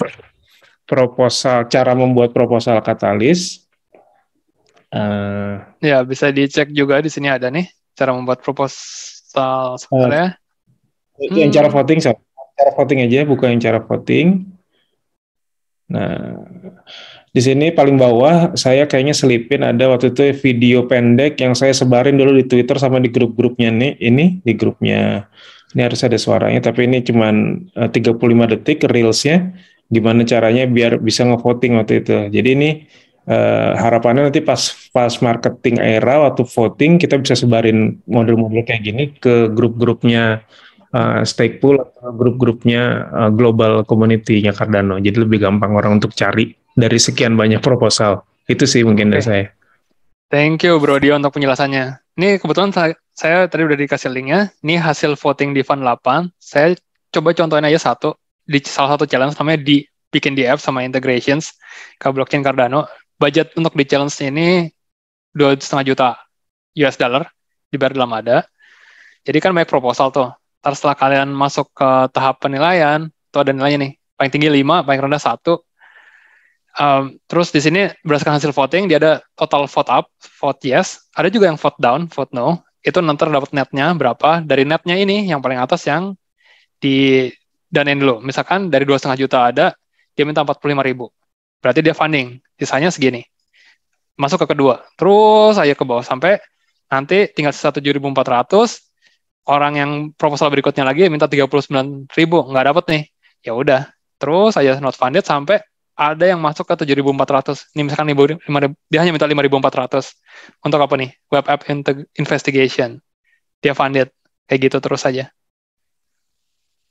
proposal cara membuat proposal katalis. Uh, ya bisa dicek juga di sini ada nih cara membuat proposal sebenarnya. Uh, yang hmm. cara voting, so. cara voting aja, bukan yang cara voting. Nah, di sini paling bawah saya kayaknya selipin ada waktu itu video pendek yang saya sebarin dulu di Twitter sama di grup-grupnya nih. Ini di grupnya ini harus ada suaranya, tapi ini cuman 35 eh, detik reelsnya. nya gimana caranya biar bisa ngevoting waktu itu. Jadi ini uh, harapannya nanti pas pas marketing era waktu voting kita bisa sebarin model-model kayak gini ke grup-grupnya uh, stake pool atau grup-grupnya uh, global community-nya Cardano. Jadi lebih gampang orang untuk cari dari sekian banyak proposal. Itu sih mungkin okay. dari saya. Thank you Bro Dio untuk penjelasannya. Ini kebetulan saya tadi udah dikasih linknya. Ini hasil voting di Fund 8. Saya coba contohin aja satu di salah satu challenge namanya di bikin di app sama integrations ke blockchain Cardano. Budget untuk di challenge ini dua setengah juta US dollar dibayar dalam ada. Jadi kan banyak proposal tuh. Ntar setelah kalian masuk ke tahap penilaian, tuh ada nilainya nih. Paling tinggi 5, paling rendah 1. Um, terus di sini berdasarkan hasil voting, dia ada total vote up, vote yes. Ada juga yang vote down, vote no. Itu nanti dapat netnya berapa. Dari netnya ini, yang paling atas yang di dan yang dulu. Misalkan dari dua setengah juta ada, dia minta empat puluh lima ribu. Berarti dia funding, sisanya segini. Masuk ke kedua, terus aja ke bawah sampai nanti tinggal sisa ratus orang yang proposal berikutnya lagi minta tiga puluh sembilan ribu, nggak dapat nih. Ya udah, terus aja not funded sampai ada yang masuk ke tujuh ribu empat ratus Ini misalkan 5, ribu dia hanya minta lima ribu empat ratus Untuk apa nih? Web app investigation. Dia funded. Kayak gitu terus saja.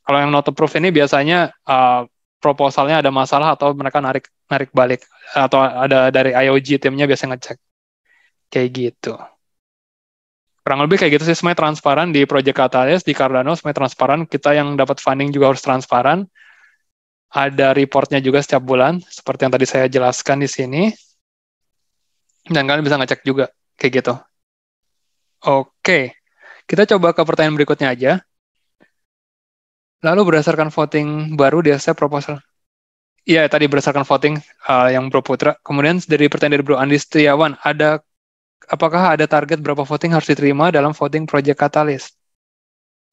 Kalau yang approve ini biasanya uh, proposalnya ada masalah atau mereka narik narik balik atau ada dari IOG timnya biasanya ngecek kayak gitu. Kurang lebih kayak gitu sih semuanya transparan di Project Catalyst di Cardano semuanya transparan. Kita yang dapat funding juga harus transparan. Ada reportnya juga setiap bulan seperti yang tadi saya jelaskan di sini. Dan kalian bisa ngecek juga kayak gitu. Oke, kita coba ke pertanyaan berikutnya aja. Lalu berdasarkan voting baru di saya proposal. Iya, tadi berdasarkan voting uh, yang Bro Putra. Kemudian dari pertanyaan dari Bro Andi Setiawan, ada apakah ada target berapa voting harus diterima dalam voting project Catalyst?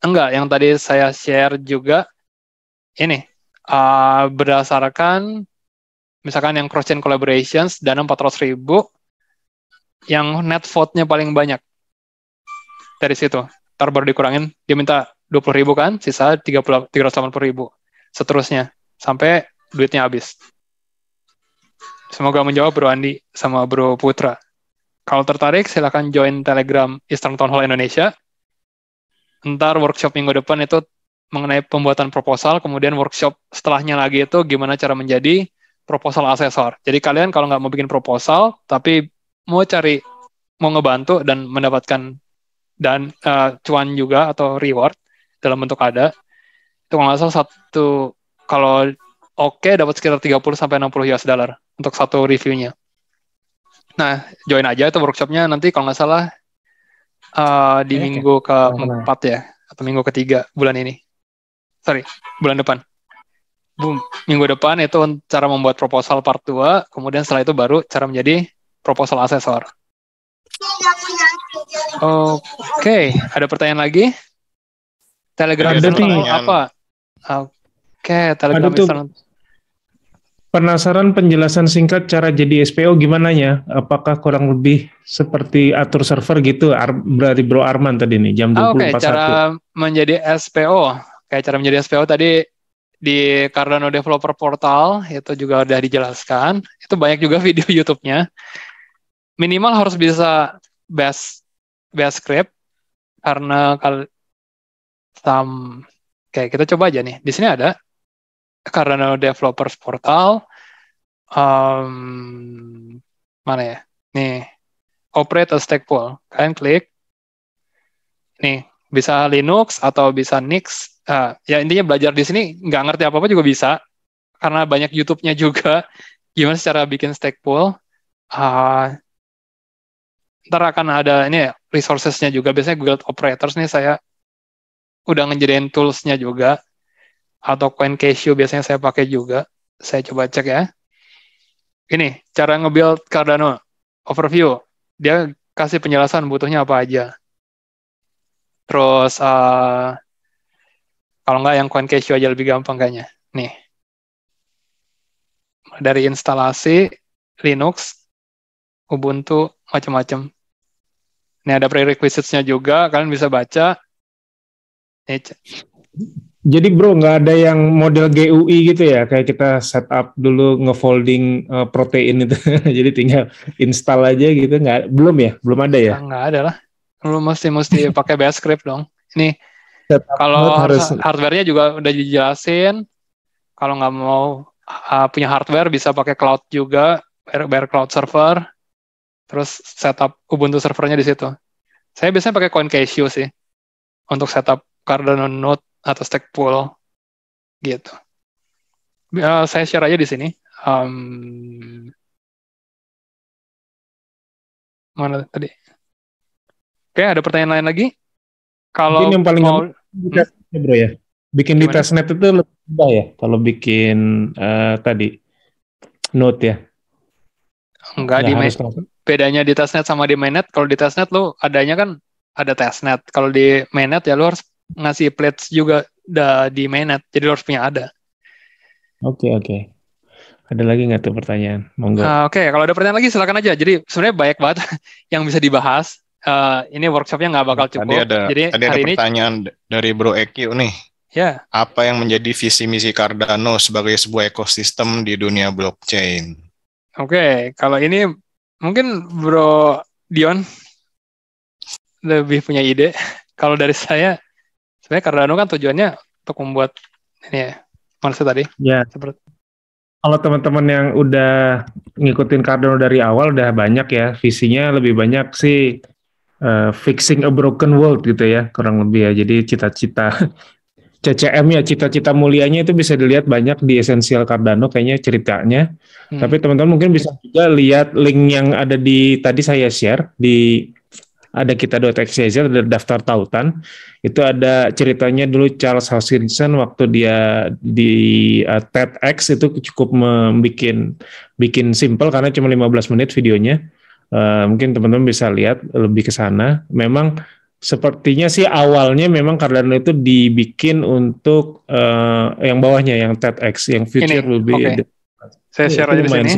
Enggak, yang tadi saya share juga ini uh, berdasarkan misalkan yang cross chain collaborations dana 400 ribu yang net vote-nya paling banyak dari situ. Ntar baru dikurangin, dia minta 20 ribu kan, sisa 30, 380 ribu. Seterusnya, sampai duitnya habis. Semoga menjawab Bro Andi sama Bro Putra. Kalau tertarik, silahkan join Telegram Eastern Town Hall Indonesia. Ntar workshop minggu depan itu mengenai pembuatan proposal, kemudian workshop setelahnya lagi itu gimana cara menjadi proposal asesor. Jadi kalian kalau nggak mau bikin proposal, tapi mau cari, mau ngebantu dan mendapatkan dan uh, cuan juga atau reward, dalam bentuk ada itu kalau nggak salah satu kalau oke okay, dapat sekitar 30 sampai 60 US dollar untuk satu reviewnya. Nah, join aja itu workshopnya nanti kalau nggak salah uh, di minggu keempat ya atau minggu ketiga bulan ini. Sorry, bulan depan. Boom. Minggu depan itu cara membuat proposal part 2, kemudian setelah itu baru cara menjadi proposal asesor. Oke, okay. ada pertanyaan lagi? Telegram ada apa? Oke, okay, Telegram ada Penasaran penjelasan singkat cara jadi SPO gimana ya? Apakah kurang lebih seperti atur server gitu Berarti dari Bro Arman tadi nih jam 20.41. Ah, oh, Oke, cara menjadi SPO. Kayak cara menjadi SPO tadi di Cardano Developer Portal itu juga udah dijelaskan. Itu banyak juga video [LAUGHS] YouTube-nya. Minimal harus bisa best base script karena custom kayak kita coba aja nih di sini ada karena Developers Portal um, mana ya nih operate a stack pool kalian klik nih bisa Linux atau bisa Nix uh, ya intinya belajar di sini nggak ngerti apa apa juga bisa karena banyak YouTube-nya juga [LAUGHS] gimana secara bikin stack pool uh, ntar akan ada ini ya, resourcesnya juga biasanya Google Operators nih saya udah ngejadiin toolsnya juga atau coin cashio biasanya saya pakai juga saya coba cek ya ini cara ngebuild Cardano overview dia kasih penjelasan butuhnya apa aja terus uh, kalau nggak yang coin cashio aja lebih gampang kayaknya nih dari instalasi Linux Ubuntu macam-macam ini ada prerequisitesnya juga kalian bisa baca Eca. Jadi bro, nggak ada yang model GUI gitu ya, kayak kita setup dulu ngefolding uh, protein itu, [LAUGHS] jadi tinggal install aja gitu, nggak belum ya, belum ada ya? Nggak ada lah, lu mesti mesti [LAUGHS] pakai base script dong. Ini kalau harus hardwarenya juga udah dijelasin, kalau nggak mau uh, punya hardware bisa pakai cloud juga, bayar, bayar cloud server, terus setup Ubuntu servernya di situ. Saya biasanya pakai Coin sih untuk setup Cardano Node atau pool gitu. Uh, saya share aja di sini. Um, mana tadi? Oke, ada pertanyaan lain lagi? Kalau Mungkin yang paling mau, hmm? Ya, bro ya, bikin Gimana? di testnet itu lebih mudah ya kalau bikin uh, tadi note ya. Enggak, di main, bedanya di testnet sama di mainnet. Kalau di testnet lo adanya kan ada testnet. Kalau di mainnet ya lo harus ngasih plates juga da, di mainnet. Jadi lo harus punya ada. Oke, okay, oke. Okay. Ada lagi nggak tuh pertanyaan? Monggo. Uh, Oke, okay. kalau ada pertanyaan lagi silakan aja. Jadi sebenarnya banyak banget [LAUGHS] yang bisa dibahas. Uh, ini workshopnya nggak bakal cukup. Tadi ada, Jadi tadi hari ada pertanyaan ini... dari Bro Eki nih. Ya. Apa yang menjadi visi misi Cardano sebagai sebuah ekosistem di dunia blockchain? Oke, okay. kalau ini mungkin Bro Dion lebih punya ide. [LAUGHS] Kalau dari saya, sebenarnya Cardano kan tujuannya untuk membuat ini ya tadi ya seperti kalau teman-teman yang udah ngikutin Cardano dari awal udah banyak ya visinya lebih banyak sih uh, fixing a broken world gitu ya kurang lebih ya jadi cita-cita [LAUGHS] CCM ya cita-cita mulianya itu bisa dilihat banyak di esensial Cardano kayaknya ceritanya hmm. tapi teman-teman mungkin bisa juga lihat link yang ada di tadi saya share di ada kita saja, ada daftar tautan. Itu ada ceritanya dulu Charles Hoskinson waktu dia di uh, TEDx itu cukup membuat bikin simple karena cuma 15 menit videonya. Uh, mungkin teman-teman bisa lihat lebih ke sana. Memang sepertinya sih awalnya memang Cardano itu dibikin untuk uh, yang bawahnya yang TEDx, yang future lebih. okay. Saya share iya, aja di sini.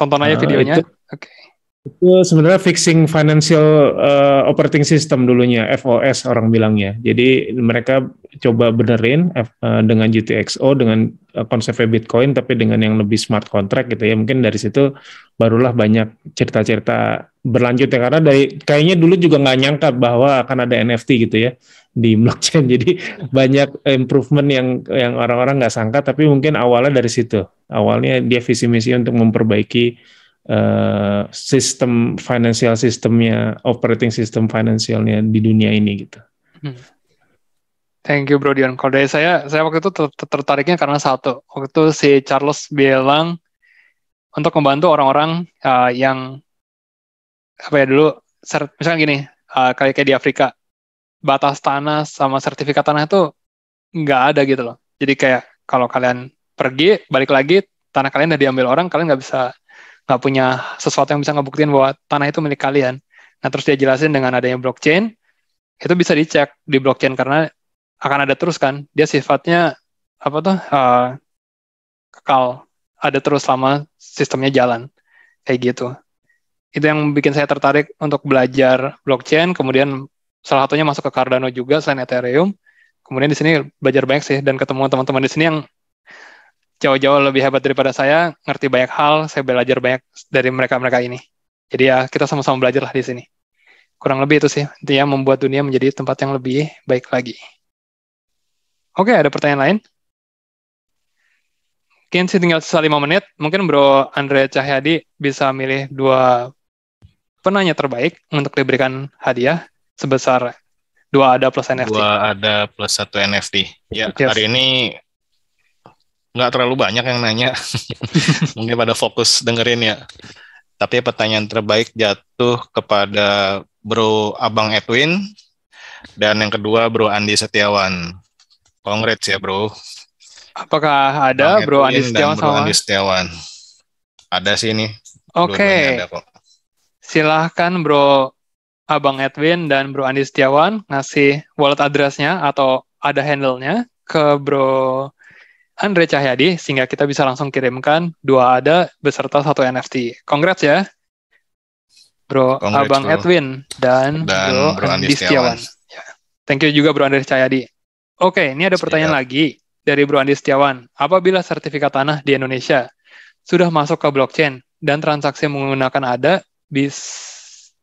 Tonton aja videonya. Oke. okay. Itu sebenarnya fixing financial uh, operating system dulunya FOS orang bilangnya. Jadi mereka coba benerin F, uh, dengan GTXO dengan uh, konsepnya Bitcoin tapi dengan yang lebih smart contract gitu ya. Mungkin dari situ barulah banyak cerita-cerita berlanjut ya karena dari kayaknya dulu juga nggak nyangka bahwa akan ada NFT gitu ya di blockchain. [LAUGHS] Jadi banyak improvement yang yang orang-orang nggak sangka tapi mungkin awalnya dari situ. Awalnya dia visi misi untuk memperbaiki uh, sistem financial sistemnya, operating system finansialnya di dunia ini gitu. Hmm. Thank you Bro Dion. Kalau dari saya, saya waktu itu ter tertariknya karena satu. Waktu itu si Charles bilang untuk membantu orang-orang uh, yang apa ya dulu, misalnya gini, uh, kayak kayak di Afrika, batas tanah sama sertifikat tanah itu nggak ada gitu loh. Jadi kayak kalau kalian pergi, balik lagi, tanah kalian udah diambil orang, kalian nggak bisa nggak punya sesuatu yang bisa ngebuktiin bahwa tanah itu milik kalian. Nah terus dia jelasin dengan adanya blockchain itu bisa dicek di blockchain karena akan ada terus kan. Dia sifatnya apa tuh uh, kekal ada terus selama sistemnya jalan kayak gitu. Itu yang bikin saya tertarik untuk belajar blockchain. Kemudian salah satunya masuk ke Cardano juga selain Ethereum. Kemudian di sini belajar banyak sih dan ketemu teman-teman di sini yang jauh-jauh lebih hebat daripada saya, ngerti banyak hal, saya belajar banyak dari mereka-mereka ini. Jadi ya kita sama-sama belajar lah di sini. Kurang lebih itu sih, intinya membuat dunia menjadi tempat yang lebih baik lagi. Oke, ada pertanyaan lain? Mungkin sih tinggal sisa 5 menit, mungkin bro Andre Cahyadi bisa milih dua penanya terbaik untuk diberikan hadiah sebesar dua ada plus NFT. Dua ada plus satu NFT. Ya, yes. hari ini nggak terlalu banyak yang nanya. [LAUGHS] Mungkin pada fokus dengerin ya. Tapi pertanyaan terbaik jatuh kepada Bro Abang Edwin dan yang kedua Bro Andi Setiawan. Congrats ya Bro. Apakah ada Bang Bro Andi Setiawan Bro Andi Setiawan. Ada sih ini. Oke. Okay. Silahkan Bro Abang Edwin dan Bro Andi Setiawan ngasih wallet addressnya atau ada handle-nya ke Bro Andre Cahyadi sehingga kita bisa langsung kirimkan dua ada beserta satu NFT. Congrats ya. Bro Congrats Abang bro. Edwin dan, dan Bro, bro Andi Setiawan. Ya. Thank you juga Bro Andre Cahyadi. Oke, ini ada Siap. pertanyaan lagi dari Bro Andi Setiawan. Apabila sertifikat tanah di Indonesia sudah masuk ke blockchain dan transaksi menggunakan ada bis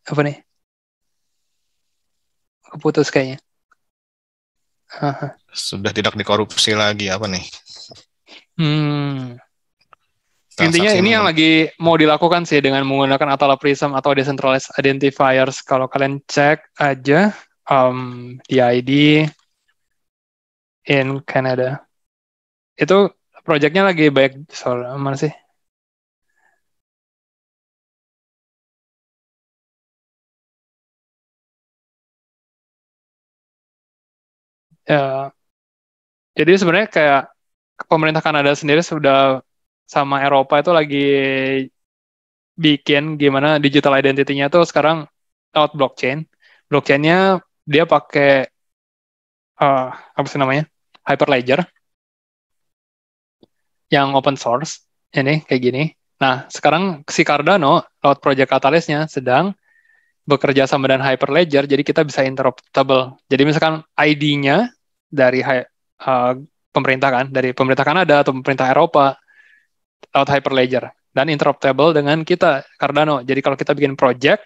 apa nih? Keputus kayaknya. Sudah tidak dikorupsi lagi apa nih? Hmm. Intinya ini yang lagi mau dilakukan sih dengan menggunakan Atala Prism atau decentralized identifiers. Kalau kalian cek aja um, di ID in Canada. Itu proyeknya lagi baik Sorry, mana sih? Ya. Jadi sebenarnya kayak pemerintah Kanada sendiri sudah sama Eropa itu lagi bikin gimana digital identity-nya tuh sekarang out blockchain. Blockchain-nya dia pakai uh, apa sih namanya? Hyperledger yang open source ini kayak gini. Nah, sekarang si Cardano lewat project Catalyst-nya sedang bekerja sama dengan Hyperledger, jadi kita bisa interoperable. Jadi misalkan ID-nya dari uh, pemerintah kan dari pemerintah Kanada atau pemerintah Eropa lewat Hyperledger dan interoperable dengan kita Cardano. Jadi kalau kita bikin project,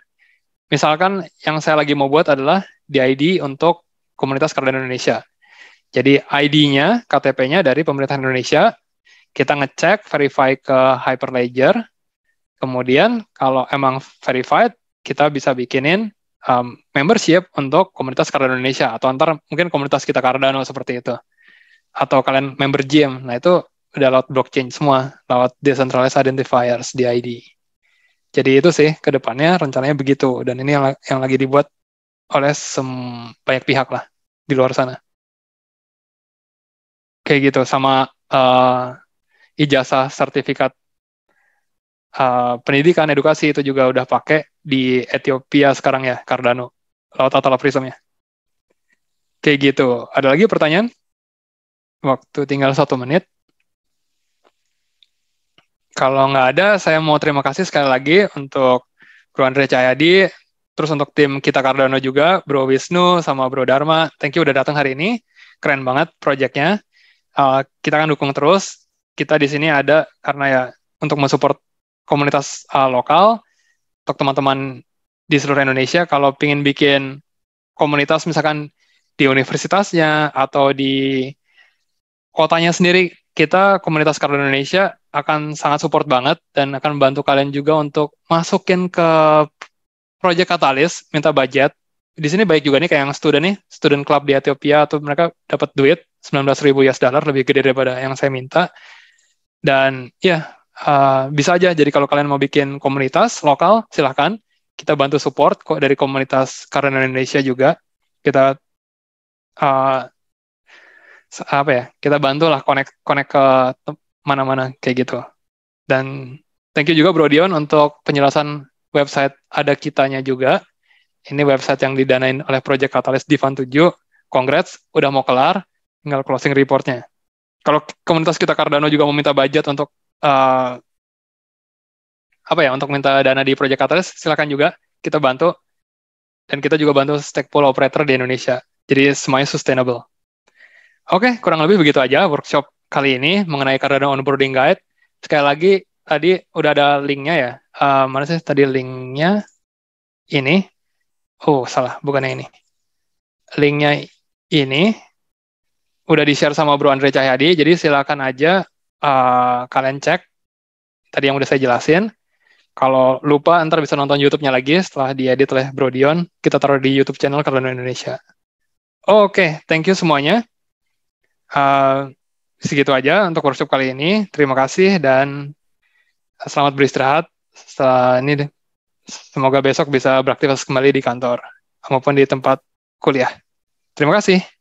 misalkan yang saya lagi mau buat adalah di ID untuk komunitas Cardano Indonesia. Jadi ID-nya, KTP-nya dari pemerintah Indonesia, kita ngecek, verify ke Hyperledger. Kemudian kalau emang verified, kita bisa bikinin um, membership untuk komunitas Cardano Indonesia atau antar mungkin komunitas kita Cardano seperti itu atau kalian member gym. Nah, itu udah lewat blockchain semua, lewat decentralized identifiers di ID. Jadi itu sih kedepannya rencananya begitu dan ini yang, yang lagi dibuat oleh sem banyak pihak lah di luar sana. Kayak gitu sama uh, ijazah sertifikat uh, pendidikan edukasi itu juga udah pakai di Ethiopia sekarang ya Cardano lewat Atala Prism ya. Kayak gitu. Ada lagi pertanyaan? waktu tinggal satu menit. Kalau nggak ada, saya mau terima kasih sekali lagi untuk Bro Andre Cahyadi, terus untuk tim kita Cardano juga, Bro Wisnu sama Bro Dharma. Thank you udah datang hari ini. Keren banget proyeknya. Uh, eh, kita akan dukung terus. Kita di sini ada karena ya untuk mensupport komunitas uh, lokal, untuk teman-teman di seluruh Indonesia, kalau ingin bikin komunitas misalkan di universitasnya atau di kotanya sendiri kita komunitas kartu Indonesia akan sangat support banget dan akan bantu kalian juga untuk masukin ke project Katalis, minta budget. Di sini baik juga nih kayak yang student nih, student club di Ethiopia atau mereka dapat duit 19.000 US dollar lebih gede daripada yang saya minta. Dan ya, uh, bisa aja. Jadi kalau kalian mau bikin komunitas lokal, silahkan. Kita bantu support kok dari komunitas karena Indonesia juga. Kita uh, apa ya kita bantulah connect connect ke mana-mana kayak gitu dan thank you juga Bro Dion untuk penjelasan website ada kitanya juga ini website yang didanain oleh Project Catalyst Divan 7 congrats udah mau kelar tinggal closing reportnya kalau komunitas kita Cardano juga mau minta budget untuk uh, apa ya untuk minta dana di Project Catalyst silakan juga kita bantu dan kita juga bantu stake pool operator di Indonesia jadi semuanya sustainable Oke, okay, kurang lebih begitu aja workshop kali ini mengenai Cardano Onboarding Guide. Sekali lagi, tadi udah ada linknya ya. Uh, mana sih tadi linknya? Ini. Oh, salah. Bukannya ini. Linknya ini. Udah di-share sama Bro Andre Cahyadi. Jadi silakan aja uh, kalian cek. Tadi yang udah saya jelasin. Kalau lupa, ntar bisa nonton YouTube-nya lagi setelah diedit oleh Bro Dion. Kita taruh di YouTube channel Cardano Indonesia. Oke, okay, thank you semuanya uh, segitu aja untuk workshop kali ini. Terima kasih dan selamat beristirahat. Setelah ini semoga besok bisa beraktivitas kembali di kantor maupun di tempat kuliah. Terima kasih.